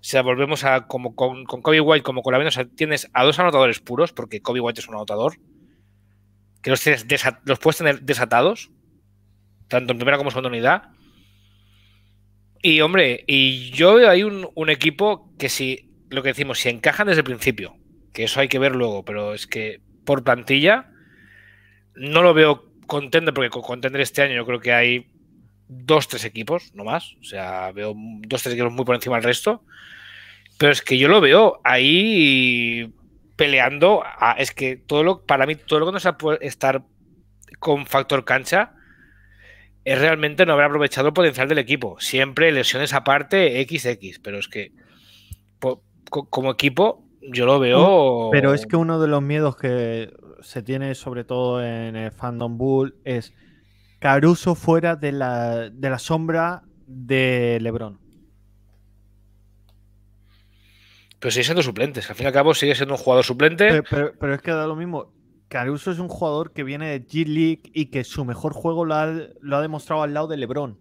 O sea, volvemos a como con, Kobe White, como con la menos, tienes a dos anotadores puros, porque Kobe White es un anotador, que los, puedes tener desatados, tanto en primera como en segunda unidad. Y hombre, y yo veo ahí un, un equipo que si, lo que decimos, si encajan desde el principio, que eso hay que ver luego, pero es que por plantilla no lo veo contender, porque con contender este año yo creo que hay dos, tres equipos, no más. O sea, veo dos, tres equipos muy por encima del resto. Pero es que yo lo veo ahí peleando. es que todo lo, para mí, todo lo que no sea estar con factor cancha es realmente no haber aprovechado el potencial del equipo. Siempre lesiones aparte, XX, pero es que como equipo yo lo veo. Pero es que uno de los miedos que se tiene, sobre todo en el Fandom Bull, es Caruso fuera de la, sombra de Lebron. Pero sigue siendo suplente, al fin y al cabo sigue siendo un jugador suplente. Pero, es que da lo mismo. Caruso es un jugador que viene de G League y que su mejor juego lo ha, demostrado al lado de Lebron.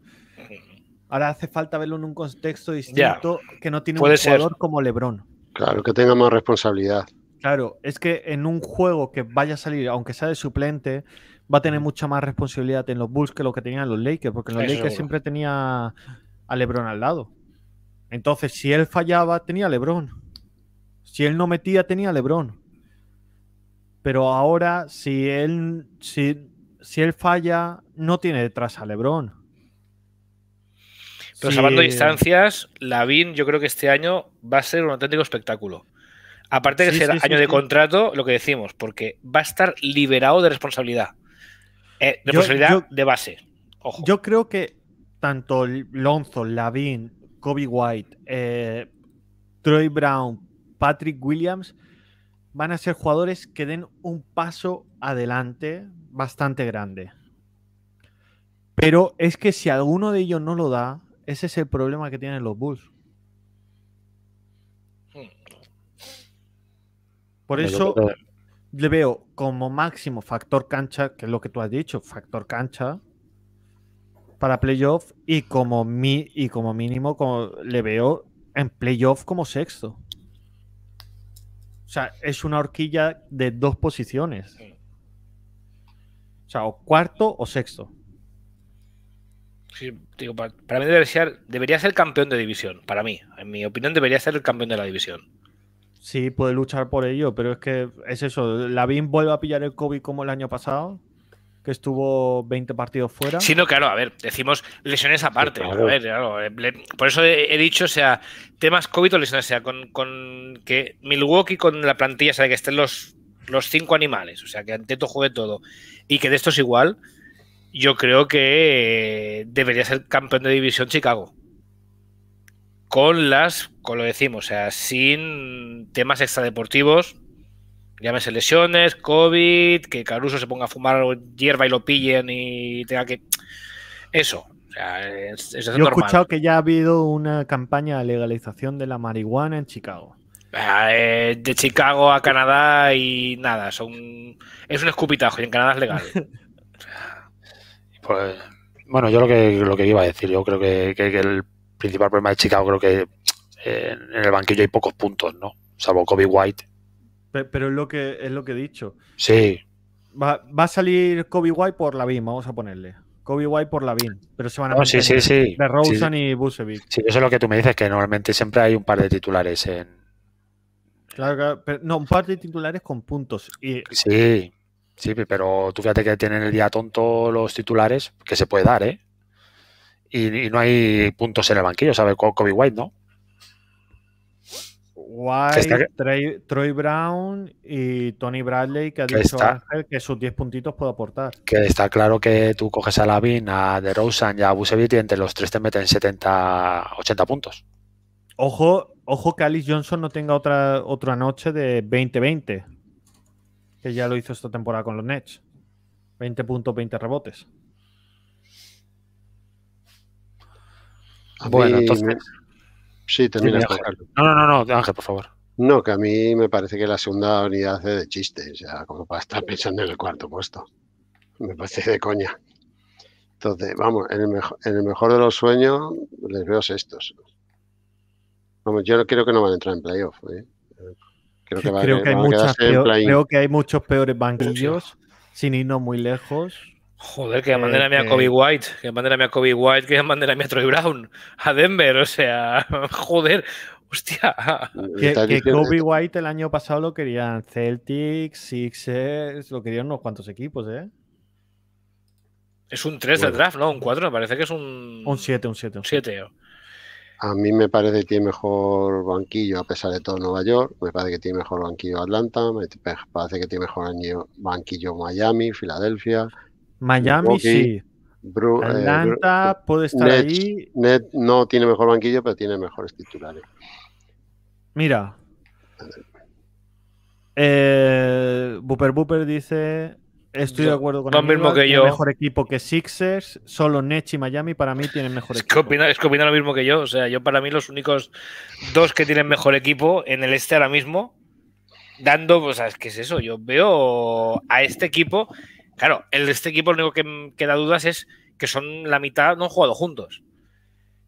Ahora hace falta verlo en un contexto distinto que no tiene un jugador como Lebron. Claro, que tenga más responsabilidad. Claro, es que en un juego que vaya a salir, aunque sea de suplente, va a tener mucha más responsabilidad en los Bulls que lo que tenían los Lakers, porque los Lakers siempre tenía a LeBron al lado. Entonces, si él fallaba, tenía LeBron. Si él no metía, tenía LeBron. Pero ahora, si él, si, si él falla, no tiene detrás a LeBron. Hablando instancias, distancias, Lavín, yo creo que este año va a ser un auténtico espectáculo. Aparte de que será año de contrato, lo que decimos, porque va a estar liberado de responsabilidad. de eh, responsabilidad de base. Ojo. Yo creo que tanto Lonzo, Lavín, Kobe White, eh, Troy Brown, Patrick Williams van a ser jugadores que den un paso adelante bastante grande. Pero es que si alguno de ellos no lo da, ese es el problema que tienen los Bulls. Por eso le veo como máximo factor cancha, que es lo que tú has dicho, factor cancha para playoff y como mi, y como mínimo le veo en playoff como sexto. O sea, es una horquilla de dos posiciones. O sea, o cuarto o sexto. Sí, digo, para, mí debería ser, debería ser campeón de división, para mí. En mi opinión debería ser el campeón de la división. Sí, puede luchar por ello, pero es que es eso. la BIM vuelve a pillar el COVID como el año pasado, que estuvo 20 partidos fuera. Sí, no, claro, a ver, decimos lesiones aparte. A ver, claro, eh, por eso he, dicho, o sea, temas COVID o lesiones, o sea, con, que Milwaukee con la plantilla, o que estén los, los cinco animales, o sea, que Anteto juegue todo y que de esto es igual yo creo que eh, debería ser campeón de división Chicago. Con las, con lo decimos, o sea, sin temas extradeportivos, llámese lesiones, COVID, que Caruso se ponga a fumar hierba y lo pillen y tenga que. Eso. Yo he escuchado que ya ha habido una campaña de legalización de la marihuana en Chicago. Ah, eh, de Chicago a Canadá y nada, son es un escupitajo y en Canadá es legal. [laughs] Pues, bueno, yo lo que, lo que iba a decir, yo creo que, el principal problema de Chicago, creo que eh, en el banquillo hay pocos puntos, ¿no? Salvo Kobe White. Pero, es lo que es lo que he dicho. Sí. Va, a salir Kobe White por la BIM, vamos a ponerle. Kobe White por la BIM, pero se van a no, sí, sí, sí. de Rosen y Busevic. Sí, eso es lo que tú me dices, que normalmente siempre hay un par de titulares en. Claro, no, un par de titulares con puntos. Y, sí. Sí, pero tú fíjate que tienen el día tonto los titulares, que se puede dar, ¿eh? Y, no hay puntos en el banquillo, ¿sabes? Kobe White, ¿no? White, Troy, Brown y Tony Bradley, que ha dicho que sus 10 puntitos puede aportar. Que está claro que tú coges a Lavin, a DeRozan y a Busevich y entre los tres te meten 70, 80 puntos. Ojo, ojo que Alice Johnson no tenga otra, otra noche de 20-20 que ya lo hizo esta temporada con los Nets. 20 puntos, 20 rebotes. Bueno, entonces. Sí, termina. no, no, no, no, Ángel, por favor. No, que a mí me parece que la segunda unidad es de chiste, o sea, como para estar pensando en el cuarto puesto. Me parece de coña. Entonces, vamos, en el, mejor, de los sueños les veo estos Vamos, yo creo que no van a entrar en playoff. ¿eh? Creo que, hay, muchos peores banquillos, sin irnos muy lejos. Joder, que manden a eh, mí a Kobe White, que manden a mí a Kobe White, que manden a mí a Troy Brown, a Denver, o sea, [laughs] joder, hostia. Que, Kobe White el año pasado lo querían Celtics, Sixers, lo querían unos cuantos equipos, ¿eh? Es un 3 de draft, ¿no? Un 4, me parece que es un... Un 7, un 7. Un 7. A mí me parece que tiene mejor banquillo, a pesar de todo, Nueva York. Me parece que tiene mejor banquillo Atlanta. Me parece que tiene mejor banquillo Miami, Filadelfia. Miami, sí. Eh, Atlanta puede estar allí... no tiene mejor banquillo, pero tiene mejores titulares. Mira. Eh, Booper dice Estoy de acuerdo con lo mismo que yo. mejor equipo que Sixers, solo Nets y Miami para mí tienen mejor equipo. es que opina lo mismo que yo. O sea, yo para mí los únicos dos que tienen mejor equipo en el este ahora mismo, dando, o sea, es que es eso. Yo veo a este equipo, claro, el de este equipo lo único que, queda dudas es que son la mitad, no han jugado juntos.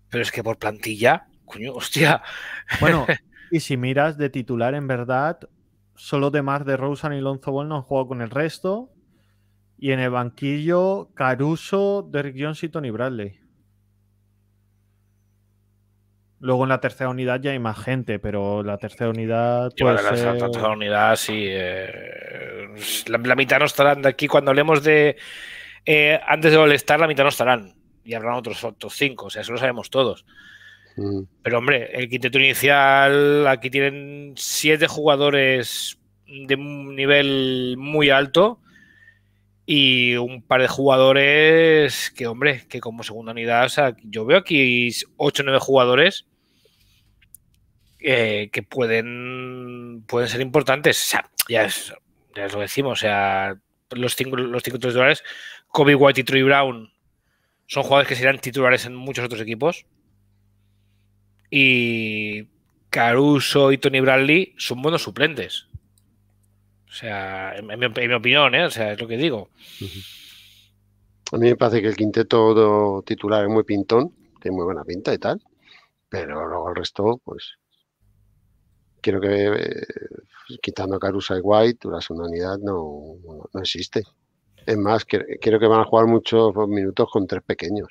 Pero es que por plantilla, coño, [laughs] hostia. Bueno, y si miras de titular, en verdad, solo de Mar de Rosen y Lonzo Ball no han jugado con el resto. Y en el banquillo, Caruso, Derrick Jones y Tony Bradley. Luego en la tercera unidad ya hay más gente, pero la tercera unidad. la, tercera unidad eh, la, mitad no estarán de aquí. Cuando hablemos de. Eh, antes de molestar, la mitad no estarán. Y habrán otros, otros cinco. O sea, eso lo sabemos todos. Mm. Pero hombre, el quinteto inicial. Aquí tienen siete jugadores de un nivel muy alto. Y un par de jugadores que, hombre, que como segunda unidad, o sea, yo veo aquí 8 o 9 jugadores eh, que pueden, pueden ser importantes. O sea, ya es, lo decimos, o sea, los 5 los cinco titulares, Kobe White y Troy Brown son jugadores que serán titulares en muchos otros equipos. Y Caruso y Tony Bradley son buenos suplentes. O sea, en mi, opinión, ¿eh? o sea, es lo que digo. A mí me parece que el quinteto titular es muy pintón, tiene muy buena pinta y tal, pero luego el resto, pues, quiero que eh, Quitando a Caruso y White, la unidad no, existe. Es más, quiero, que van a jugar muchos minutos con tres pequeños.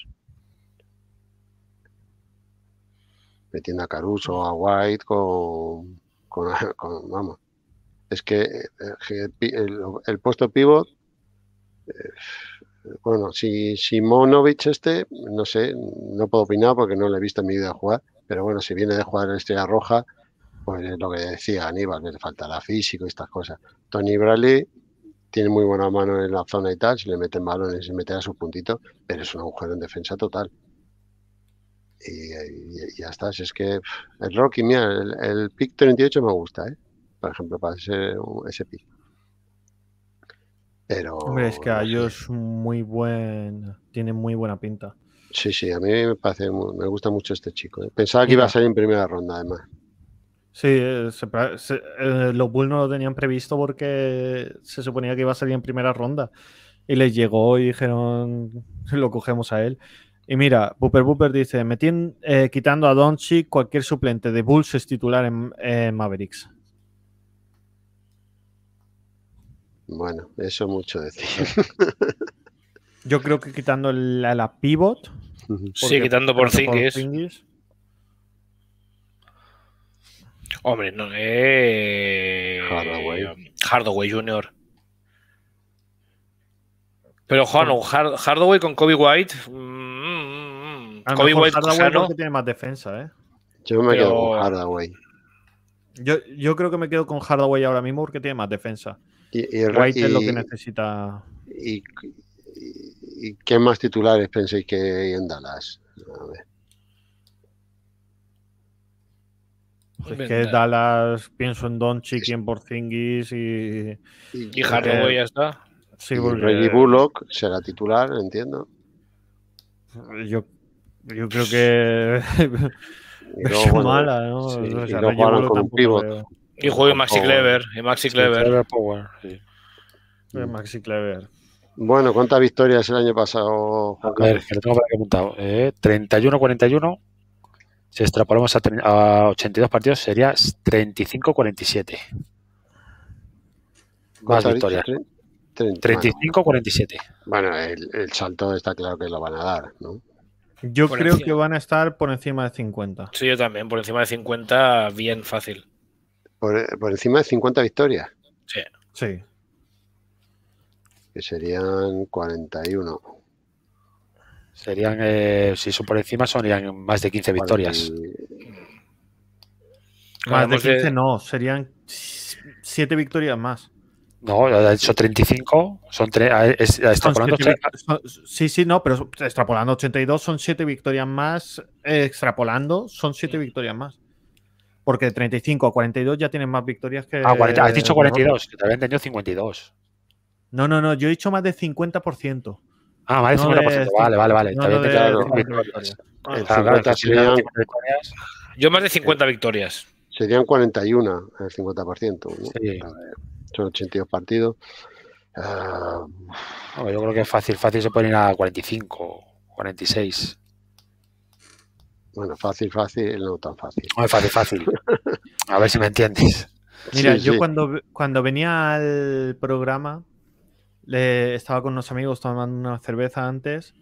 Metiendo a Caruso, a White, con, con vamos, es que, eh, el, puesto pivot, eh, bueno, si Simonovic este, no sé, no puedo opinar porque no le he visto en mi vida jugar, pero bueno, si viene de jugar en Estrella Roja, pues es lo que decía Aníbal, le faltará físico y estas cosas. Tony Bradley tiene muy buena mano en la zona y tal, si le meten balones, se mete a sus puntitos, pero es un agujero en defensa total. Y, ya está, es que el Rocky, mira, el, el 38 me gusta, ¿eh? por ejemplo, para ese, ese Pero. Hombre, es que ellos muy buen. Tienen muy buena pinta. Sí, sí, a mí me parece. Me gusta mucho este chico. ¿eh? Pensaba que iba a salir en primera ronda, además. Sí, eh, eh, los Bulls no lo tenían previsto porque se suponía que iba a salir en primera ronda. Y les llegó y dijeron, [laughs] lo cogemos a él. Y mira, Booper Booper dice, metiendo quitando a Doncic cualquier suplente de Bulls es titular en Mavericks. Bueno, eso es mucho decir. [laughs] Yo creo que quitando la, la pivot. Sí, quitando por Zingis. Hombre, no. Eh, Hardaway. Hardaway Jr. Pero Juan, Hardaway con Kobe White. Mm, mm, mm, Kobe White Hardaway que tiene más defensa, ¿eh? Yo me quedo con Hardaway. Yo, yo creo que me quedo con Hardaway ahora mismo porque tiene más defensa. Y, White es lo que necesita. Y, qué más titulares penséis que hay en Dallas? Pues es que Dallas, pienso en Doncic y en Porzingis y. Y Hardaway eh, ya está. Reggie Bullock será titular, entiendo. Yo, yo creo que. [laughs] es mala, ¿no? Sí, o con un y juego Maxi Clever. Maxi Clever. Power, Maxi Bueno, ¿cuántas victorias el año pasado? a ver, que lo tengo para apuntado. 31-41. Eh, si extrapolamos a, 82 partidos, sería 35-47. Más victorias. 35-47. Bueno, el, el, salto está claro que lo van a dar, ¿no? Yo creo que van a estar por encima de 50. Sí, yo también, por encima de 50, bien fácil por, encima de 50 victorias. Sí. Sí. Que serían 41. Serían, eh, si son por encima, serían más de 15 victorias. Más de 15 no, serían 7 victorias más. No, ha hecho 35, son, ah, es, extrapolando. sí, sí, no, pero extrapolando 82 son 7 victorias más, eh, extrapolando son 7 mm. victorias más porque 35 a 42 ya tienen más victorias que. Ah, has dicho 42, que te habían 52. No, no, no, yo he dicho más de 50%. Ah, más del 50%, vale, vale, vale. Yo más de 50 victorias. Serían 41, el 50%. Sí. son 82 partidos. Ah, yo creo que es fácil, fácil se pueden ir a 45, 46. Bueno, fácil, fácil, no tan fácil. fácil, fácil. A ver si me entiendes. [laughs] Mira, yo Cuando, cuando venía al programa, le, estaba con unos amigos tomando una cerveza antes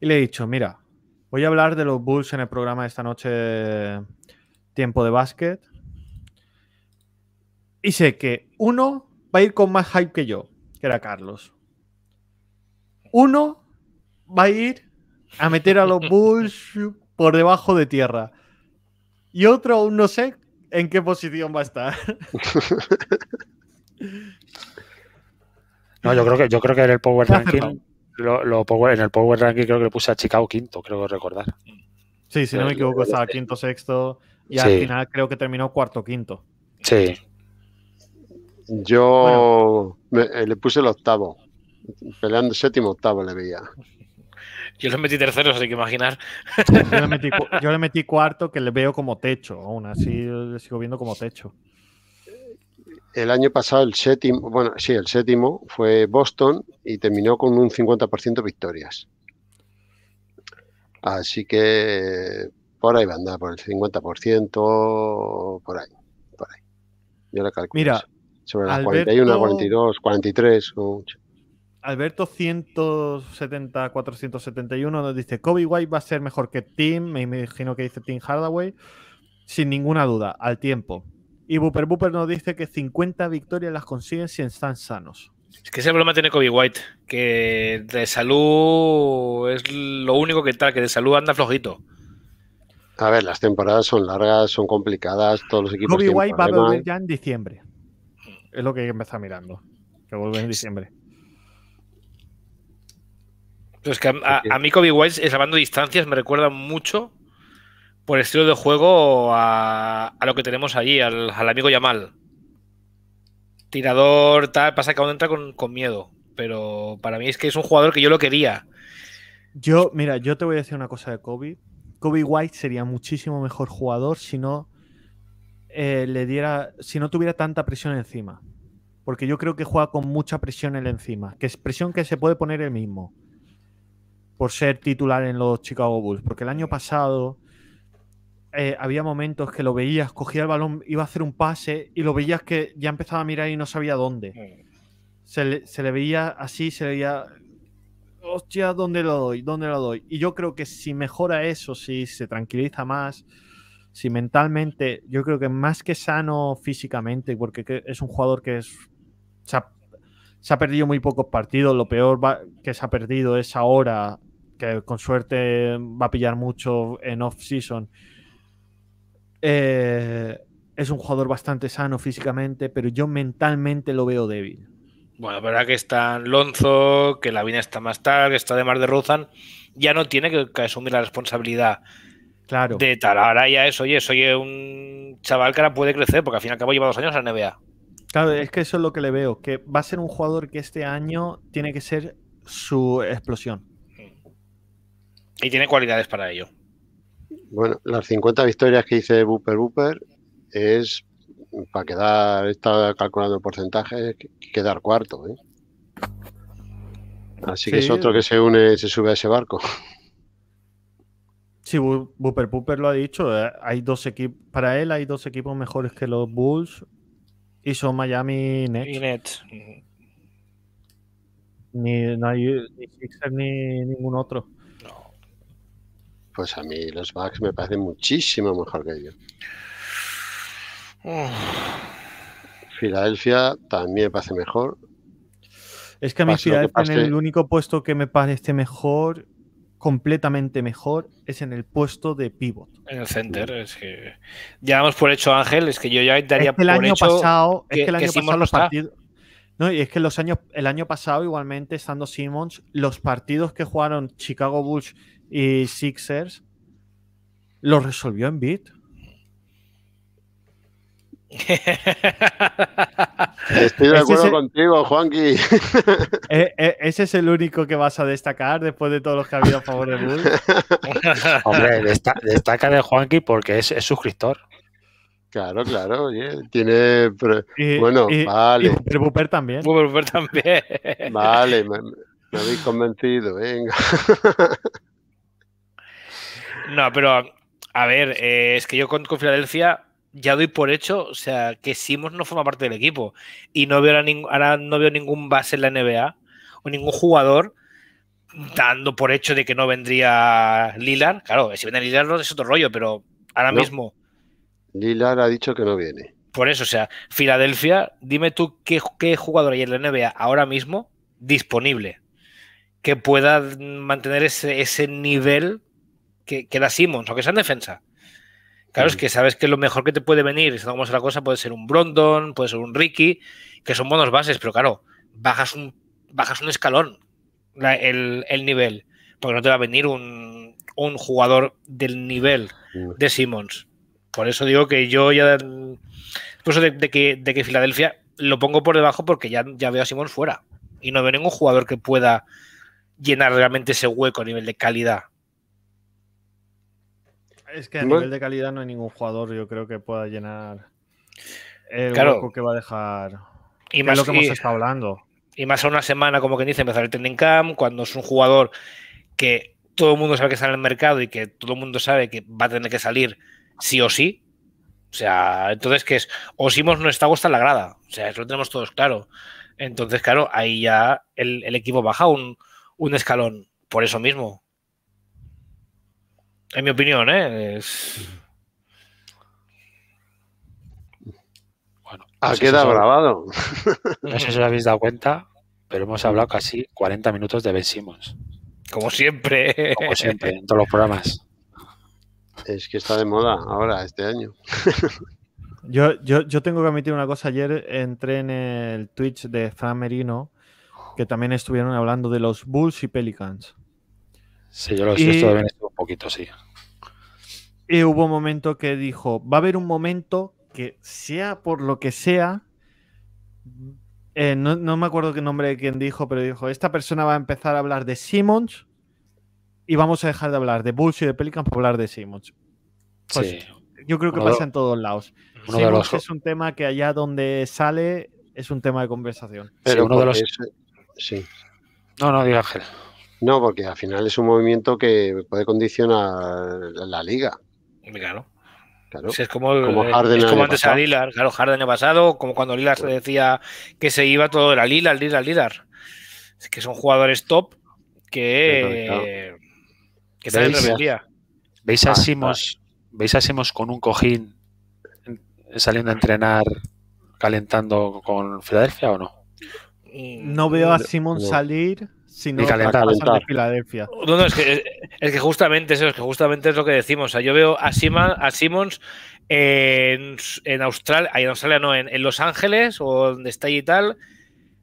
y le he dicho, mira, voy a hablar de los Bulls en el programa de esta noche Tiempo de Básquet. Y sé que uno va a ir con más hype que yo, que era Carlos. Uno va a ir a meter a los [laughs] Bulls por debajo de tierra. Y otro aún no sé en qué posición va a estar. [laughs] no, yo creo que yo creo que en el Power Ranking lo, en el Power Ranking creo que le puse a Chicago quinto, creo recordar. Sí, si no me equivoco, estaba quinto, sexto. Y al final creo que terminó cuarto, quinto. Sí. Yo eh, le puse el octavo. Peleando séptimo, octavo le veía. Yo le metí terceros, hay que imaginar. Yo le, metí, cuarto que le veo como techo, aún así le sigo viendo como techo. El año pasado el séptimo, bueno, sí, el séptimo fue Boston y terminó con un 50% victorias. Así que por ahí va a andar, por el 50%, por ahí, por ahí. Yo la calculo. Mira, sobre las 41, 42, 43. Alberto 170 471 nos dice Kobe White va a ser mejor que Tim, me imagino que dice Tim Hardaway, sin ninguna duda, al tiempo. Y Booper Booper nos dice que 50 victorias las consiguen si están sanos. Es que ese problema tiene Kobe White, que de salud es lo único que tal, que de salud anda flojito. A ver, las temporadas son largas, son complicadas, todos los equipos. Kobe White va a volver ya en diciembre. Es lo que hay que empezar mirando. Que vuelve en diciembre a, mí Kobe White, eh, de distancias, me recuerda mucho por el estilo de juego a, lo que tenemos allí, al, al, amigo Yamal. Tirador, tal, pasa que aún entra con, miedo. Pero para mí es que es un jugador que yo lo quería. Yo, mira, yo te voy a decir una cosa de Kobe. Kobe White sería muchísimo mejor jugador si no eh, le diera. si no tuviera tanta presión encima. Porque yo creo que juega con mucha presión él encima. Que es presión que se puede poner él mismo por ser titular en los Chicago Bulls, porque el año pasado eh, había momentos que lo veías, cogía el balón, iba a hacer un pase y lo veías que ya empezaba a mirar y no sabía dónde. Se le, veía así, se le veía, hostia, ¿dónde lo doy? ¿Dónde lo doy? Y yo creo que si mejora eso, si se tranquiliza más, si mentalmente, yo creo que más que sano físicamente, porque es un jugador que es, se, ha, perdido muy pocos partidos, lo peor que se ha perdido es ahora que con suerte va a pillar mucho en off-season. Eh, es un jugador bastante sano físicamente, pero yo mentalmente lo veo débil. Bueno, la verdad que está Lonzo, que la Vina está más tarde, que está mar de ruzan, ya no tiene que, asumir la responsabilidad claro. de tal. Ahora ya es, oye, soy un chaval que ahora puede crecer, porque al fin y al cabo lleva dos años en la NBA. Claro, es que eso es lo que le veo, que va a ser un jugador que este año tiene que ser su explosión. Y tiene cualidades para ello. Bueno, las 50 victorias que dice Booper Booper es para quedar, está calculando el porcentaje, quedar cuarto. ¿eh? Así que es otro que se une, se sube a ese barco. Sí, Booper Booper lo ha dicho. Eh, hay dos equipos, para él hay dos equipos mejores que los Bulls y son Miami Nets. Y Nets. Mm. Ni, no hay, ni ningún otro pues a mí los Bucks me parecen muchísimo mejor que ellos. Filadelfia también me parece mejor. Es que a mí Filadelfia en el único puesto que me parece mejor, completamente mejor, es en el puesto de pivot. En el center, es que ya por hecho Ángel, es que yo ya daría el año pasado, es que el año pasado los partidos no, y es que los años, el año pasado, igualmente, estando Simmons, los partidos que jugaron Chicago Bulls y Sixers, lo resolvió en beat. [laughs] Estoy de acuerdo contigo, Juanqui. [laughs] Eh, eh, ese es el único que vas a destacar después de todos los que ha habido a favor de Bull [laughs] Hombre, destaca, de Juanqui porque es, suscriptor. Claro, claro, tiene. bueno, vale. Y también. Buper también. Vale, me habéis convencido, venga. No, pero a ver, eh, es que yo con, Filadelfia ya doy por hecho, o sea, que Simons no forma parte del equipo y no veo, ahora no veo ningún base en la NBA o ningún jugador dando por hecho de que no vendría Lilan. Claro, si viene Lillard es otro rollo, pero ahora mismo. Lilar ha dicho que no viene. Por eso, o sea, Filadelfia, dime tú qué, jugador hay en la NBA ahora mismo disponible que pueda mantener ese nivel que, que da Simmons, aunque sea en defensa. Claro, es mm. que sabes que lo mejor que te puede venir, no vamos la cosa, puede ser un Brondon, puede ser un Ricky, que son buenos bases, pero claro, bajas un, bajas un escalón el, nivel, porque no te va a venir un, jugador del nivel mm. de Simmons. Por eso digo que yo ya. Por de, que, Filadelfia lo pongo por debajo porque ya, ya veo a Simmons fuera. Y no veo ningún jugador que pueda llenar realmente ese hueco a nivel de calidad es que a nivel de calidad no hay ningún jugador, yo creo que pueda llenar el claro. que va a dejar. Y más, lo que hemos hablando. Y más a una semana, como que dice, empezar el training camp, cuando es un jugador que todo el mundo sabe que está en el mercado y que todo el mundo sabe que va a tener que salir sí o sí. O sea, entonces que es, O Osimos no está gusta en la grada. O sea, eso lo tenemos todos claro. Entonces, claro, ahí ya el, equipo baja un escalón por eso mismo. En mi opinión, ¿eh? Bueno, ha pues quedado grabado. [laughs] No sé si os habéis dado cuenta, pero hemos hablado casi 40 minutos de Ben Como siempre. Como siempre, en todos los programas. Es que está de moda ahora, este año. [laughs] Yo, yo, yo tengo que admitir una cosa. Ayer entré en el Twitch de Fran Merino, que también estuvieron hablando de los Bulls y Pelicans. Sí, yo lo y, esto también un poquito, sí. Y hubo un momento que dijo, va a haber un momento que sea por lo que sea, eh, no, me acuerdo qué nombre de quien dijo, pero dijo, esta persona va a empezar a hablar de Simmons y vamos a dejar de hablar de Bulls y de Pelican para hablar de Simmons. Pues, Yo creo que pasa en todos lados. es un tema que allá donde sale es un tema de conversación. Pero uno de los... Sí. No, no, diga Ángel. No, porque al final es un movimiento que puede condicionar la liga. Claro. es como, eh, antes pasado. a Lilar, claro, Harden año pasado, como cuando Lilar se pues. decía que se iba todo de la Lila, Lilar, Lilar. Es que son jugadores top que, salen que están ¿Veis a, Simos, con un cojín saliendo a entrenar calentando con Filadelfia o no? No veo a Simón salir Sí, calentar, Filadelfia. No, es que, justamente eso, es que justamente es lo que decimos. yo veo a, Sima, a Simmons en, en, Australia, en Australia no, en, Los Ángeles o donde está y tal,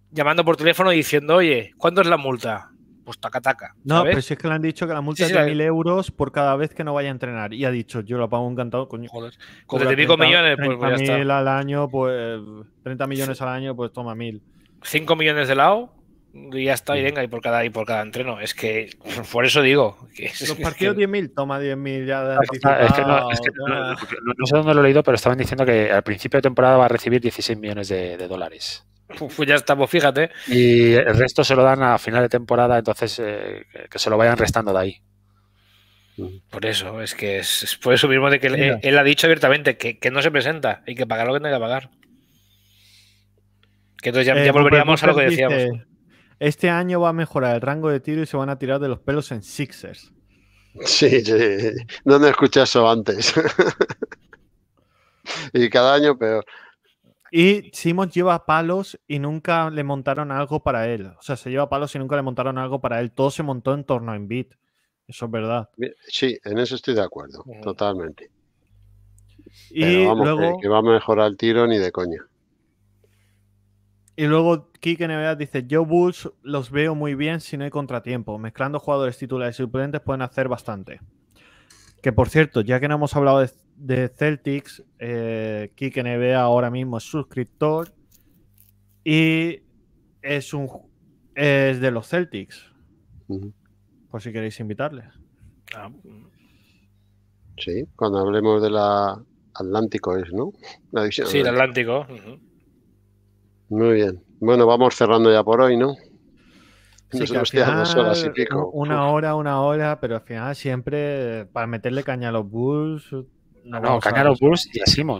llamando por teléfono diciendo, oye, ¿cuánto es la multa? Pues taca taca. No, pero si es que le han dicho que la multa es de mil euros por cada vez que no vaya a entrenar. Y ha dicho, yo lo pago encantado, coño. Joder. Con pico millones, pues, pues al año, pues 30 millones al año, pues toma mil. 5 millones de lado y ya está, y venga, y por cada, y por cada entreno. Es que, por eso digo. Los partidos 10.000, toma 10.000 ya de ah, Es no, sé dónde lo he leído, pero estaban diciendo que al principio de temporada va a recibir 16 millones de, dólares. Pues ya estamos, fíjate. Y el resto se lo dan a final de temporada, entonces eh, que se lo vayan restando de ahí. Por eso, es que es, subimos de que él, ha dicho abiertamente que, no se presenta y que pagar lo que tenga que pagar. Que entonces ya, eh, volveríamos a lo que decíamos. Este año va a mejorar el rango de tiro y se van a tirar de los pelos en Sixers. Sí, sí. me escuché eso antes? [laughs] y cada año peor. Y Simon lleva palos y nunca le montaron algo para él. O sea, se lleva palos y nunca le montaron algo para él. Todo se montó en torno a Invit. Eso es verdad. Sí, en eso estoy de acuerdo, totalmente. Y vamos, que va a mejorar el tiro ni de coña. Y luego Kike Nevedad dice, yo Bulls los veo muy bien si no hay contratiempo. Mezclando jugadores titulares y suplentes pueden hacer bastante. Que por cierto, ya que no hemos hablado de, Celtics, eh, Kike Nevea ahora mismo es suscriptor y es, un, es de los Celtics. Por si queréis invitarle ah. Sí, cuando hablemos de la Atlántico es, ¿no? sí, el Atlántico. Muy bien. Bueno, vamos cerrando ya por hoy, ¿no? Sí, Una hora, una hora, pero al final siempre para meterle caña a los Bulls. No, caña a los Bulls y a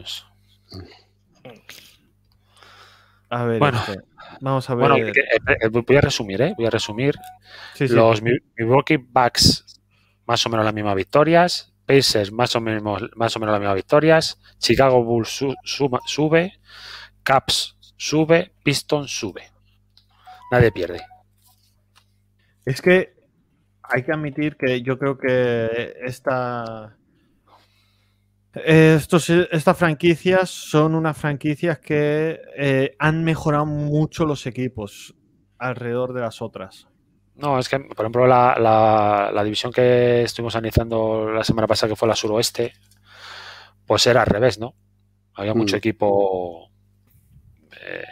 A ver, bueno, este, vamos a ver. Bueno, eh, eh, voy a resumir, ¿eh? Voy a resumir. Los Milwaukee Bucks, más o menos las mismas victorias. Pacers, más o menos, más o menos las mismas victorias. Chicago Bulls sube. Caps sube, Piston sube. Nadie pierde. Es que hay que admitir que yo creo que esta, estos, estas franquicias son unas franquicias que eh, han mejorado mucho los equipos alrededor de las otras. No, es que, por ejemplo, la, la, división que estuvimos analizando la semana pasada, que fue la suroeste, pues era al revés, ¿no? Había mucho mm. equipo eh,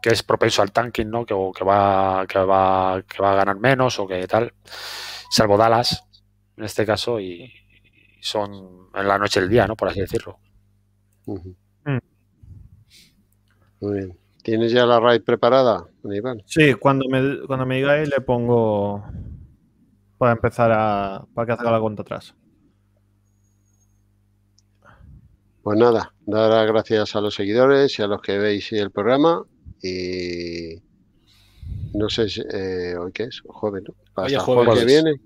que es propenso al tanking, ¿no? Que, va, que, va, que va a ganar menos o que tal, salvo Dallas en este caso, y, son en la noche del día, ¿no? Por así decirlo. Mm. Muy bien. ¿Tienes ya la raid preparada, Iván? Sí, cuando me, cuando me digáis le pongo para empezar a. para que haga la cuenta atrás. Pues nada, dar las gracias a los seguidores y a los que veis el programa. Y no sé si, eh, hoy qué es, ¿Jueves? ¿no? Hasta Oye, jueves, que viene.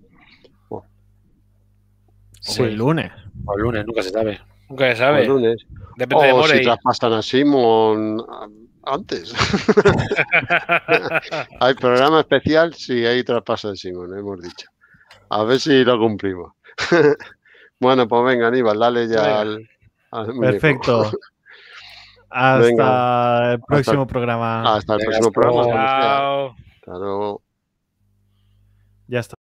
Sí, lunes. O el lunes, nunca se sabe. Nunca se sabe. lunes. Depende o si traspasan a Simon antes. [laughs] hay programa especial si hay traspaso de Simon, hemos dicho. A ver si lo cumplimos. [laughs] bueno, pues venga, Aníbal, dale ya al. Ah, Perfecto. [laughs] Hasta el próximo programa. Hasta el próximo programa. Hasta luego. Ya está.